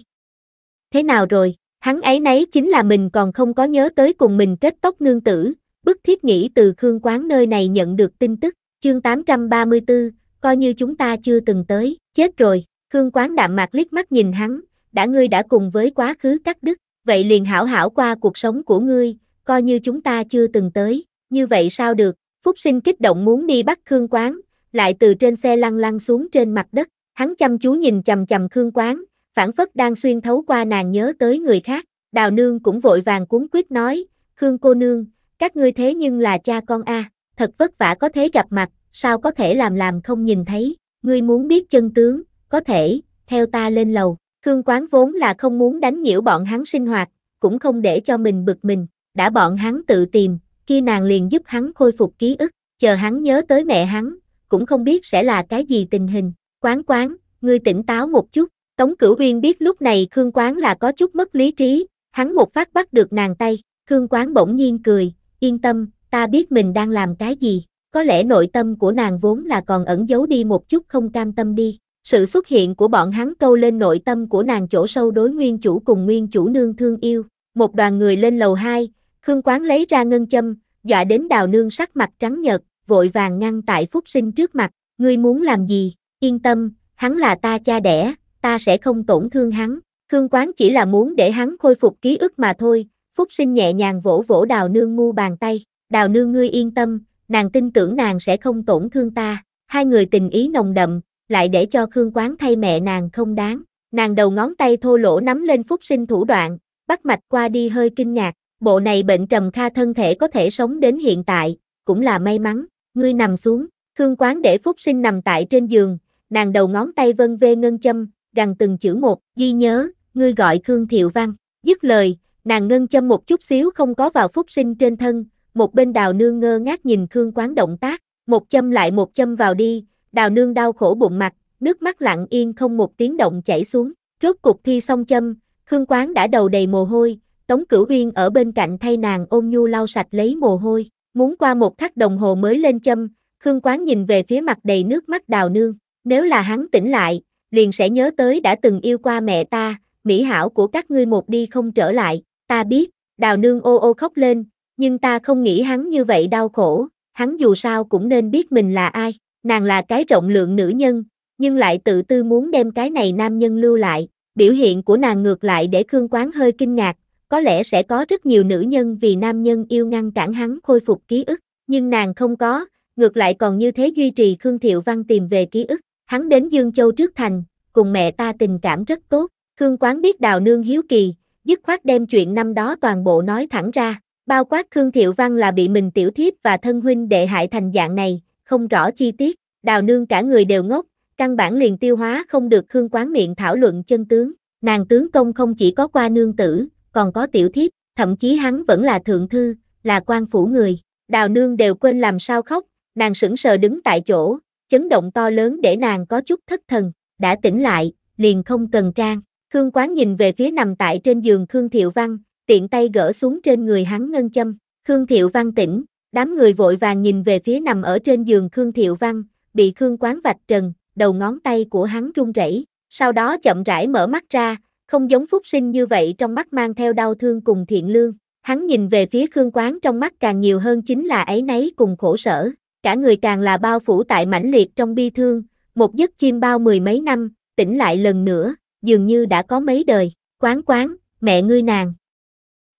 Thế nào rồi, hắn ấy nấy chính là mình còn không có nhớ tới cùng mình kết tóc nương tử, bức thiết nghĩ từ Khương Quán nơi này nhận được tin tức, chương 834, coi như chúng ta chưa từng tới, chết rồi, Khương Quán đạm mạc liếc mắt nhìn hắn, đã ngươi đã cùng với quá khứ cắt đứt, vậy liền hảo hảo qua cuộc sống của ngươi, coi như chúng ta chưa từng tới, như vậy sao được, Phúc sinh kích động muốn đi bắt Khương Quán, lại từ trên xe lăn lăn xuống trên mặt đất, hắn chăm chú nhìn chầm chầm Khương Quán, phản phất đang xuyên thấu qua nàng nhớ tới người khác, đào nương cũng vội vàng cuốn quyết nói, Khương cô nương, các ngươi thế nhưng là cha con a thật vất vả có thế gặp mặt, sao có thể làm làm không nhìn thấy, ngươi muốn biết chân tướng, có thể, theo ta lên lầu. Khương Quán vốn là không muốn đánh nhiễu bọn hắn sinh hoạt, cũng không để cho mình bực mình, đã bọn hắn tự tìm, khi nàng liền giúp hắn khôi phục ký ức, chờ hắn nhớ tới mẹ hắn, cũng không biết sẽ là cái gì tình hình. Quán quán, ngươi tỉnh táo một chút, Tống Cửu Uyên biết lúc này Khương Quán là có chút mất lý trí, hắn một phát bắt được nàng tay, Khương Quán bỗng nhiên cười, yên tâm, ta biết mình đang làm cái gì, có lẽ nội tâm của nàng vốn là còn ẩn giấu đi một chút không cam tâm đi, sự xuất hiện của bọn hắn câu lên nội tâm của nàng chỗ sâu đối nguyên chủ cùng nguyên chủ nương thương yêu. Một đoàn người lên lầu 2, Khương Quán lấy ra ngân châm, dọa đến đào nương sắc mặt trắng nhợt, vội vàng ngăn tại Phúc Sinh trước mặt. Ngươi muốn làm gì? Yên tâm, hắn là ta cha đẻ, ta sẽ không tổn thương hắn. Khương Quán chỉ là muốn để hắn khôi phục ký ức mà thôi. Phúc Sinh nhẹ nhàng vỗ vỗ đào nương ngu bàn tay. Đào nương ngươi yên tâm, nàng tin tưởng nàng sẽ không tổn thương ta. Hai người tình ý nồng đậm, lại để cho Khương Quán thay mẹ nàng không đáng. Nàng đầu ngón tay thô lỗ nắm lên phúc sinh thủ đoạn, bắt mạch qua đi hơi kinh ngạc, bộ này bệnh trầm kha thân thể có thể sống đến hiện tại, cũng là may mắn, ngươi nằm xuống, Khương Quán để phúc sinh nằm tại trên giường, nàng đầu ngón tay vân vê ngân châm, gần từng chữ một, ghi nhớ, ngươi gọi Khương Thiệu Văn, dứt lời, nàng ngân châm một chút xíu không có vào phúc sinh trên thân, một bên đào nương ngơ ngác nhìn Khương Quán động tác, một châm lại một châm vào đi, đào nương đau khổ bụng mặt, nước mắt lặng yên không một tiếng động chảy xuống. Rốt cục thi xong châm, Khương Quán đã đầu đầy mồ hôi, Tống Cửu Uyên ở bên cạnh thay nàng ôm nhu lau sạch lấy mồ hôi. Muốn qua một khắc đồng hồ mới lên châm, Khương Quán nhìn về phía mặt đầy nước mắt đào nương. Nếu là hắn tỉnh lại, liền sẽ nhớ tới đã từng yêu qua mẹ ta, mỹ hảo của các ngươi một đi không trở lại. Ta biết, đào nương ô ô khóc lên, nhưng ta không nghĩ hắn như vậy đau khổ, hắn dù sao cũng nên biết mình là ai. Nàng là cái rộng lượng nữ nhân, nhưng lại tự tư muốn đem cái này nam nhân lưu lại, biểu hiện của nàng ngược lại để Khương Quán hơi kinh ngạc, có lẽ sẽ có rất nhiều nữ nhân vì nam nhân yêu ngăn cản hắn khôi phục ký ức, nhưng nàng không có, ngược lại còn như thế duy trì Khương Thiệu Văn tìm về ký ức, hắn đến Dương Châu trước thành, cùng mẹ ta tình cảm rất tốt, Khương Quán biết đào nương hiếu kỳ, dứt khoát đem chuyện năm đó toàn bộ nói thẳng ra, bao quát Khương Thiệu Văn là bị mình tiểu thiếp và thân huynh đệ hại thành dạng này, không rõ chi tiết, đào nương cả người đều ngốc, căn bản liền tiêu hóa không được Khương Quán miệng thảo luận chân tướng, nàng tướng công không chỉ có qua nương tử, còn có tiểu thiếp, thậm chí hắn vẫn là thượng thư, là quan phủ người, đào nương đều quên làm sao khóc, nàng sững sờ đứng tại chỗ, chấn động to lớn để nàng có chút thất thần, đã tỉnh lại, liền không cần trang, Khương Quán nhìn về phía nằm tại trên giường Khương Thiệu Văn, tiện tay gỡ xuống trên người hắn ngân châm, Khương Thiệu Văn tỉnh, Đám người vội vàng nhìn về phía nằm ở trên giường Khương Thiệu Văn, bị Khương Quán vạch trần, đầu ngón tay của hắn run rẩy, sau đó chậm rãi mở mắt ra, không giống phúc sinh như vậy trong mắt mang theo đau thương cùng thiện lương. Hắn nhìn về phía Khương Quán trong mắt càng nhiều hơn chính là ấy nấy cùng khổ sở, cả người càng là bao phủ tại mãnh liệt trong bi thương, một giấc chim bao mười mấy năm, tỉnh lại lần nữa, dường như đã có mấy đời, quán quán, mẹ ngươi nàng.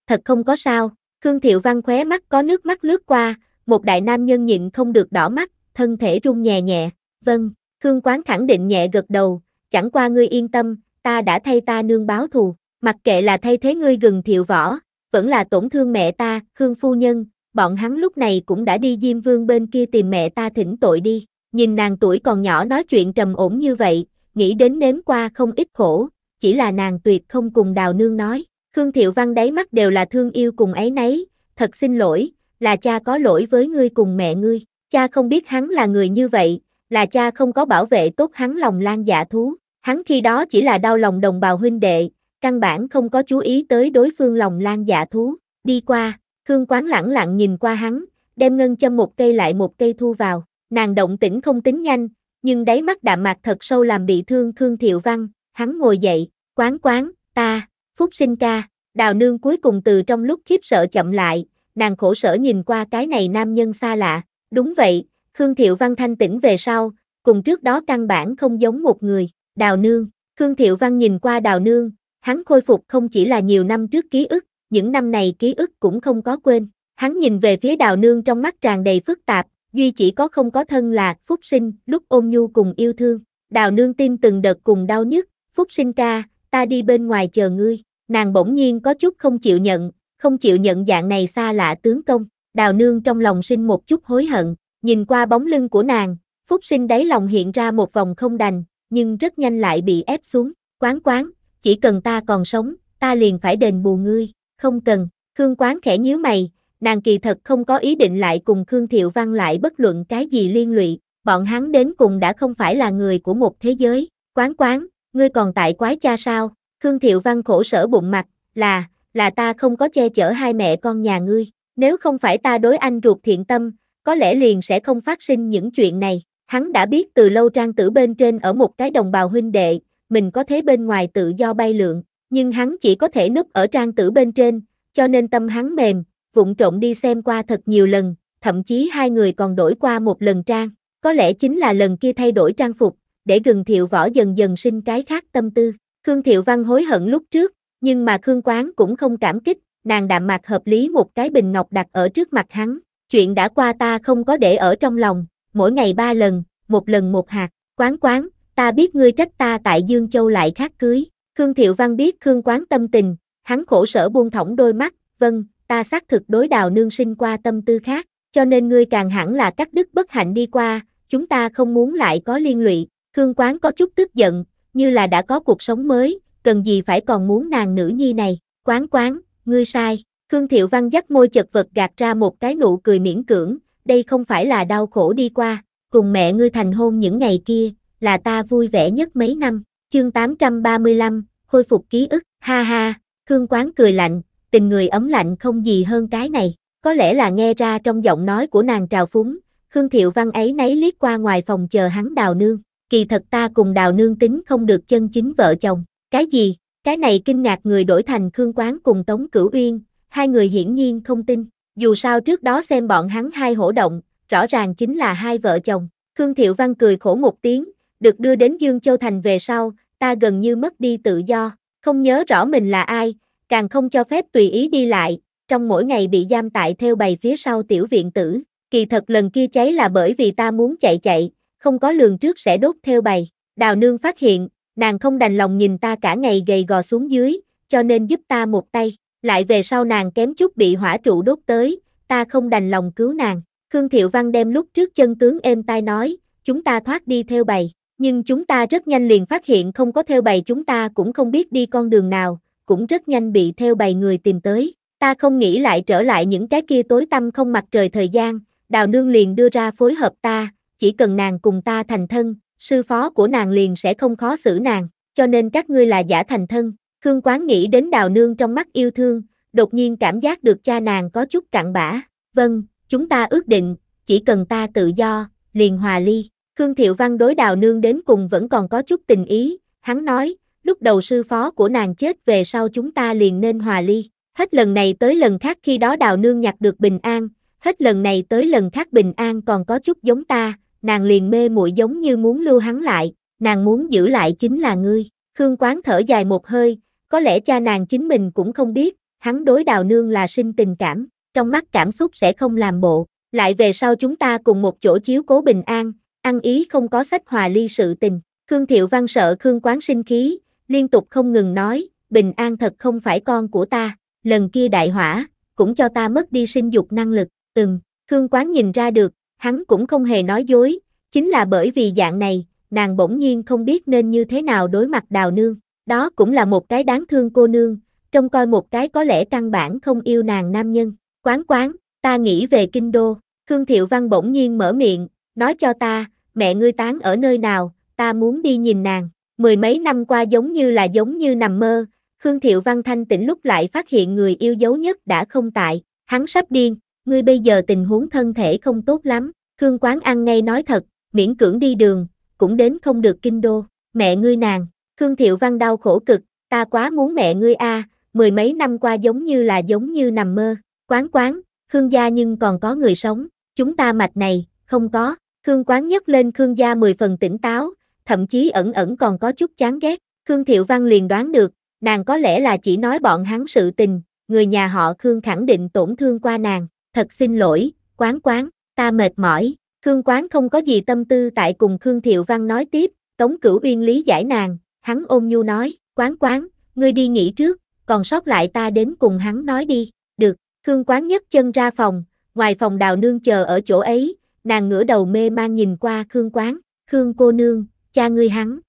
Thật không có sao. Khương Thiệu Văn khóe mắt có nước mắt lướt qua, một đại nam nhân nhịn không được đỏ mắt, thân thể rung nhẹ nhẹ. Vâng, Khương Quán khẳng định nhẹ gật đầu, chẳng qua ngươi yên tâm, ta đã thay ta nương báo thù, mặc kệ là thay thế ngươi gừng thiệu võ, vẫn là tổn thương mẹ ta, Khương Phu Nhân, bọn hắn lúc này cũng đã đi Diêm Vương bên kia tìm mẹ ta thỉnh tội đi. Nhìn nàng tuổi còn nhỏ nói chuyện trầm ổn như vậy, nghĩ đến nếm qua không ít khổ, chỉ là nàng tuyệt không cùng đào nương nói, Khương Thiệu Văn đáy mắt đều là thương yêu cùng ấy nấy, thật xin lỗi, là cha có lỗi với ngươi cùng mẹ ngươi, cha không biết hắn là người như vậy, là cha không có bảo vệ tốt hắn lòng lan dạ thú, hắn khi đó chỉ là đau lòng đồng bào huynh đệ, căn bản không có chú ý tới đối phương lòng lan dạ thú, đi qua, Khương Quán lẳng lặng nhìn qua hắn, đem ngân châm một cây lại một cây thu vào, nàng động tĩnh không tính nhanh, nhưng đáy mắt đạm mạc thật sâu làm bị thương Khương Thiệu Văn, hắn ngồi dậy, quán quán, ta, Phúc sinh ca, đào nương cuối cùng từ trong lúc khiếp sợ chậm lại, nàng khổ sở nhìn qua cái này nam nhân xa lạ. Đúng vậy, Khương Thiệu Văn thanh tỉnh về sau, cùng trước đó căn bản không giống một người, đào nương. Khương Thiệu Văn nhìn qua đào nương, hắn khôi phục không chỉ là nhiều năm trước ký ức, những năm này ký ức cũng không có quên. Hắn nhìn về phía đào nương trong mắt tràn đầy phức tạp, duy chỉ có không có thân là phúc sinh, lúc ôm nhu cùng yêu thương. Đào nương tim từng đợt cùng đau nhức, phúc sinh ca, ta đi bên ngoài chờ ngươi, nàng bỗng nhiên có chút không chịu nhận, không chịu nhận dạng này xa lạ tướng công, đào nương trong lòng sinh một chút hối hận, nhìn qua bóng lưng của nàng, phúc sinh đáy lòng hiện ra một vòng không đành, nhưng rất nhanh lại bị ép xuống, quán quán, chỉ cần ta còn sống, ta liền phải đền bù ngươi, không cần, Khương Quán khẽ nhíu mày, nàng kỳ thật không có ý định lại cùng Khương Thiệu Văn lại bất luận cái gì liên lụy, bọn hắn đến cùng đã không phải là người của một thế giới, quán quán, ngươi còn tại quái cha sao? Khương Thiệu Văn khổ sở bụng mặt, là, là ta không có che chở hai mẹ con nhà ngươi, nếu không phải ta đối anh ruột thiện tâm, có lẽ liền sẽ không phát sinh những chuyện này. Hắn đã biết từ lâu trang tử bên trên ở một cái đồng bào huynh đệ, mình có thế bên ngoài tự do bay lượn, nhưng hắn chỉ có thể núp ở trang tử bên trên, cho nên tâm hắn mềm, vụng trộn đi xem qua thật nhiều lần, thậm chí hai người còn đổi qua một lần trang, có lẽ chính là lần kia thay đổi trang phục, để gừng thiệu võ dần dần sinh cái khác tâm tư. Khương Thiệu Văn hối hận lúc trước, nhưng mà Khương Quán cũng không cảm kích, nàng đạm mạc hợp lý một cái bình ngọc đặt ở trước mặt hắn. Chuyện đã qua ta không có để ở trong lòng, mỗi ngày ba lần, một lần một hạt, quán quán, ta biết ngươi trách ta tại Dương Châu lại khác cưới. Khương Thiệu Văn biết Khương Quán tâm tình, hắn khổ sở buông thõng đôi mắt, vâng, ta xác thực đối đào nương sinh qua tâm tư khác, cho nên ngươi càng hẳn là cắt đứt bất hạnh đi qua, chúng ta không muốn lại có liên lụy. Khương Quán có chút tức giận, như là đã có cuộc sống mới, cần gì phải còn muốn nàng nữ nhi này. Quán quán, ngươi sai. Khương Thiệu Văn dắt môi chật vật gạt ra một cái nụ cười miễn cưỡng, đây không phải là đau khổ đi qua, cùng mẹ ngươi thành hôn những ngày kia, là ta vui vẻ nhất mấy năm. Chương 835, khôi phục ký ức, ha ha, Khương Quán cười lạnh, tình người ấm lạnh không gì hơn cái này, có lẽ là nghe ra trong giọng nói của nàng trào phúng, Khương Thiệu Văn ấy nấy liếc qua ngoài phòng chờ hắn đào nương, kỳ thật ta cùng đào nương tính không được chân chính vợ chồng. Cái gì? Cái này kinh ngạc người đổi thành Khương Quán cùng Tống Cửu Uyên, hai người hiển nhiên không tin. Dù sao trước đó xem bọn hắn hai hổ động, rõ ràng chính là hai vợ chồng. Khương Thiệu Văn cười khổ một tiếng, được đưa đến Dương Châu Thành về sau, ta gần như mất đi tự do, không nhớ rõ mình là ai, càng không cho phép tùy ý đi lại, trong mỗi ngày bị giam tại theo bày phía sau tiểu viện tử. Kỳ thật lần kia cháy là bởi vì ta muốn chạy chạy, không có lường trước sẽ đốt theo bày. Đào nương phát hiện, nàng không đành lòng nhìn ta cả ngày gầy gò xuống dưới, cho nên giúp ta một tay. Lại về sau nàng kém chút bị hỏa trụ đốt tới, ta không đành lòng cứu nàng. Khương Thiệu Văn đem lúc trước chân tướng êm tai nói, chúng ta thoát đi theo bầy, nhưng chúng ta rất nhanh liền phát hiện không có theo bầy chúng ta cũng không biết đi con đường nào, cũng rất nhanh bị theo bầy người tìm tới. Ta không nghĩ lại trở lại những cái kia tối tăm không mặt trời thời gian, đào nương liền đưa ra phối hợp ta, chỉ cần nàng cùng ta thành thân, sư phó của nàng liền sẽ không khó xử nàng, cho nên các ngươi là giả thành thân. Khương Quán nghĩ đến đào nương trong mắt yêu thương, đột nhiên cảm giác được cha nàng có chút cặn bã. Vâng, chúng ta ước định, chỉ cần ta tự do, liền hòa ly. Khương Thiệu Văn đối đào nương đến cùng vẫn còn có chút tình ý, hắn nói, lúc đầu sư phó của nàng chết về sau chúng ta liền nên hòa ly. Hết lần này tới lần khác khi đó đào nương nhặt được bình an, hết lần này tới lần khác bình an còn có chút giống ta, nàng liền mê muội giống như muốn lưu hắn lại, nàng muốn giữ lại chính là ngươi. Khương Quán thở dài một hơi, có lẽ cha nàng chính mình cũng không biết, hắn đối đào nương là sinh tình cảm, trong mắt cảm xúc sẽ không làm bộ. Lại về sau chúng ta cùng một chỗ chiếu cố bình an, ăn ý không có sách hòa ly sự tình. Khương Thiệu Văn sợ Khương Quán sinh khí, liên tục không ngừng nói, bình an thật không phải con của ta, lần kia đại hỏa, cũng cho ta mất đi sinh dục năng lực, từng, Khương Quán nhìn ra được, hắn cũng không hề nói dối, chính là bởi vì dạng này, nàng bỗng nhiên không biết nên như thế nào đối mặt đào nương, đó cũng là một cái đáng thương cô nương, trông coi một cái có lẽ căn bản không yêu nàng nam nhân, quán quán, ta nghĩ về kinh đô, Khương Thiệu Văn bỗng nhiên mở miệng, nói cho ta, mẹ ngươi tán ở nơi nào, ta muốn đi nhìn nàng, mười mấy năm qua giống như là giống như nằm mơ, Khương Thiệu Văn thanh tỉnh lúc lại phát hiện người yêu dấu nhất đã không tại, hắn sắp điên, ngươi bây giờ tình huống thân thể không tốt lắm, Khương Quán ăn ngay nói thật, miễn cưỡng đi đường, cũng đến không được kinh đô, mẹ ngươi nàng, Khương Thiệu Văn đau khổ cực, ta quá muốn mẹ ngươi a, mười mấy năm qua giống như là giống như nằm mơ, quán quán, Khương gia nhưng còn có người sống, chúng ta mạch này, không có, Khương Quán nhấc lên Khương gia mười phần tỉnh táo, thậm chí ẩn ẩn còn có chút chán ghét, Khương Thiệu Văn liền đoán được, nàng có lẽ là chỉ nói bọn hắn sự tình, người nhà họ Khương khẳng định tổn thương qua nàng, thật xin lỗi, quán quán, ta mệt mỏi, Khương Quán không có gì tâm tư tại cùng Khương Thiệu Văn nói tiếp, Tống Cửu Uyên lý giải nàng, hắn ôm nhu nói, quán quán, ngươi đi nghỉ trước, còn sót lại ta đến cùng hắn nói đi, được, Khương Quán nhấc chân ra phòng, ngoài phòng đào nương chờ ở chỗ ấy, nàng ngửa đầu mê mang nhìn qua Khương Quán, Khương cô nương, cha ngươi hắn,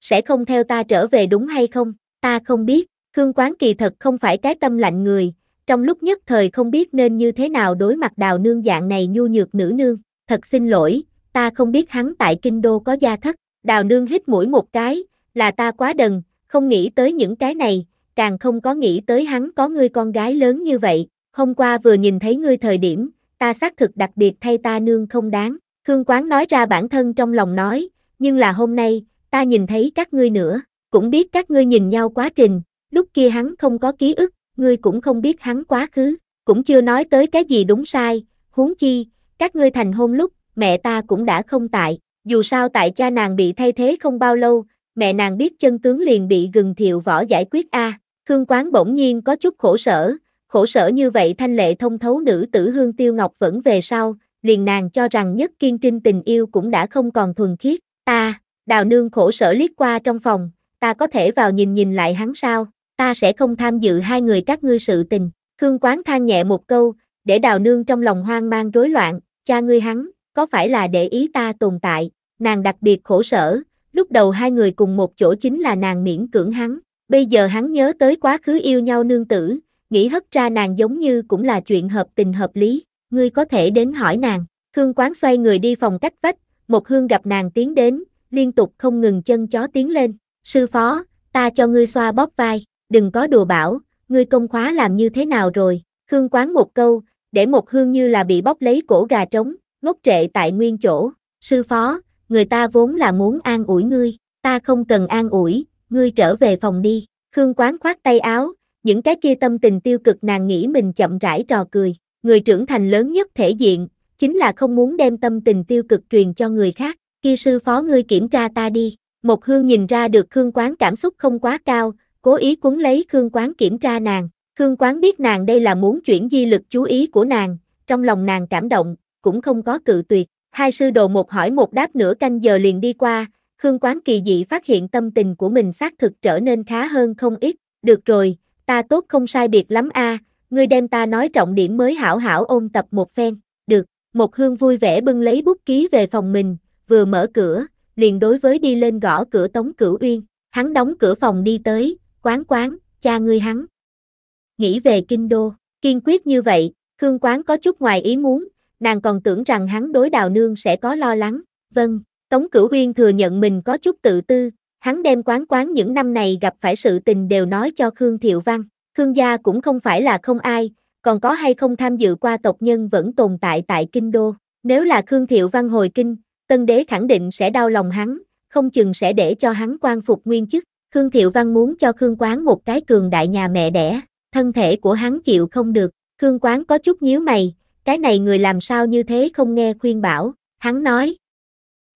sẽ không theo ta trở về đúng hay không, ta không biết, Khương Quán kỳ thật không phải cái tâm lạnh người, trong lúc nhất thời không biết nên như thế nào đối mặt đào nương dạng này nhu nhược nữ nương, thật xin lỗi, ta không biết hắn tại kinh đô có gia thất, đào nương hít mũi một cái, là ta quá đần, không nghĩ tới những cái này, càng không có nghĩ tới hắn có người con gái lớn như vậy, hôm qua vừa nhìn thấy ngươi thời điểm, ta xác thực đặc biệt thay ta nương không đáng, Khương Quán nói ra bản thân trong lòng nói, nhưng là hôm nay, ta nhìn thấy các ngươi nữa, cũng biết các ngươi nhìn nhau quá trình, lúc kia hắn không có ký ức, ngươi cũng không biết hắn quá khứ, cũng chưa nói tới cái gì đúng sai, huống chi, các ngươi thành hôn lúc, mẹ ta cũng đã không tại, dù sao tại cha nàng bị thay thế không bao lâu, mẹ nàng biết chân tướng liền bị gừng thiệu võ giải quyết a. Khương Quán bỗng nhiên có chút khổ sở, khổ sở như vậy thanh lệ thông thấu nữ tử Hương Tiêu Ngọc vẫn về sau, liền nàng cho rằng nhất kiên trinh tình yêu cũng đã không còn thuần khiết, ta, đào nương khổ sở liếc qua trong phòng, ta có thể vào nhìn nhìn lại hắn sao, ta sẽ không tham dự hai người các ngươi sự tình. Khương Quán than nhẹ một câu, để đào nương trong lòng hoang mang rối loạn, cha ngươi hắn, có phải là để ý ta tồn tại, nàng đặc biệt khổ sở, lúc đầu hai người cùng một chỗ chính là nàng miễn cưỡng hắn, bây giờ hắn nhớ tới quá khứ yêu nhau nương tử, nghĩ hất ra nàng giống như cũng là chuyện hợp tình hợp lý, ngươi có thể đến hỏi nàng, Khương Quán xoay người đi phòng cách vách, một hương gặp nàng tiến đến, liên tục không ngừng chân chó tiến lên, sư phó, ta cho ngươi xoa bóp vai, đừng có đùa bảo, ngươi công khóa làm như thế nào rồi, Khương Quán một câu, để một hương như là bị bóc lấy cổ gà trống, ngốc trệ tại nguyên chỗ, sư phó, người ta vốn là muốn an ủi ngươi, ta không cần an ủi, ngươi trở về phòng đi, Khương Quán khoát tay áo, những cái kia tâm tình tiêu cực nàng nghĩ mình chậm rãi trò cười, người trưởng thành lớn nhất thể diện, chính là không muốn đem tâm tình tiêu cực truyền cho người khác, kia sư phó ngươi kiểm tra ta đi, một hương nhìn ra được Khương Quán cảm xúc không quá cao, cố ý cuốn lấy Khương Quán kiểm tra nàng. Khương Quán biết nàng đây là muốn chuyển di lực chú ý của nàng, trong lòng nàng cảm động, cũng không có cự tuyệt. Hai sư đồ một hỏi một đáp nửa canh giờ liền đi qua, Khương Quán kỳ dị phát hiện tâm tình của mình xác thực trở nên khá hơn không ít. Được rồi, ta tốt không sai biệt lắm a, à, ngươi đem ta nói trọng điểm mới hảo hảo ôn tập một phen. Được, một hương vui vẻ bưng lấy bút ký về phòng mình, vừa mở cửa, liền đối với đi lên gõ cửa Tống Cửu Uyên. Hắn đóng cửa phòng đi tới, quán quán, cha ngươi hắn. Nghĩ về kinh đô, kiên quyết như vậy, Khương Quán có chút ngoài ý muốn, nàng còn tưởng rằng hắn đối đào nương sẽ có lo lắng. Vâng, Tống Cửu Huyên thừa nhận mình có chút tự tư, hắn đem quán quán những năm này gặp phải sự tình đều nói cho Khương Thiệu Văn. Khương gia cũng không phải là không ai, còn có hay không tham dự qua tộc nhân vẫn tồn tại tại kinh đô. Nếu là Khương Thiệu Văn hồi kinh, tân đế khẳng định sẽ đau lòng hắn, không chừng sẽ để cho hắn quan phục nguyên chức. Khương Thiệu Văn muốn cho Khương Quán một cái cường đại nhà mẹ đẻ, thân thể của hắn chịu không được, Khương Quán có chút nhíu mày, cái này người làm sao như thế không nghe khuyên bảo, hắn nói.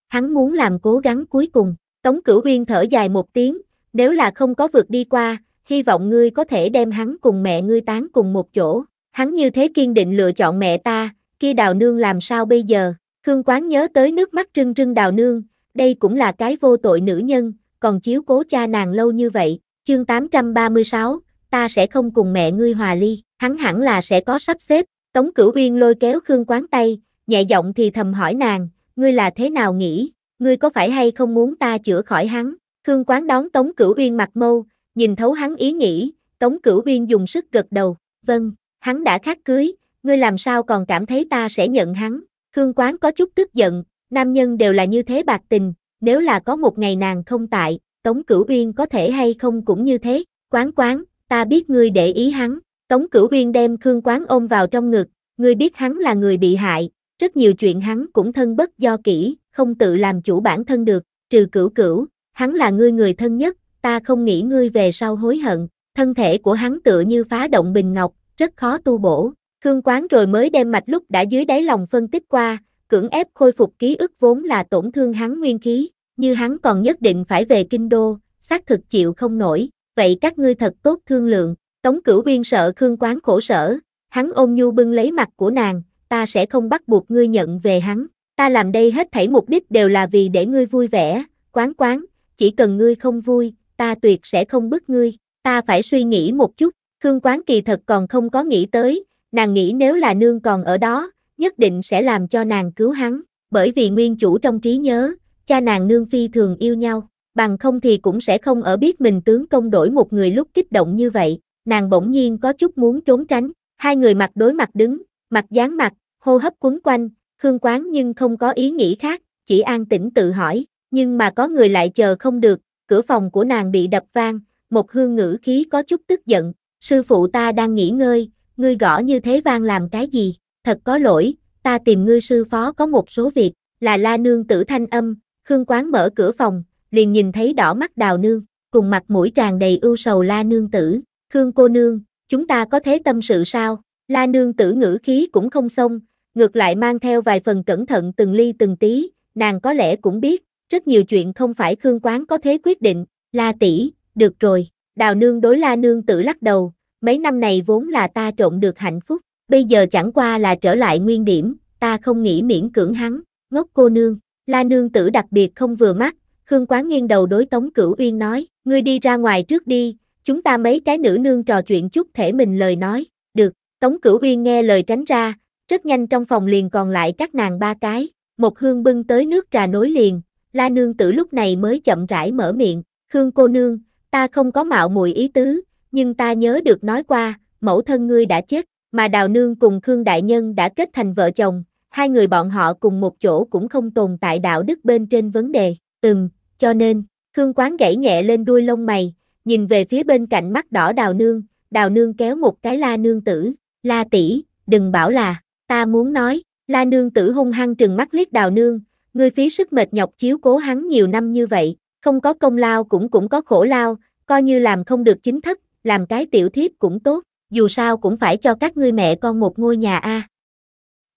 Hắn muốn làm cố gắng cuối cùng, Tống Cửu Uyên thở dài một tiếng, nếu là không có vượt đi qua, hy vọng ngươi có thể đem hắn cùng mẹ ngươi tán cùng một chỗ, hắn như thế kiên định lựa chọn mẹ ta, kia đào nương làm sao bây giờ, Khương Quán nhớ tới nước mắt rưng rưng đào nương, đây cũng là cái vô tội nữ nhân, còn chiếu cố cha nàng lâu như vậy, chương 836, ta sẽ không cùng mẹ ngươi hòa ly, hắn hẳn là sẽ có sắp xếp, Tống Cửu Uyên lôi kéo Khương Quán tay, nhẹ giọng thì thầm hỏi nàng, ngươi là thế nào nghĩ, ngươi có phải hay không muốn ta chữa khỏi hắn, Khương Quán đón Tống Cửu Uyên mặt mâu, nhìn thấu hắn ý nghĩ, Tống Cửu Uyên dùng sức gật đầu, vâng, hắn đã khát cưới, ngươi làm sao còn cảm thấy ta sẽ nhận hắn, Khương Quán có chút tức giận, nam nhân đều là như thế bạc tình, nếu là có một ngày nàng không tại, Tống Cửu Uyên có thể hay không cũng như thế, quán quán, ta biết ngươi để ý hắn, Tống Cửu Uyên đem Khương Quán ôm vào trong ngực, ngươi biết hắn là người bị hại, rất nhiều chuyện hắn cũng thân bất do kỹ, không tự làm chủ bản thân được, trừ cửu cửu, hắn là ngươi người thân nhất, ta không nghĩ ngươi về sau hối hận, thân thể của hắn tựa như phá động bình ngọc, rất khó tu bổ, Khương Quán rồi mới đem mạch lúc đã dưới đáy lòng phân tích qua, cưỡng ép khôi phục ký ức vốn là tổn thương hắn nguyên khí, như hắn còn nhất định phải về kinh đô, xác thực chịu không nổi, vậy các ngươi thật tốt thương lượng, Tống Cửu Uyên sợ Khương Quán khổ sở, hắn ôm nhu bưng lấy mặt của nàng, ta sẽ không bắt buộc ngươi nhận về hắn, ta làm đây hết thảy mục đích đều là vì để ngươi vui vẻ, Quán Quán, chỉ cần ngươi không vui, ta tuyệt sẽ không bức ngươi, ta phải suy nghĩ một chút, Khương Quán kỳ thật còn không có nghĩ tới, nàng nghĩ nếu là nương còn ở đó, nhất định sẽ làm cho nàng cứu hắn, bởi vì nguyên chủ trong trí nhớ, cha nàng nương phi thường yêu nhau, bằng không thì cũng sẽ không ở biết mình tướng công đổi một người lúc kích động như vậy, nàng bỗng nhiên có chút muốn trốn tránh, hai người mặt đối mặt đứng, mặt dán mặt, hô hấp quấn quanh, Khương Quán nhưng không có ý nghĩ khác, chỉ an tĩnh tự hỏi, nhưng mà có người lại chờ không được, cửa phòng của nàng bị đập vang, một hương ngữ khí có chút tức giận, sư phụ ta đang nghỉ ngơi, ngươi gõ như thế vang làm cái gì? thật có lỗi, ta tìm ngươi sư phó có một số việc, là la nương tử thanh âm, Khương Quán mở cửa phòng, liền nhìn thấy đỏ mắt đào nương, cùng mặt mũi tràn đầy ưu sầu la nương tử, Khương cô nương, chúng ta có thế tâm sự sao, la nương tử ngữ khí cũng không xong, ngược lại mang theo vài phần cẩn thận từng ly từng tí, nàng có lẽ cũng biết, rất nhiều chuyện không phải Khương Quán có thế quyết định, la tỷ, được rồi, đào nương đối la nương tử lắc đầu, mấy năm này vốn là ta trộn được hạnh phúc, bây giờ chẳng qua là trở lại nguyên điểm, ta không nghĩ miễn cưỡng hắn, ngốc cô nương, la nương tử đặc biệt không vừa mắt, Khương Quán nghiêng đầu đối Tống Cửu Uyên nói, ngươi đi ra ngoài trước đi, chúng ta mấy cái nữ nương trò chuyện chút thể mình lời nói, được, Tống Cửu Uyên nghe lời tránh ra, rất nhanh trong phòng liền còn lại các nàng ba cái, một hương bưng tới nước trà nối liền, la nương tử lúc này mới chậm rãi mở miệng, Khương cô nương, ta không có mạo muội ý tứ, nhưng ta nhớ được nói qua, mẫu thân ngươi đã chết, mà Đào Nương cùng Khương Đại Nhân đã kết thành vợ chồng, hai người bọn họ cùng một chỗ cũng không tồn tại đạo đức bên trên vấn đề, ừm, cho nên, Khương Quán gãy nhẹ lên đuôi lông mày, nhìn về phía bên cạnh mắt đỏ Đào Nương, Đào Nương kéo một cái la nương tử, la tỷ, đừng bảo là, ta muốn nói, la nương tử hung hăng trừng mắt liếc Đào Nương, người phí sức mệt nhọc chiếu cố hắn nhiều năm như vậy, không có công lao cũng cũng có khổ lao, coi như làm không được chính thất, làm cái tiểu thiếp cũng tốt, dù sao cũng phải cho các ngươi mẹ con một ngôi nhà a. À.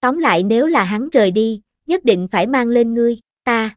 Tóm lại nếu là hắn rời đi, nhất định phải mang lên ngươi, ta.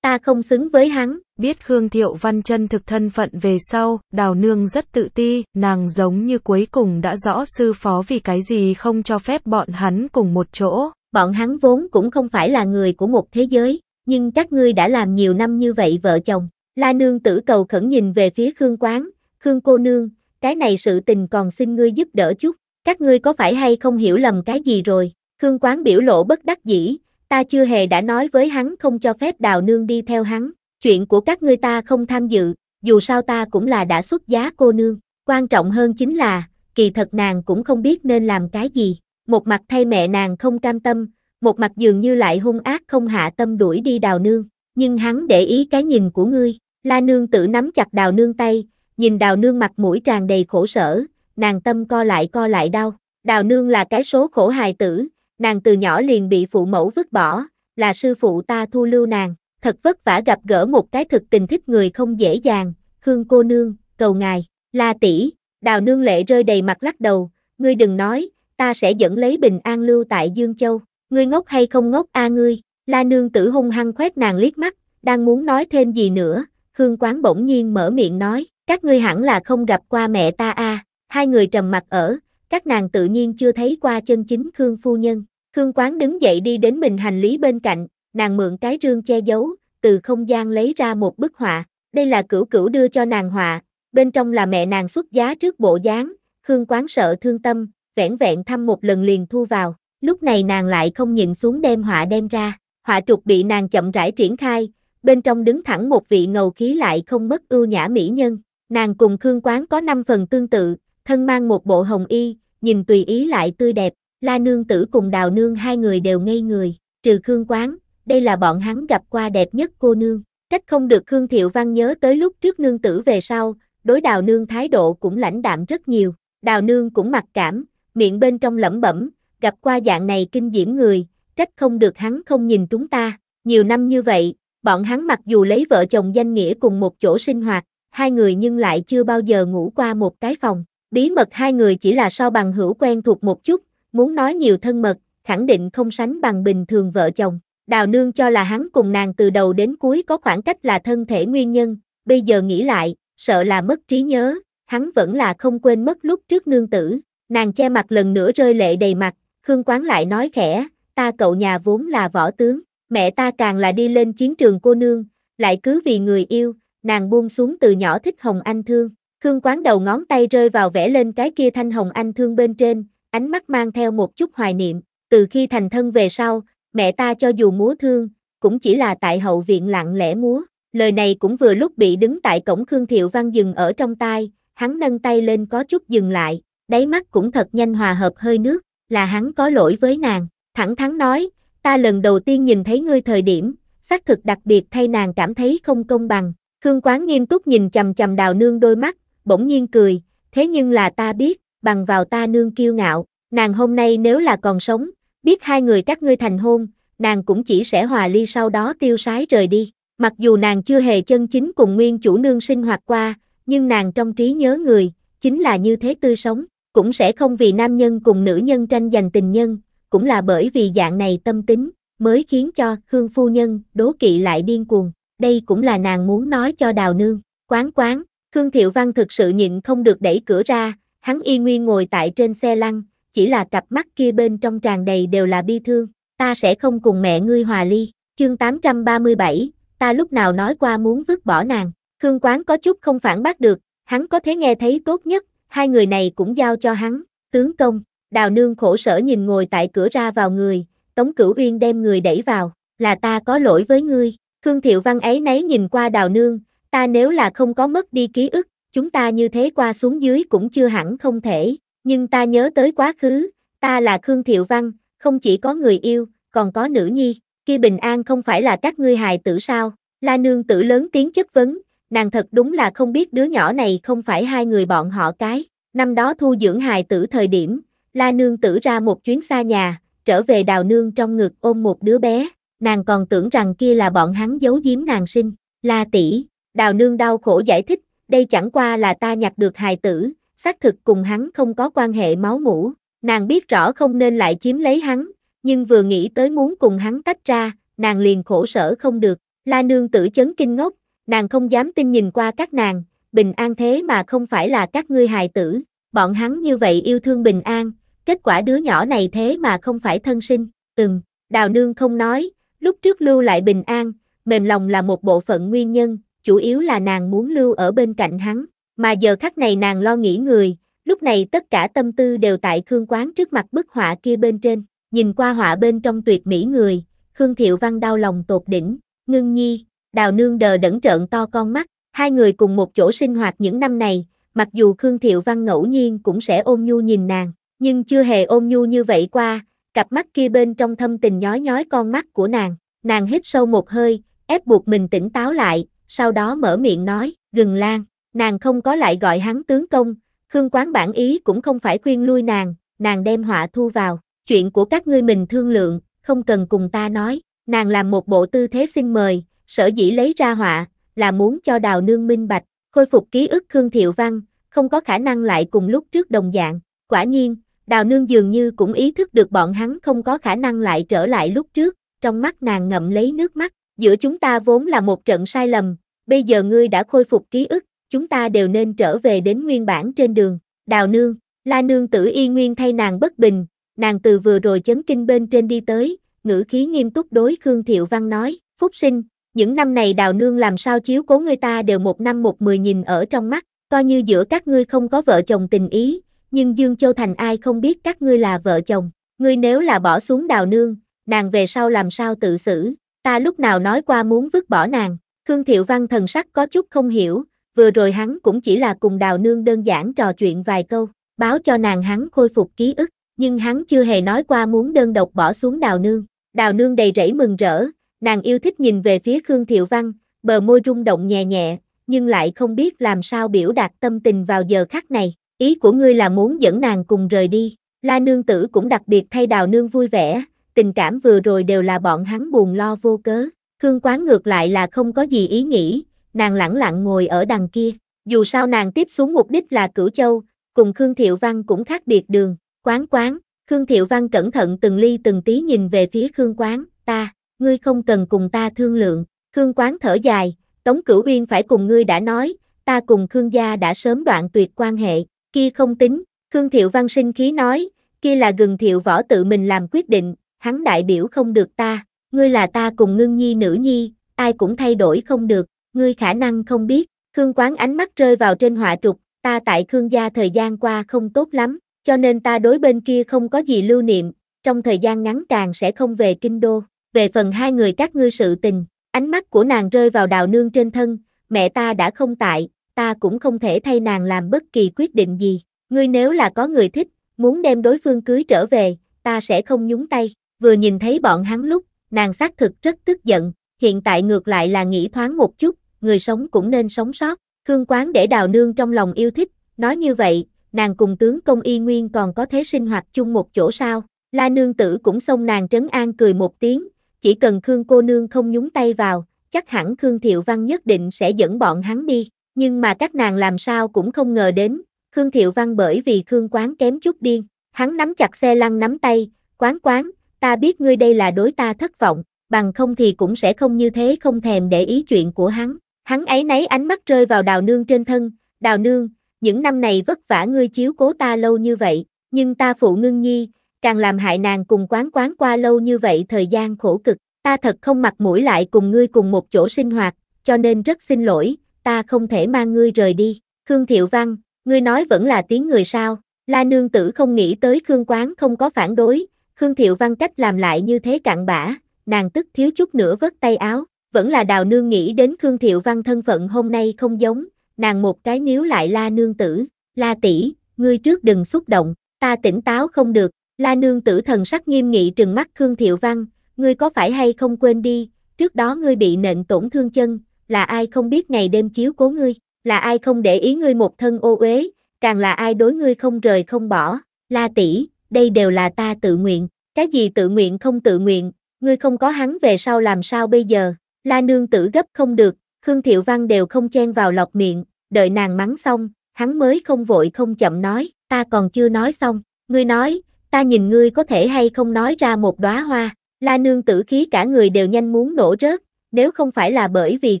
Ta không xứng với hắn. Biết Khương Thiệu Văn chân thực thân phận về sau, đào nương rất tự ti, nàng giống như cuối cùng đã rõ sư phó vì cái gì không cho phép bọn hắn cùng một chỗ. Bọn hắn vốn cũng không phải là người của một thế giới, nhưng các ngươi đã làm nhiều năm như vậy vợ chồng. La nương tử cầu khẩn nhìn về phía Khương Quán, Khương cô nương, cái này sự tình còn xin ngươi giúp đỡ chút, các ngươi có phải hay không hiểu lầm cái gì rồi, Khương Quán biểu lộ bất đắc dĩ, ta chưa hề đã nói với hắn không cho phép đào nương đi theo hắn, chuyện của các ngươi ta không tham dự, dù sao ta cũng là đã xuất giá cô nương, quan trọng hơn chính là, kỳ thật nàng cũng không biết nên làm cái gì, một mặt thay mẹ nàng không cam tâm, một mặt dường như lại hung ác không hạ tâm đuổi đi đào nương, nhưng hắn để ý cái nhìn của ngươi, la nương tự nắm chặt đào nương tay, nhìn đào nương mặt mũi tràn đầy khổ sở, nàng tâm co lại co lại đau. Đào nương là cái số khổ hài tử, nàng từ nhỏ liền bị phụ mẫu vứt bỏ, là sư phụ ta thu lưu nàng, thật vất vả gặp gỡ một cái thực tình thích người không dễ dàng, Khương cô nương, cầu ngài, la tỷ, đào nương lệ rơi đầy mặt lắc đầu, ngươi đừng nói, ta sẽ dẫn lấy bình an lưu tại Dương Châu, ngươi ngốc hay không ngốc a ngươi, la nương tử hung hăng khoét nàng liếc mắt, đang muốn nói thêm gì nữa, Khương quán bỗng nhiên mở miệng nói, các ngươi hẳn là không gặp qua mẹ ta a. À. Hai người trầm mặt ở, các nàng tự nhiên chưa thấy qua chân chính Khương phu nhân. Khương Quán đứng dậy đi đến bình hành lý bên cạnh, nàng mượn cái rương che giấu, từ không gian lấy ra một bức họa. Đây là cửu cửu đưa cho nàng họa, bên trong là mẹ nàng xuất giá trước bộ dáng, Khương Quán sợ thương tâm, vẻn vẹn thăm một lần liền thu vào. Lúc này nàng lại không nhìn xuống đem họa đem ra, họa trục bị nàng chậm rãi triển khai, bên trong đứng thẳng một vị ngầu khí lại không mất ưu nhã mỹ nhân, Nàng cùng Khương Quán có năm phần tương tự, thân mang một bộ hồng y, nhìn tùy ý lại tươi đẹp, la nương tử cùng đào nương hai người đều ngây người, trừ Khương Quán, đây là bọn hắn gặp qua đẹp nhất cô nương. Trách không được Khương Thiệu Văn nhớ tới lúc trước nương tử về sau, đối đào nương thái độ cũng lãnh đạm rất nhiều, đào nương cũng mặc cảm, miệng bên trong lẩm bẩm, gặp qua dạng này kinh diễm người, trách không được hắn không nhìn chúng ta, nhiều năm như vậy, bọn hắn mặc dù lấy vợ chồng danh nghĩa cùng một chỗ sinh hoạt, hai người nhưng lại chưa bao giờ ngủ qua một cái phòng. Bí mật hai người chỉ là so bằng hữu quen thuộc một chút, muốn nói nhiều thân mật, khẳng định không sánh bằng bình thường vợ chồng. Đào nương cho là hắn cùng nàng từ đầu đến cuối có khoảng cách là thân thể nguyên nhân, bây giờ nghĩ lại, sợ là mất trí nhớ, hắn vẫn là không quên mất lúc trước nương tử. Nàng che mặt lần nữa rơi lệ đầy mặt, Khương Quán lại nói khẽ, ta cậu nhà vốn là võ tướng, mẹ ta càng là đi lên chiến trường cô nương, lại cứ vì người yêu, nàng buông xuống từ nhỏ thích hồng anh thương. Khương quán đầu ngón tay rơi vào vẽ lên cái kia thanh hồng anh thương bên trên, ánh mắt mang theo một chút hoài niệm. Từ khi thành thân về sau, mẹ ta cho dù múa thương, cũng chỉ là tại hậu viện lặng lẽ múa. Lời này cũng vừa lúc bị đứng tại cổng Khương Thiệu Văn dừng ở trong tai, hắn nâng tay lên có chút dừng lại, đáy mắt cũng thật nhanh hòa hợp hơi nước, là hắn có lỗi với nàng. Thẳng thắn nói, ta lần đầu tiên nhìn thấy ngươi thời điểm, xác thực đặc biệt thay nàng cảm thấy không công bằng, Khương Quán nghiêm túc nhìn chầm chầm đào nương đôi mắt, bỗng nhiên cười, thế nhưng là ta biết, bằng vào ta nương kiêu ngạo, nàng hôm nay nếu là còn sống, biết hai người các ngươi thành hôn, nàng cũng chỉ sẽ hòa ly sau đó tiêu sái rời đi. Mặc dù nàng chưa hề chân chính cùng nguyên chủ nương sinh hoạt qua, nhưng nàng trong trí nhớ người, chính là như thế tươi sống, cũng sẽ không vì nam nhân cùng nữ nhân tranh giành tình nhân, cũng là bởi vì dạng này tâm tính, mới khiến cho Khương Phu Nhân đố kỵ lại điên cuồng đây cũng là nàng muốn nói cho đào nương, quán quán, Khương Thiệu Văn thực sự nhịn không được đẩy cửa ra, hắn y nguyên ngồi tại trên xe lăn, chỉ là cặp mắt kia bên trong tràn đầy đều là bi thương, ta sẽ không cùng mẹ ngươi hòa ly, chương 837, ta lúc nào nói qua muốn vứt bỏ nàng, Khương Quán có chút không phản bác được, hắn có thể nghe thấy tốt nhất, hai người này cũng giao cho hắn, tướng công, đào nương khổ sở nhìn ngồi tại cửa ra vào người, Tống Cửu Uyên đem người đẩy vào, là ta có lỗi với ngươi, Khương Thiệu Văn ấy nấy nhìn qua đào nương, ta nếu là không có mất đi ký ức, chúng ta như thế qua xuống dưới cũng chưa hẳn không thể, nhưng ta nhớ tới quá khứ, ta là Khương Thiệu Văn, không chỉ có người yêu, còn có nữ nhi, kia bình an không phải là các ngươi hài tử sao, la nương tử lớn tiếng chất vấn, nàng thật đúng là không biết đứa nhỏ này không phải hai người bọn họ cái, năm đó thu dưỡng hài tử thời điểm, la nương tử ra một chuyến xa nhà, trở về đào nương trong ngực ôm một đứa bé, nàng còn tưởng rằng kia là bọn hắn giấu giếm nàng sinh. La tỷ, đào nương đau khổ giải thích, đây chẳng qua là ta nhặt được hài tử, xác thực cùng hắn không có quan hệ máu mủ. Nàng biết rõ không nên lại chiếm lấy hắn, nhưng vừa nghĩ tới muốn cùng hắn tách ra, nàng liền khổ sở không được. La nương tử chấn kinh ngốc, nàng không dám tin nhìn qua các nàng, bình an thế mà không phải là các ngươi hài tử. Bọn hắn như vậy yêu thương bình an, kết quả đứa nhỏ này thế mà không phải thân sinh. Ừm, đào nương không nói, Lúc trước lưu lại bình an, mềm lòng là một bộ phận nguyên nhân, chủ yếu là nàng muốn lưu ở bên cạnh hắn, mà giờ khắc này nàng lo nghĩ người, lúc này tất cả tâm tư đều tại Khương Quán trước mặt bức họa kia bên trên, nhìn qua họa bên trong tuyệt mỹ người, Khương Thiệu Văn đau lòng tột đỉnh, ngưng nhi, đào nương đờ đẫn trợn to con mắt, hai người cùng một chỗ sinh hoạt những năm này, mặc dù Khương Thiệu Văn ngẫu nhiên cũng sẽ ôm nhu nhìn nàng, nhưng chưa hề ôm nhu như vậy qua, Cặp mắt kia bên trong thâm tình nhói nhói con mắt của nàng, nàng hít sâu một hơi, ép buộc mình tỉnh táo lại, sau đó mở miệng nói, gừng lan, nàng không có lại gọi hắn tướng công, Khương quán bản ý cũng không phải khuyên lui nàng, nàng đem họa thu vào, chuyện của các ngươi mình thương lượng, không cần cùng ta nói, nàng làm một bộ tư thế xin mời, sở dĩ lấy ra họa, là muốn cho đào nương minh bạch, khôi phục ký ức Khương Thiệu Văn, không có khả năng lại cùng lúc trước đồng dạng, quả nhiên, Đào nương dường như cũng ý thức được bọn hắn không có khả năng lại trở lại lúc trước, trong mắt nàng ngậm lấy nước mắt, giữa chúng ta vốn là một trận sai lầm, bây giờ ngươi đã khôi phục ký ức, chúng ta đều nên trở về đến nguyên bản trên đường. Đào nương, la nương tử y nguyên thay nàng bất bình, nàng từ vừa rồi chấn kinh bên trên đi tới, ngữ khí nghiêm túc đối Khương Thiệu Văn nói, phúc sinh, những năm này đào nương làm sao chiếu cố ngươi ta đều một năm một mười nhìn ở trong mắt, coi như giữa các ngươi không có vợ chồng tình ý, nhưng Dương Châu Thành ai không biết các ngươi là vợ chồng, ngươi nếu là bỏ xuống đào nương, nàng về sau làm sao tự xử, ta lúc nào nói qua muốn vứt bỏ nàng, Khương Thiệu Văn thần sắc có chút không hiểu, vừa rồi hắn cũng chỉ là cùng đào nương đơn giản trò chuyện vài câu, báo cho nàng hắn khôi phục ký ức, nhưng hắn chưa hề nói qua muốn đơn độc bỏ xuống đào nương, đào nương đầy rẫy mừng rỡ, nàng yêu thích nhìn về phía Khương Thiệu Văn, bờ môi rung động nhẹ nhẹ, nhưng lại không biết làm sao biểu đạt tâm tình vào giờ khắc này. Ý của ngươi là muốn dẫn nàng cùng rời đi. La nương tử cũng đặc biệt thay đào nương vui vẻ, tình cảm vừa rồi đều là bọn hắn buồn lo vô cớ. Khương quán ngược lại là không có gì ý nghĩ, nàng lẳng lặng ngồi ở đằng kia. Dù sao nàng tiếp xuống mục đích là cửu châu, cùng Khương Thiệu Văn cũng khác biệt đường. Quán quán, Khương Thiệu Văn cẩn thận từng ly từng tí nhìn về phía Khương quán, ta, ngươi không cần cùng ta thương lượng. Khương quán thở dài, Tống Cửu Uyên phải cùng ngươi đã nói, ta cùng Khương gia đã sớm đoạn tuyệt quan hệ kia không tính, Khương Thiệu Văn sinh khí nói, kia là gừng Thiệu Võ tự mình làm quyết định, hắn đại biểu không được ta, ngươi là ta cùng ngưng nhi nữ nhi, ai cũng thay đổi không được, ngươi khả năng không biết, Khương Quán ánh mắt rơi vào trên họa trục, ta tại Khương gia thời gian qua không tốt lắm, cho nên ta đối bên kia không có gì lưu niệm, trong thời gian ngắn càng sẽ không về kinh đô, về phần hai người các ngươi sự tình, ánh mắt của nàng rơi vào đào nương trên thân, mẹ ta đã không tại, ta cũng không thể thay nàng làm bất kỳ quyết định gì. Ngươi nếu là có người thích, muốn đem đối phương cưới trở về, ta sẽ không nhúng tay. Vừa nhìn thấy bọn hắn lúc, nàng xác thực rất tức giận, hiện tại ngược lại là nghĩ thoáng một chút, người sống cũng nên sống sót. Khương Quán để đào nương trong lòng yêu thích, nói như vậy, nàng cùng tướng công y nguyên còn có thế sinh hoạt chung một chỗ sao. La nương tử cũng xông nàng trấn an cười một tiếng, chỉ cần Khương cô nương không nhúng tay vào, chắc hẳn Khương Thiệu Văn nhất định sẽ dẫn bọn hắn đi. Nhưng mà các nàng làm sao cũng không ngờ đến, Khương Thiệu Văn bởi vì Khương Quán kém chút điên, hắn nắm chặt xe lăn nắm tay, quán quán, ta biết ngươi đây là đối ta thất vọng, bằng không thì cũng sẽ không như thế không thèm để ý chuyện của hắn. Hắn ấy nấy ánh mắt rơi vào đào nương trên thân, đào nương, những năm này vất vả ngươi chiếu cố ta lâu như vậy, nhưng ta phụ ngưng nhi, càng làm hại nàng cùng quán quán qua lâu như vậy thời gian khổ cực, ta thật không mặc mũi lại cùng ngươi cùng một chỗ sinh hoạt, cho nên rất xin lỗi, ta không thể mang ngươi rời đi. Khương Thiệu Văn, ngươi nói vẫn là tiếng người sao? La nương tử không nghĩ tới Khương Quán không có phản đối, Khương Thiệu Văn cách làm lại như thế cặn bã, nàng tức thiếu chút nữa vớt tay áo, vẫn là đào nương nghĩ đến Khương Thiệu Văn thân phận hôm nay không giống, nàng một cái níu lại la nương tử, la tỷ, ngươi trước đừng xúc động, ta tỉnh táo không được, la nương tử thần sắc nghiêm nghị trừng mắt Khương Thiệu Văn, ngươi có phải hay không quên đi, trước đó ngươi bị nện tổn thương chân, là ai không biết ngày đêm chiếu cố ngươi, là ai không để ý ngươi một thân ô uế, càng là ai đối ngươi không rời không bỏ, la tỷ, đây đều là ta tự nguyện, cái gì tự nguyện không tự nguyện, ngươi không có hắn về sau làm sao bây giờ, la nương tử gấp không được, Khương Thiệu Văn đều không chen vào lọc miệng, đợi nàng mắng xong, hắn mới không vội không chậm nói, ta còn chưa nói xong, ngươi nói, ta nhìn ngươi có thể hay không nói ra một đóa hoa, la nương tử khí cả người đều nhanh muốn nổ rớt, nếu không phải là bởi vì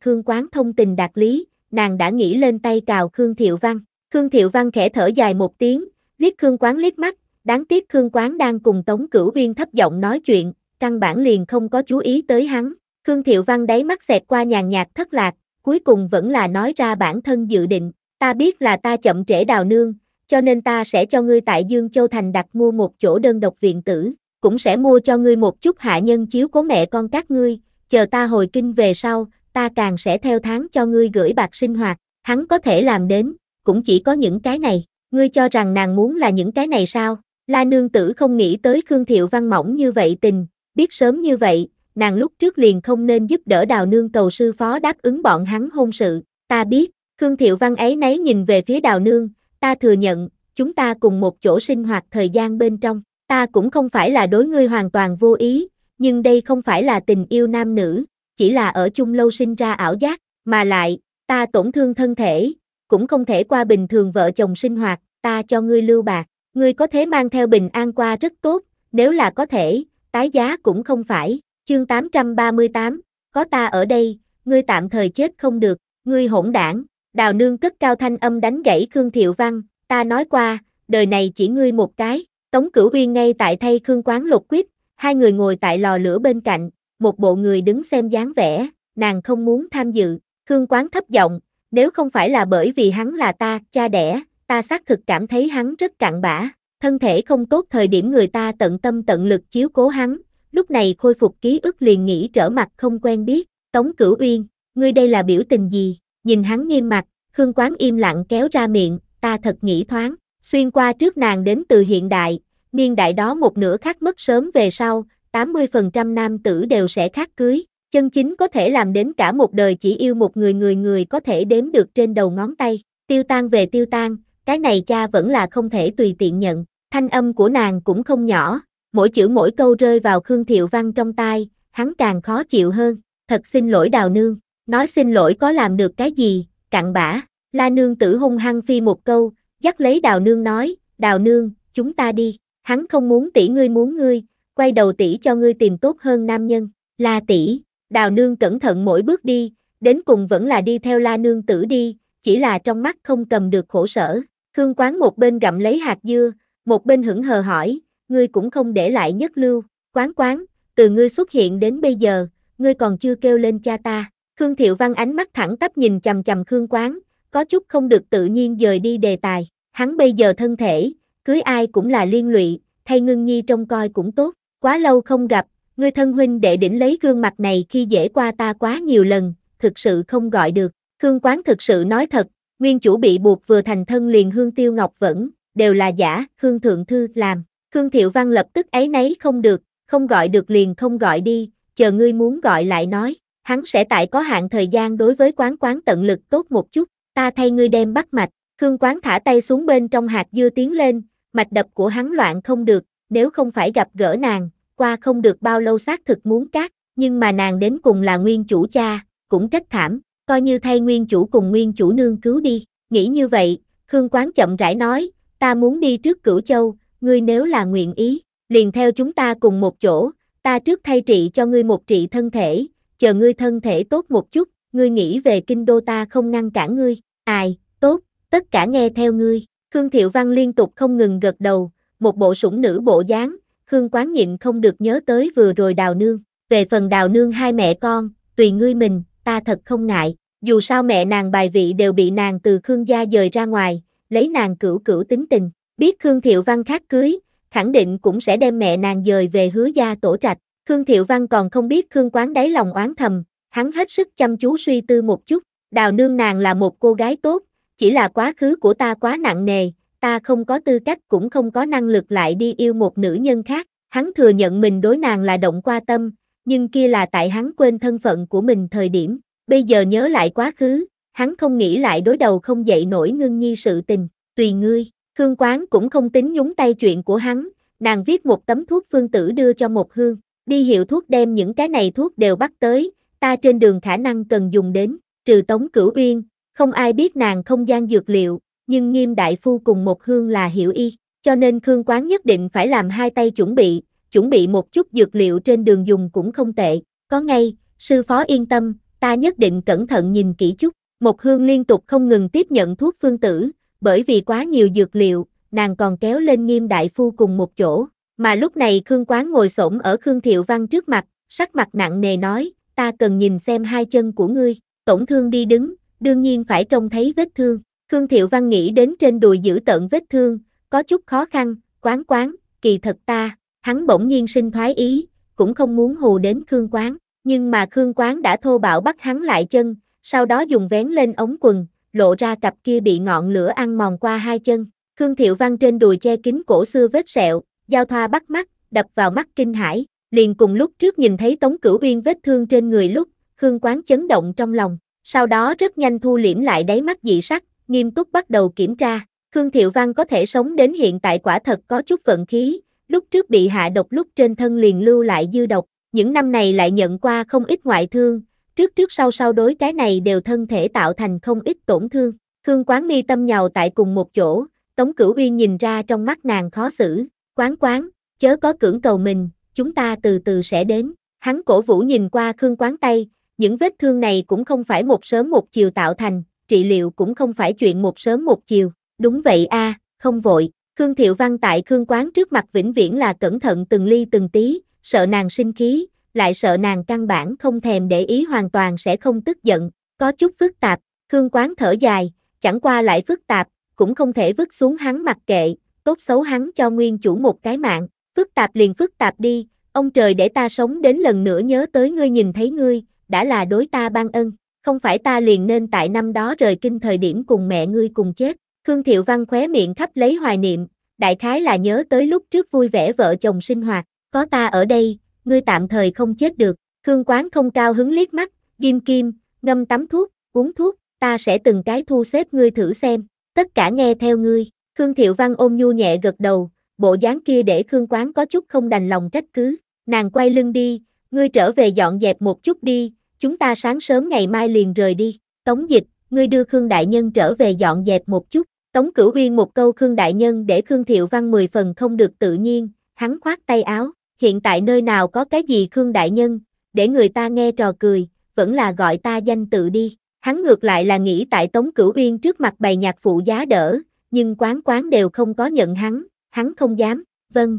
Khương Quán thông tình đạt lý, nàng đã nghĩ lên tay cào Khương Thiệu Văn. Khương Thiệu Văn khẽ thở dài một tiếng, liếc Khương Quán liếc mắt, đáng tiếc Khương Quán đang cùng Tống Cửu Uyên thấp giọng nói chuyện, căn bản liền không có chú ý tới hắn. Khương Thiệu Văn đáy mắt xẹt qua nhàn nhạt thất lạc, cuối cùng vẫn là nói ra bản thân dự định, ta biết là ta chậm trễ đào nương, cho nên ta sẽ cho ngươi tại Dương Châu Thành đặt mua một chỗ đơn độc viện tử, cũng sẽ mua cho ngươi một chút hạ nhân chiếu cố mẹ con các ngươi, chờ ta hồi kinh về sau, ta càng sẽ theo tháng cho ngươi gửi bạc sinh hoạt, hắn có thể làm đến, cũng chỉ có những cái này, ngươi cho rằng nàng muốn là những cái này sao? La nương tử không nghĩ tới Khương Thiệu Văn mỏng như vậy tình, biết sớm như vậy, nàng lúc trước liền không nên giúp đỡ đào nương cầu sư phó đáp ứng bọn hắn hôn sự, ta biết, Khương Thiệu Văn ấy nấy nhìn về phía đào nương, ta thừa nhận, chúng ta cùng một chỗ sinh hoạt thời gian bên trong, ta cũng không phải là đối ngươi hoàn toàn vô ý, nhưng đây không phải là tình yêu nam nữ, chỉ là ở chung lâu sinh ra ảo giác, mà lại, ta tổn thương thân thể, cũng không thể qua bình thường vợ chồng sinh hoạt, ta cho ngươi lưu bạc, ngươi có thể mang theo bình an qua rất tốt, nếu là có thể, tái giá cũng không phải, chương 838, có ta ở đây, ngươi tạm thời chết không được, ngươi hỗn đảng, đào nương cất cao thanh âm đánh gãy Khương Thiệu Văn, ta nói qua, đời này chỉ ngươi một cái, Tống Cửu Uyên ngay tại thay Khương Quán Lục quyết Hai người ngồi tại lò lửa bên cạnh, một bộ người đứng xem dáng vẻ, nàng không muốn tham dự, Khương Quán thấp giọng, nếu không phải là bởi vì hắn là ta, cha đẻ, ta xác thực cảm thấy hắn rất cặn bã, thân thể không tốt thời điểm người ta tận tâm tận lực chiếu cố hắn, lúc này khôi phục ký ức liền nghĩ trở mặt không quen biết, Tống Cửu Uyên, ngươi đây là biểu tình gì, nhìn hắn nghiêm mặt, Khương Quán im lặng kéo ra miệng, ta thật nghĩ thoáng, xuyên qua trước nàng đến từ hiện đại, niên đại đó một nửa khác mất sớm về sau, 80% nam tử đều sẽ khác cưới. Chân chính có thể làm đến cả một đời chỉ yêu một người người người có thể đếm được trên đầu ngón tay. Tiêu tan về tiêu tan, cái này cha vẫn là không thể tùy tiện nhận. Thanh âm của nàng cũng không nhỏ, mỗi chữ mỗi câu rơi vào Khương Thiệu Văn trong tai, hắn càng khó chịu hơn. Thật xin lỗi đào nương, nói xin lỗi có làm được cái gì, cặn bã. La nương tử hung hăng phi một câu, dắt lấy đào nương nói, đào nương, chúng ta đi. Hắn không muốn tỷ ngươi muốn ngươi, quay đầu tỷ cho ngươi tìm tốt hơn nam nhân. La tỷ, đào nương cẩn thận mỗi bước đi, đến cùng vẫn là đi theo la nương tử đi, chỉ là trong mắt không cầm được khổ sở. Khương quán một bên gặm lấy hạt dưa, một bên hững hờ hỏi, ngươi cũng không để lại nhất lưu. Quán quán, từ ngươi xuất hiện đến bây giờ, ngươi còn chưa kêu lên cha ta. Khương Thiệu Văn ánh mắt thẳng tắp nhìn chầm chầm Khương Quán, có chút không được tự nhiên dời đi đề tài. Hắn bây giờ thân thể, cưới ai cũng là liên lụy, thay ngưng nhi trông coi cũng tốt, quá lâu không gặp, ngươi thân huynh đệ đỉnh lấy gương mặt này khi dễ qua ta quá nhiều lần, thực sự không gọi được, Khương Quán thực sự nói thật, nguyên chủ bị buộc vừa thành thân liền Hương Tiêu Ngọc vẫn, đều là giả, Khương Thượng Thư làm, Khương Thiệu Văn lập tức ấy nấy không được, không gọi được liền không gọi đi, chờ ngươi muốn gọi lại nói, hắn sẽ tại có hạn thời gian đối với quán quán tận lực tốt một chút, ta thay ngươi đem bắt mạch, Khương Quán thả tay xuống bên trong hạt dưa tiến lên, mạch đập của hắn loạn không được, nếu không phải gặp gỡ nàng, qua không được bao lâu xác thực muốn cắt, nhưng mà nàng đến cùng là nguyên chủ cha, cũng trách thảm, coi như thay nguyên chủ cùng nguyên chủ nương cứu đi, nghĩ như vậy, Khương Quán chậm rãi nói, ta muốn đi trước cửu châu, ngươi nếu là nguyện ý, liền theo chúng ta cùng một chỗ, ta trước thay trị cho ngươi một trị thân thể, chờ ngươi thân thể tốt một chút, ngươi nghĩ về kinh đô ta không ngăn cản ngươi, ai, tốt, tất cả nghe theo ngươi, Khương Thiệu Văn liên tục không ngừng gật đầu, một bộ sủng nữ bộ dáng, Khương Quán nhịn không được nhớ tới vừa rồi đào nương. Về phần đào nương hai mẹ con, tùy ngươi mình, ta thật không ngại. Dù sao mẹ nàng bài vị đều bị nàng từ Khương gia dời ra ngoài, lấy nàng cửu cửu tính tình. Biết Khương Thiệu Văn khác cưới, khẳng định cũng sẽ đem mẹ nàng dời về hứa gia tổ trạch. Khương Thiệu Văn còn không biết Khương Quán đáy lòng oán thầm, hắn hết sức chăm chú suy tư một chút. Đào nương nàng là một cô gái tốt, chỉ là quá khứ của ta quá nặng nề, ta không có tư cách cũng không có năng lực lại đi yêu một nữ nhân khác. Hắn thừa nhận mình đối nàng là động qua tâm, nhưng kia là tại hắn quên thân phận của mình thời điểm, bây giờ nhớ lại quá khứ, hắn không nghĩ lại đối đầu không dậy nổi ngưng nhi sự tình, tùy ngươi, Khương Quán cũng không tính nhúng tay chuyện của hắn, nàng viết một tấm thuốc phương tử đưa cho một hương, đi hiệu thuốc đem những cái này thuốc đều bắt tới, ta trên đường khả năng cần dùng đến, trừ Tống Cửu Uyên, không ai biết nàng không gian dược liệu, nhưng nghiêm đại phu cùng một hương là hiểu y, cho nên Khương Quán nhất định phải làm hai tay chuẩn bị, chuẩn bị một chút dược liệu trên đường dùng cũng không tệ, có ngay, sư phó yên tâm, ta nhất định cẩn thận nhìn kỹ chút, một hương liên tục không ngừng tiếp nhận thuốc phương tử, bởi vì quá nhiều dược liệu, nàng còn kéo lên nghiêm đại phu cùng một chỗ, mà lúc này Khương Quán ngồi xổm ở Khương Thiệu Văn trước mặt, sắc mặt nặng nề nói, ta cần nhìn xem hai chân của ngươi, tổn thương đi đứng, đương nhiên phải trông thấy vết thương. Khương Thiệu Văn nghĩ đến trên đùi giữ tận vết thương, có chút khó khăn, quán quán, kỳ thật ta, hắn bỗng nhiên sinh thoái ý, cũng không muốn hù đến Khương Quán, nhưng mà Khương Quán đã thô bạo bắt hắn lại chân, sau đó dùng vén lên ống quần, lộ ra cặp kia bị ngọn lửa ăn mòn qua hai chân. Khương Thiệu Văn trên đùi che kín cổ xưa vết sẹo, giao thoa bắt mắt, đập vào mắt kinh hãi, liền cùng lúc trước nhìn thấy Tống Cửu Uyên vết thương trên người lúc, Khương Quán chấn động trong lòng, sau đó rất nhanh thu liễm lại đáy mắt dị sắc, nghiêm túc bắt đầu kiểm tra. Khương Thiệu Văn có thể sống đến hiện tại quả thật có chút vận khí, lúc trước bị hạ độc lúc trên thân liền lưu lại dư độc, những năm này lại nhận qua không ít ngoại thương, trước trước sau sau đối cái này đều thân thể tạo thành không ít tổn thương. Khương Quán Mi tâm nhào tại cùng một chỗ, Tống Cửu Uyên nhìn ra trong mắt nàng khó xử, "Quán Quán, chớ có cưỡng cầu mình, chúng ta từ từ sẽ đến." Hắn cổ vũ nhìn qua Khương Quán tay, những vết thương này cũng không phải một sớm một chiều tạo thành, trị liệu cũng không phải chuyện một sớm một chiều. Đúng vậy a, không vội. Khương Thiệu Văn tại Khương Quán trước mặt vĩnh viễn là cẩn thận từng ly từng tí, sợ nàng sinh khí, lại sợ nàng căn bản không thèm để ý hoàn toàn sẽ không tức giận, có chút phức tạp, Khương Quán thở dài, chẳng qua lại phức tạp, cũng không thể vứt xuống hắn mặc kệ, tốt xấu hắn cho nguyên chủ một cái mạng, phức tạp liền phức tạp đi, ông trời để ta sống đến lần nữa nhớ tới ngươi nhìn thấy ngươi, đã là đối ta ban ân, không phải ta liền nên tại năm đó rời kinh thời điểm cùng mẹ ngươi cùng chết. Khương Thiệu Văn khóe miệng khắp lấy hoài niệm, đại khái là nhớ tới lúc trước vui vẻ vợ chồng sinh hoạt, có ta ở đây, ngươi tạm thời không chết được. Khương Quán không cao hứng liếc mắt, kim kim, ngâm tắm thuốc, uống thuốc, ta sẽ từng cái thu xếp ngươi thử xem, tất cả nghe theo ngươi. Khương Thiệu Văn ôm nhu nhẹ gật đầu, bộ dáng kia để Khương Quán có chút không đành lòng trách cứ, nàng quay lưng đi, ngươi trở về dọn dẹp một chút đi, chúng ta sáng sớm ngày mai liền rời đi, Tống Dịch, ngươi đưa Khương Đại Nhân trở về dọn dẹp một chút, Tống Cửu Uyên một câu Khương Đại Nhân để Khương Thiệu Văn mười phần không được tự nhiên, hắn khoát tay áo, hiện tại nơi nào có cái gì Khương Đại Nhân, để người ta nghe trò cười, vẫn là gọi ta danh tự đi, hắn ngược lại là nghĩ tại Tống Cửu Uyên trước mặt bày nhạc phụ giá đỡ, nhưng quán quán đều không có nhận hắn, hắn không dám, vâng.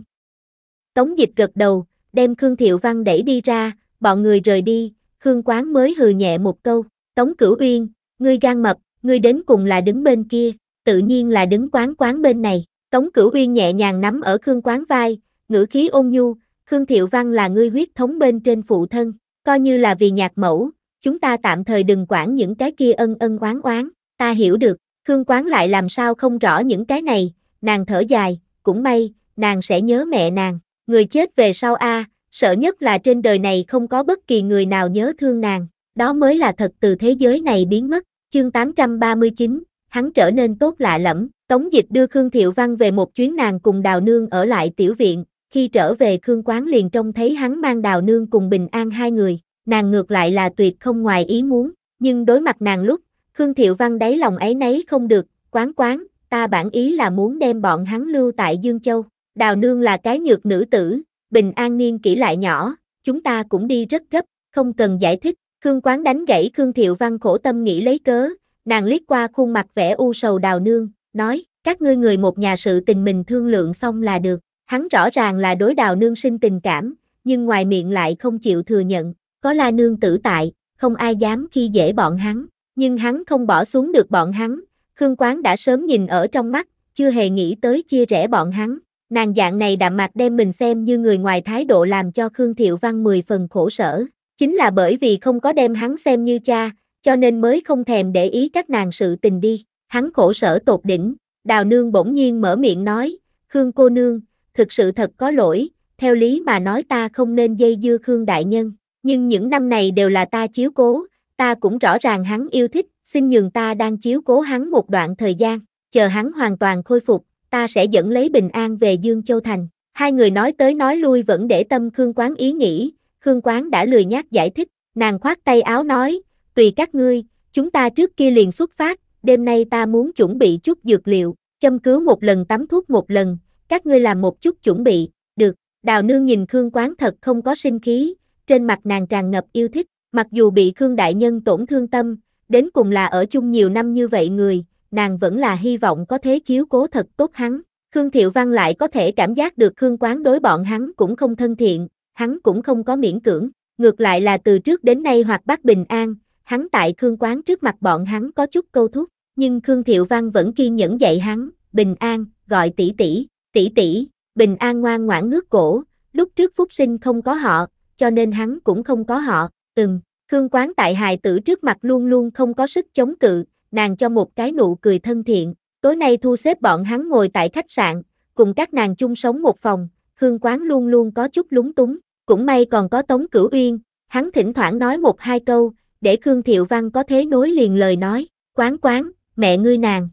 Tống Dịch gật đầu, đem Khương Thiệu Văn đẩy đi ra, bọn người rời đi, Khương Quán mới hừ nhẹ một câu, Tống Cửu Uyên, ngươi gan mập, ngươi đến cùng là đứng bên kia, tự nhiên là đứng quán quán bên này. Tống Cửu Uyên nhẹ nhàng nắm ở Khương Quán vai, ngữ khí ôn nhu, Khương Thiệu Văn là ngươi huyết thống bên trên phụ thân, coi như là vì nhạc mẫu, chúng ta tạm thời đừng quản những cái kia ân ân oán oán, ta hiểu được, Khương Quán lại làm sao không rõ những cái này, nàng thở dài, cũng may, nàng sẽ nhớ mẹ nàng, người chết về sau a, à, sợ nhất là trên đời này không có bất kỳ người nào nhớ thương nàng, đó mới là thật từ thế giới này biến mất. Chương 839, hắn trở nên tốt lạ lẫm, Tống Dịch đưa Khương Thiệu Văn về một chuyến nàng cùng Đào Nương ở lại tiểu viện, khi trở về Khương Quán liền trông thấy hắn mang Đào Nương cùng Bình An hai người, nàng ngược lại là tuyệt không ngoài ý muốn, nhưng đối mặt nàng lúc, Khương Thiệu Văn đáy lòng ấy nấy không được, quán quán, ta bản ý là muốn đem bọn hắn lưu tại Dương Châu, Đào Nương là cái nhược nữ tử, Bình An Niên kỹ lại nhỏ, chúng ta cũng đi rất gấp, không cần giải thích. Khương Quán đánh gãy Khương Thiệu Văn khổ tâm nghĩ lấy cớ, nàng liếc qua khuôn mặt vẻ u sầu đào nương, nói, các ngươi người một nhà sự tình mình thương lượng xong là được. Hắn rõ ràng là đối đào nương sinh tình cảm, nhưng ngoài miệng lại không chịu thừa nhận, có la nương tử tại, không ai dám khi dễ bọn hắn, nhưng hắn không bỏ xuống được bọn hắn, Khương Quán đã sớm nhìn ở trong mắt, chưa hề nghĩ tới chia rẽ bọn hắn, Nàng dạng này đạm mạc đem mình xem như người ngoài thái độ làm cho Khương Thiệu Văn mười phần khổ sở. Chính là bởi vì không có đem hắn xem như cha, cho nên mới không thèm để ý các nàng sự tình đi. Hắn khổ sở tột đỉnh, đào nương bỗng nhiên mở miệng nói, Khương cô nương, thực sự thật có lỗi, theo lý mà nói ta không nên dây dưa Khương đại nhân, nhưng những năm này đều là ta chiếu cố, ta cũng rõ ràng hắn yêu thích, xin nhường ta đang chiếu cố hắn một đoạn thời gian, chờ hắn hoàn toàn khôi phục, ta sẽ dẫn lấy bình an về Dương Châu Thành. Hai người nói tới nói lui vẫn để tâm Khương Quán ý nghĩ, Khương Quán đã lười nhác giải thích, nàng khoát tay áo nói, tùy các ngươi, chúng ta trước kia liền xuất phát, đêm nay ta muốn chuẩn bị chút dược liệu, châm cứu một lần tắm thuốc một lần, các ngươi làm một chút chuẩn bị, được, đào nương nhìn Khương Quán thật không có sinh khí, trên mặt nàng tràn ngập yêu thích, mặc dù bị Khương Đại Nhân tổn thương tâm, đến cùng là ở chung nhiều năm như vậy người, nàng vẫn là hy vọng có thế chiếu cố thật tốt hắn. Khương Thiệu Văn lại có thể cảm giác được Khương Quán đối bọn hắn cũng không thân thiện, hắn cũng không có miễn cưỡng, ngược lại là từ trước đến nay hoặc bác bình an, hắn tại Khương Quán trước mặt bọn hắn có chút câu thúc, nhưng Khương Thiệu Văn vẫn kiên nhẫn dạy hắn, bình an, gọi tỷ tỷ, tỷ tỷ, bình an ngoan ngoãn ngước cổ, lúc trước phúc sinh không có họ, cho nên hắn cũng không có họ, Từng Khương Quán tại hài tử trước mặt luôn luôn không có sức chống cự, nàng cho một cái nụ cười thân thiện, tối nay thu xếp bọn hắn ngồi tại khách sạn, cùng các nàng chung sống một phòng, Khương Quán luôn luôn có chút lúng túng, cũng may còn có Tống Cửu Uyên, hắn thỉnh thoảng nói một hai câu, để Khương Thiệu Văn có thế nối liền lời nói, Quán Quán, mẹ ngươi nàng.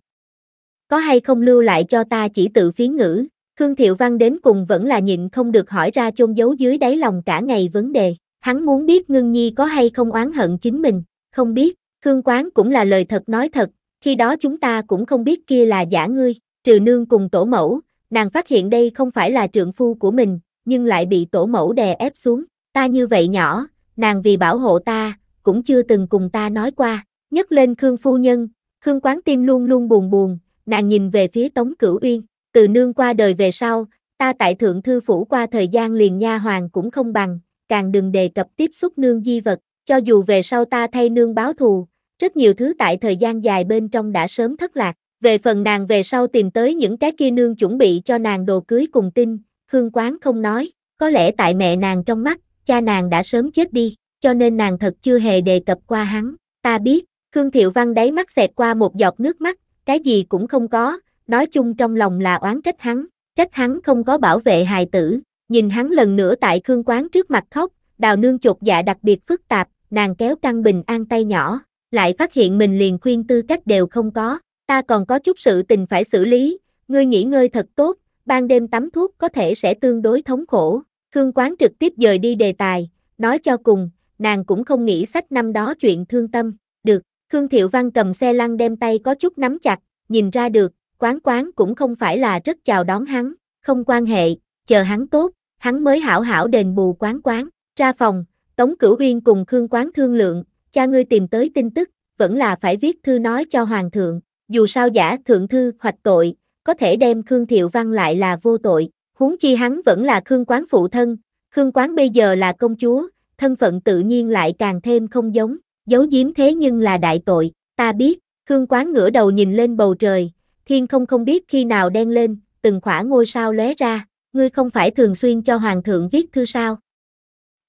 Có hay không lưu lại cho ta chỉ tự phiến ngữ, Khương Thiệu Văn đến cùng vẫn là nhịn không được hỏi ra chôn giấu dưới đáy lòng cả ngày vấn đề, hắn muốn biết Ngưng Nhi có hay không oán hận chính mình, không biết, Khương Quán cũng là lời thật nói thật, khi đó chúng ta cũng không biết kia là giả ngươi, trừ nương cùng tổ mẫu, nàng phát hiện đây không phải là trượng phu của mình, nhưng lại bị tổ mẫu đè ép xuống, ta như vậy nhỏ, nàng vì bảo hộ ta, cũng chưa từng cùng ta nói qua, Nhấc lên Khương phu nhân, Khương Quán tim luôn luôn buồn buồn, nàng nhìn về phía Tống Cửu Uyên, từ nương qua đời về sau, ta tại thượng thư phủ qua thời gian liền nha hoàng cũng không bằng, càng đừng đề cập tiếp xúc nương di vật, cho dù về sau ta thay nương báo thù, rất nhiều thứ tại thời gian dài bên trong đã sớm thất lạc. Về phần nàng về sau tìm tới những cái kia nương chuẩn bị cho nàng đồ cưới cùng tin, Khương Quán không nói, có lẽ tại mẹ nàng trong mắt, cha nàng đã sớm chết đi, cho nên nàng thật chưa hề đề cập qua hắn. Ta biết, Khương Thiệu Văn đáy mắt xẹt qua một giọt nước mắt, cái gì cũng không có, nói chung trong lòng là oán trách hắn, trách hắn không có bảo vệ hài tử, nhìn hắn lần nữa tại Khương Quán trước mặt khóc, đào nương chột dạ đặc biệt phức tạp, nàng kéo căng bình an tay nhỏ, lại phát hiện mình liền khuyên tư cách đều không có, ta còn có chút sự tình phải xử lý, ngươi nghỉ ngơi thật tốt, ban đêm tắm thuốc có thể sẽ tương đối thống khổ. Khương Quán trực tiếp rời đi đề tài, nói cho cùng, nàng cũng không nghĩ sách năm đó chuyện thương tâm, được, Khương Thiệu Văn cầm xe lăn đem tay có chút nắm chặt, nhìn ra được, Quán Quán cũng không phải là rất chào đón hắn, không quan hệ, chờ hắn tốt, hắn mới hảo hảo đền bù Quán Quán, ra phòng, Tống Cửu Uyên cùng Khương Quán thương lượng, cha ngươi tìm tới tin tức, vẫn là phải viết thư nói cho hoàng thượng, dù sao giả thượng thư hoặc tội, có thể đem Khương Thiệu Văn lại là vô tội, huống chi hắn vẫn là Khương Quán phụ thân, Khương Quán bây giờ là công chúa, thân phận tự nhiên lại càng thêm không giống, giấu giếm thế nhưng là đại tội, ta biết, Khương Quán ngửa đầu nhìn lên bầu trời, thiên không không biết khi nào đen lên, từng khỏa ngôi sao lóe ra, ngươi không phải thường xuyên cho hoàng thượng viết thư sao?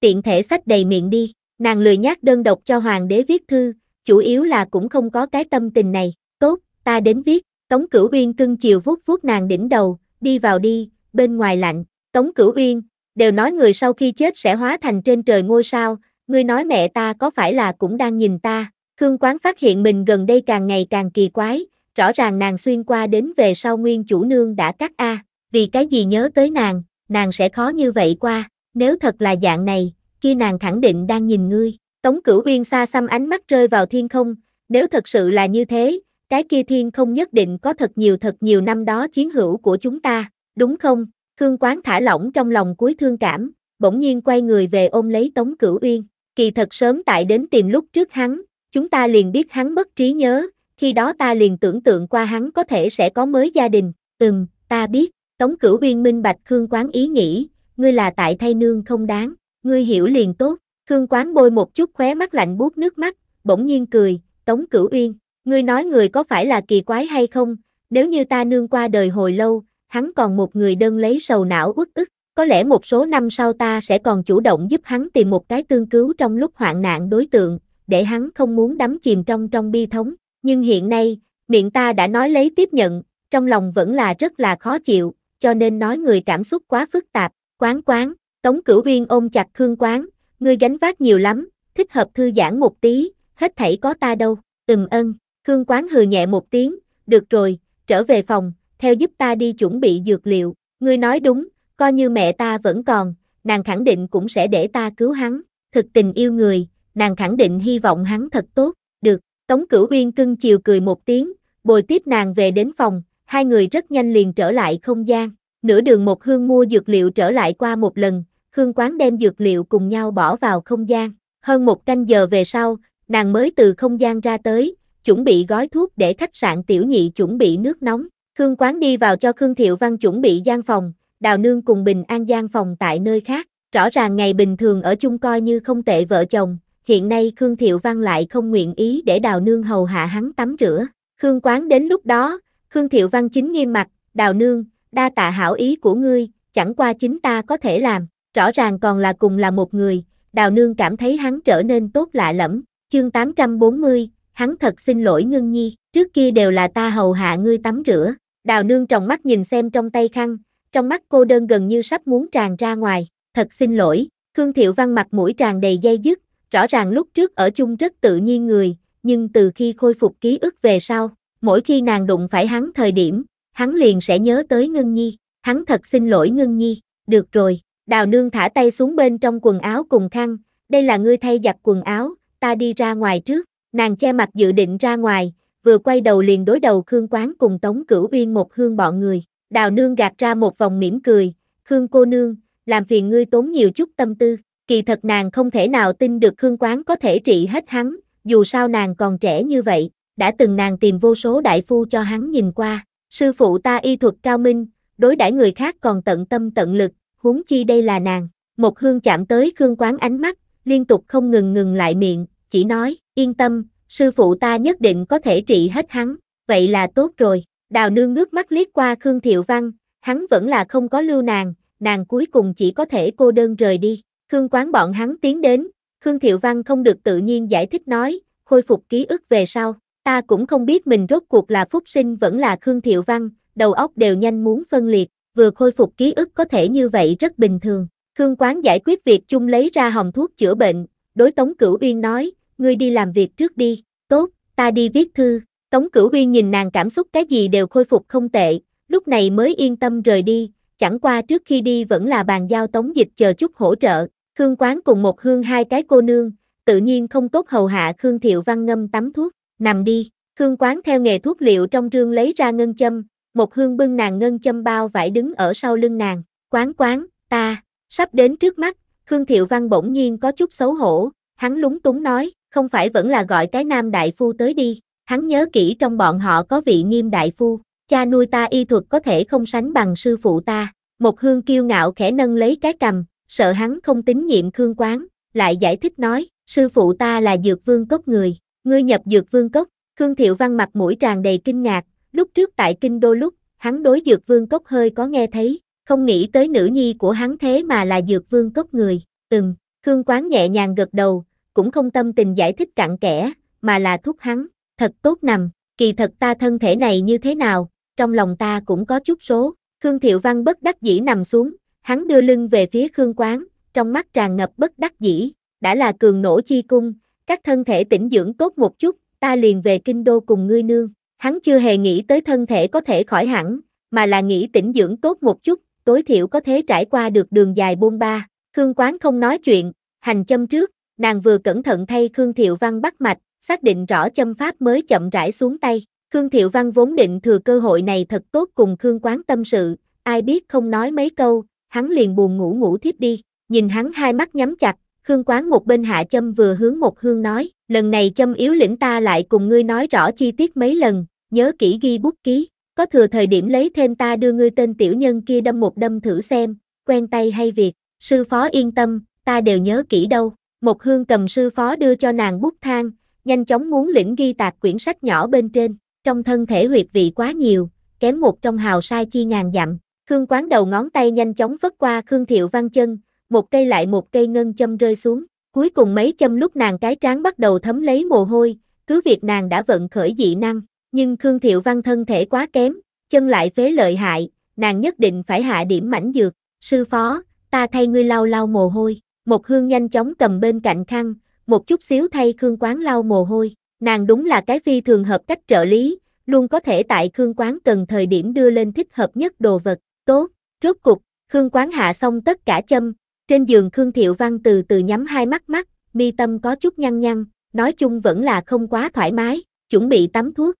Tiện thể sách đầy miệng đi. Nàng lười nhác đơn độc cho hoàng đế viết thư, chủ yếu là cũng không có cái tâm tình này. Tốt, ta đến viết. Tống Cửu Uyên cưng chiều vuốt vuốt nàng đỉnh đầu, đi vào đi, bên ngoài lạnh. Tống Cửu Uyên, đều nói người sau khi chết sẽ hóa thành trên trời ngôi sao, ngươi nói mẹ ta có phải là cũng đang nhìn ta. Khương Quán phát hiện mình gần đây càng ngày càng kỳ quái, rõ ràng nàng xuyên qua đến về sau nguyên chủ nương đã cắt a, vì cái gì nhớ tới nàng, nàng sẽ khó như vậy qua, nếu thật là dạng này, kia nàng khẳng định đang nhìn ngươi. Tống cửu uyên xa xăm ánh mắt rơi vào thiên không, nếu thật sự là như thế, cái kia thiên không nhất định có thật nhiều thật nhiều năm đó chiến hữu của chúng ta, đúng không? Khương Quán thả lỏng trong lòng cuối thương cảm, bỗng nhiên quay người về ôm lấy Tống Cửu Uyên, kỳ thật sớm tại đến tìm lúc trước hắn, chúng ta liền biết hắn mất trí nhớ, khi đó ta liền tưởng tượng qua hắn có thể sẽ có mới gia đình, ừm, ta biết, Tống Cửu Uyên minh bạch Khương Quán ý nghĩ, ngươi là tại thay nương không đáng, ngươi hiểu liền tốt, Khương Quán bôi một chút khóe mắt lạnh buốt nước mắt, bỗng nhiên cười, Tống Cửu Uyên, ngươi nói người có phải là kỳ quái hay không, nếu như ta nương qua đời hồi lâu, hắn còn một người đơn lấy sầu não uất ức, có lẽ một số năm sau ta sẽ còn chủ động giúp hắn tìm một cái tương cứu trong lúc hoạn nạn đối tượng, để hắn không muốn đắm chìm trong trong bi thống, nhưng hiện nay, miệng ta đã nói lấy tiếp nhận, trong lòng vẫn là rất là khó chịu, cho nên nói người cảm xúc quá phức tạp, quán quán, Tống Cửu Uyên ôm chặt Khương Quán, ngươi gánh vác nhiều lắm, thích hợp thư giãn một tí, hết thảy có ta đâu. Ừm ân, Khương Quán hừ nhẹ một tiếng, được rồi, trở về phòng, theo giúp ta đi chuẩn bị dược liệu. Ngươi nói đúng, coi như mẹ ta vẫn còn, nàng khẳng định cũng sẽ để ta cứu hắn. Thực tình yêu người, nàng khẳng định hy vọng hắn thật tốt. Được, Tống Cửu Uyên cưng chiều cười một tiếng, bồi tiếp nàng về đến phòng, hai người rất nhanh liền trở lại không gian. Nửa đường một hương mua dược liệu trở lại qua một lần, Khương Quán đem dược liệu cùng nhau bỏ vào không gian. Hơn một canh giờ về sau, nàng mới từ không gian ra tới, chuẩn bị gói thuốc để khách sạn tiểu nhị chuẩn bị nước nóng. Khương Quán đi vào cho Khương Thiệu Văn chuẩn bị gian phòng, Đào Nương cùng Bình An gian phòng tại nơi khác. Rõ ràng ngày bình thường ở chung coi như không tệ vợ chồng, hiện nay Khương Thiệu Văn lại không nguyện ý để Đào Nương hầu hạ hắn tắm rửa. Khương Quán đến lúc đó, Khương Thiệu Văn chính nghiêm mặt, Đào Nương, đa tạ hảo ý của ngươi, chẳng qua chính ta có thể làm rõ ràng còn là cùng là một người, đào nương cảm thấy hắn trở nên tốt lạ lẫm, chương 840, hắn thật xin lỗi ngưng nhi, trước kia đều là ta hầu hạ ngươi tắm rửa, đào nương tròng mắt nhìn xem trong tay khăn, trong mắt cô đơn gần như sắp muốn tràn ra ngoài, thật xin lỗi, Khương Thiệu Văn mặt mũi tràn đầy dây dứt, rõ ràng lúc trước ở chung rất tự nhiên người, nhưng từ khi khôi phục ký ức về sau, mỗi khi nàng đụng phải hắn thời điểm, hắn liền sẽ nhớ tới ngưng Nhi, hắn thật xin lỗi ngưng Nhi, được rồi, Đào nương thả tay xuống bên trong quần áo cùng khăn, đây là ngươi thay giặt quần áo, ta đi ra ngoài trước, nàng che mặt dự định ra ngoài, vừa quay đầu liền đối đầu Khương Quán cùng Tống Cửu Uyên một hương bọn người, đào nương gạt ra một vòng mỉm cười, Khương cô nương, làm phiền ngươi tốn nhiều chút tâm tư, kỳ thật nàng không thể nào tin được Khương Quán có thể trị hết hắn, dù sao nàng còn trẻ như vậy, đã từng nàng tìm vô số đại phu cho hắn nhìn qua, sư phụ ta y thuật cao minh, đối đãi người khác còn tận tâm tận lực, huống chi đây là nàng. Một hương chạm tới Khương Quán ánh mắt, liên tục không ngừng ngừng lại miệng, chỉ nói, yên tâm, sư phụ ta nhất định có thể trị hết hắn, vậy là tốt rồi. Đào nương ngước mắt liếc qua Khương Thiệu Văn, hắn vẫn là không có lưu nàng, nàng cuối cùng chỉ có thể cô đơn rời đi. Khương Quán bọn hắn tiến đến, Khương Thiệu Văn không được tự nhiên giải thích nói, khôi phục ký ức về sau. Ta cũng không biết mình rốt cuộc là Phúc Sinh vẫn là Khương Thiệu Văn, đầu óc đều nhanh muốn phân liệt, vừa khôi phục ký ức có thể như vậy rất bình thường. Khương Quán giải quyết việc chung lấy ra hồng thuốc chữa bệnh, đối Tống Cửu Uyên nói, ngươi đi làm việc trước đi, tốt, ta đi viết thư. Tống Cửu Uyên nhìn nàng cảm xúc cái gì đều khôi phục không tệ, lúc này mới yên tâm rời đi, chẳng qua trước khi đi vẫn là bàn giao Tống Dịch chờ chút hỗ trợ. Khương Quán cùng một hương hai cái cô nương, tự nhiên không tốt hầu hạ Khương Thiệu Văn ngâm tắm thuốc, nằm đi. Khương Quán theo nghề thuốc liệu trong rương lấy ra ngân châm, một hương bưng nàng ngân châm bao vải đứng ở sau lưng nàng, quán quán, ta, sắp đến trước mắt, Khương Thiệu Văn bỗng nhiên có chút xấu hổ, hắn lúng túng nói, không phải vẫn là gọi cái nam đại phu tới đi, hắn nhớ kỹ trong bọn họ có vị nghiêm đại phu, cha nuôi ta y thuật có thể không sánh bằng sư phụ ta, một hương kiêu ngạo khẽ nâng lấy cái cầm, sợ hắn không tín nhiệm Khương Quán, lại giải thích nói, sư phụ ta là dược vương cốc người, ngươi nhập dược vương cốc, Khương Thiệu Văn mặt mũi tràn đầy kinh ngạc, Lúc trước tại Kinh Đô lúc, hắn đối dược vương cốc hơi có nghe thấy, không nghĩ tới nữ nhi của hắn thế mà là dược vương cốc người. Từng, Khương Quán nhẹ nhàng gật đầu, cũng không tâm tình giải thích cặn kẽ, mà là thúc hắn, thật tốt nằm, kỳ thật ta thân thể này như thế nào, trong lòng ta cũng có chút số. Khương Thiệu Văn bất đắc dĩ nằm xuống, hắn đưa lưng về phía Khương Quán, trong mắt tràn ngập bất đắc dĩ, đã là cường nổ chi cung, các thân thể tĩnh dưỡng tốt một chút, ta liền về kinh đô cùng ngươi nương. Hắn chưa hề nghĩ tới thân thể có thể khỏi hẳn, mà là nghĩ tĩnh dưỡng tốt một chút, tối thiểu có thể trải qua được đường dài buôn ba. Khương Quán không nói chuyện, hành châm trước, nàng vừa cẩn thận thay Khương Thiệu Văn bắt mạch, xác định rõ châm pháp mới chậm rãi xuống tay. Khương Thiệu Văn vốn định thừa cơ hội này thật tốt cùng Khương Quán tâm sự, ai biết không nói mấy câu, hắn liền buồn ngủ ngủ thiếp đi, nhìn hắn hai mắt nhắm chặt, Khương Quán một bên hạ châm vừa hướng một hương nói, lần này châm yếu lĩnh ta lại cùng ngươi nói rõ chi tiết mấy lần, nhớ kỹ ghi bút ký, có thừa thời điểm lấy thêm ta đưa ngươi tên tiểu nhân kia đâm một đâm thử xem, quen tay hay việc, sư phó yên tâm, ta đều nhớ kỹ đâu. Một hương cầm sư phó đưa cho nàng bút thang, nhanh chóng muốn lĩnh ghi tạc quyển sách nhỏ bên trên, trong thân thể huyệt vị quá nhiều, kém một trong hào sai chi ngàn dặm. Khương quán đầu ngón tay nhanh chóng vất qua Khương Thiệu Văn chân, một cây lại một cây ngân châm rơi xuống, cuối cùng mấy châm lúc nàng cái trán bắt đầu thấm lấy mồ hôi, cứ việc nàng đã vận khởi dị năng, nhưng Khương Thiệu Văn thân thể quá kém, chân lại phế lợi hại, nàng nhất định phải hạ điểm mảnh dược. Sư phó, ta thay ngươi lau lau mồ hôi. Một hương nhanh chóng cầm bên cạnh khăn, một chút xíu thay Khương Quán lau mồ hôi. Nàng đúng là cái phi thường hợp cách trợ lý, luôn có thể tại Khương Quán cần thời điểm đưa lên thích hợp nhất đồ vật. Tốt, rốt cục, Khương Quán hạ xong tất cả châm. Trên giường Khương Thiệu Văn từ từ nhắm hai mắt mắt, mi tâm có chút nhăn nhăn, nói chung vẫn là không quá thoải mái, chuẩn bị tắm thuốc,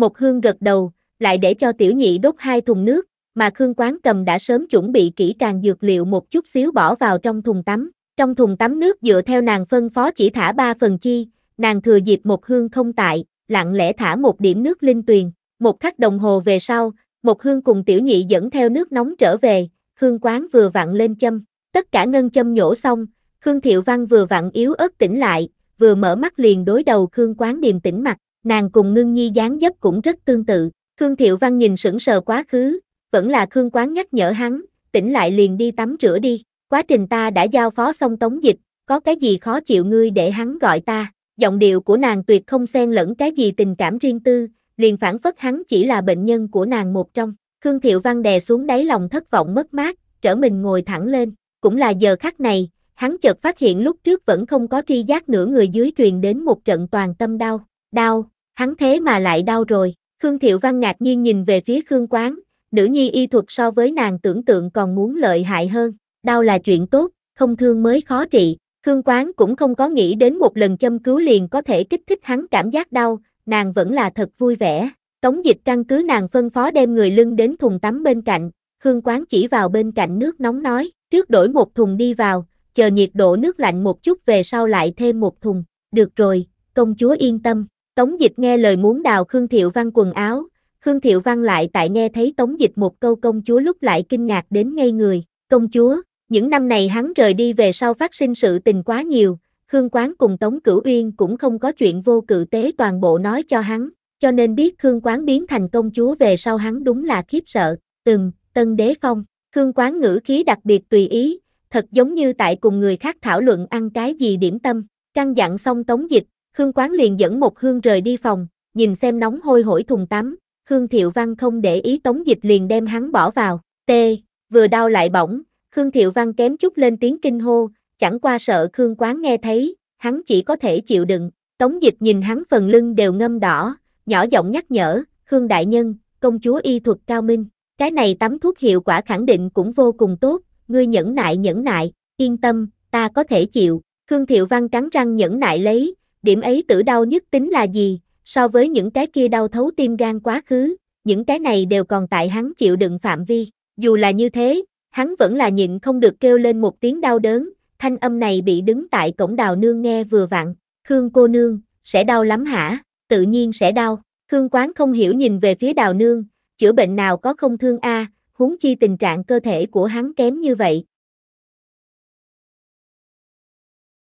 một hương gật đầu, lại để cho tiểu nhị đốt hai thùng nước, mà Khương Quán Cầm đã sớm chuẩn bị kỹ càng dược liệu một chút xíu bỏ vào trong thùng tắm. Trong thùng tắm nước dựa theo nàng phân phó chỉ thả ba phần chi, nàng thừa dịp một hương không tại, lặng lẽ thả một điểm nước linh tuyền. Một khắc đồng hồ về sau, một hương cùng tiểu nhị dẫn theo nước nóng trở về, Khương Quán vừa vặn lên châm, tất cả ngân châm nhổ xong, Khương Thiệu Văn vừa vặn yếu ớt tỉnh lại, vừa mở mắt liền đối đầu Khương Quán điềm tĩnh mặt, nàng cùng ngưng nhi dáng dấp cũng rất tương tự. Khương Thiệu Văn nhìn sững sờ quá khứ, vẫn là Khương Quán nhắc nhở hắn, tỉnh lại liền đi tắm rửa đi, quá trình ta đã giao phó xong tống dịch, có cái gì khó chịu ngươi để hắn gọi ta. Giọng điệu của nàng tuyệt không xen lẫn cái gì tình cảm riêng tư, liền phản phất hắn chỉ là bệnh nhân của nàng một trong. Khương Thiệu Văn đè xuống đáy lòng thất vọng mất mát, trở mình ngồi thẳng lên, cũng là giờ khắc này, hắn chợt phát hiện lúc trước vẫn không có tri giác nửa người dưới truyền đến một trận toàn tâm đau, Đau, hắn thế mà lại đau rồi. Khương Thiệu Văn ngạc nhiên nhìn về phía Khương Quán, nữ nhi y thuật so với nàng tưởng tượng còn muốn lợi hại hơn. Đau là chuyện tốt, không thương mới khó trị. Khương Quán cũng không có nghĩ đến một lần châm cứu liền có thể kích thích hắn cảm giác đau, nàng vẫn là thật vui vẻ. Tống dịch căn cứ nàng phân phó đem người lưng đến thùng tắm bên cạnh, Khương Quán chỉ vào bên cạnh nước nóng nói, trước đổi một thùng đi vào, chờ nhiệt độ nước lạnh một chút về sau lại thêm một thùng. Được rồi, công chúa yên tâm, Tống Dịch nghe lời muốn đào Khương Thiệu Văn quần áo, Khương Thiệu Văn lại tại nghe thấy Tống Dịch một câu công chúa lúc lại kinh ngạc đến ngây người, công chúa, những năm này hắn rời đi về sau phát sinh sự tình quá nhiều, Khương Quán cùng Tống Cửu Uyên cũng không có chuyện vô cự tế toàn bộ nói cho hắn, cho nên biết Khương Quán biến thành công chúa về sau hắn đúng là khiếp sợ, từng, tân đế phong, Khương Quán ngữ khí đặc biệt tùy ý, thật giống như tại cùng người khác thảo luận ăn cái gì điểm tâm, căn dặn xong Tống Dịch, Khương Quán liền dẫn một hương rời đi phòng, nhìn xem nóng hôi hổi thùng tắm, Khương Thiệu Văn không để ý tống dịch liền đem hắn bỏ vào, tê, vừa đau lại bỏng, Khương Thiệu Văn kém chút lên tiếng kinh hô, chẳng qua sợ Khương Quán nghe thấy, hắn chỉ có thể chịu đựng, tống dịch nhìn hắn phần lưng đều ngâm đỏ, nhỏ giọng nhắc nhở, Khương Đại Nhân, công chúa y thuật cao minh, cái này tắm thuốc hiệu quả khẳng định cũng vô cùng tốt, ngươi nhẫn nại nhẫn nại, yên tâm, ta có thể chịu, Khương Thiệu Văn cắn răng nhẫn nại lấy, điểm ấy tử đau nhất tính là gì, so với những cái kia đau thấu tim gan quá khứ, những cái này đều còn tại hắn chịu đựng phạm vi. Dù là như thế, hắn vẫn là nhịn không được kêu lên một tiếng đau đớn, thanh âm này bị đứng tại cổng đào nương nghe vừa vặn, Khương cô nương, sẽ đau lắm hả, tự nhiên sẽ đau, Khương quán không hiểu nhìn về phía đào nương, chữa bệnh nào có không thương a, huống chi tình trạng cơ thể của hắn kém như vậy,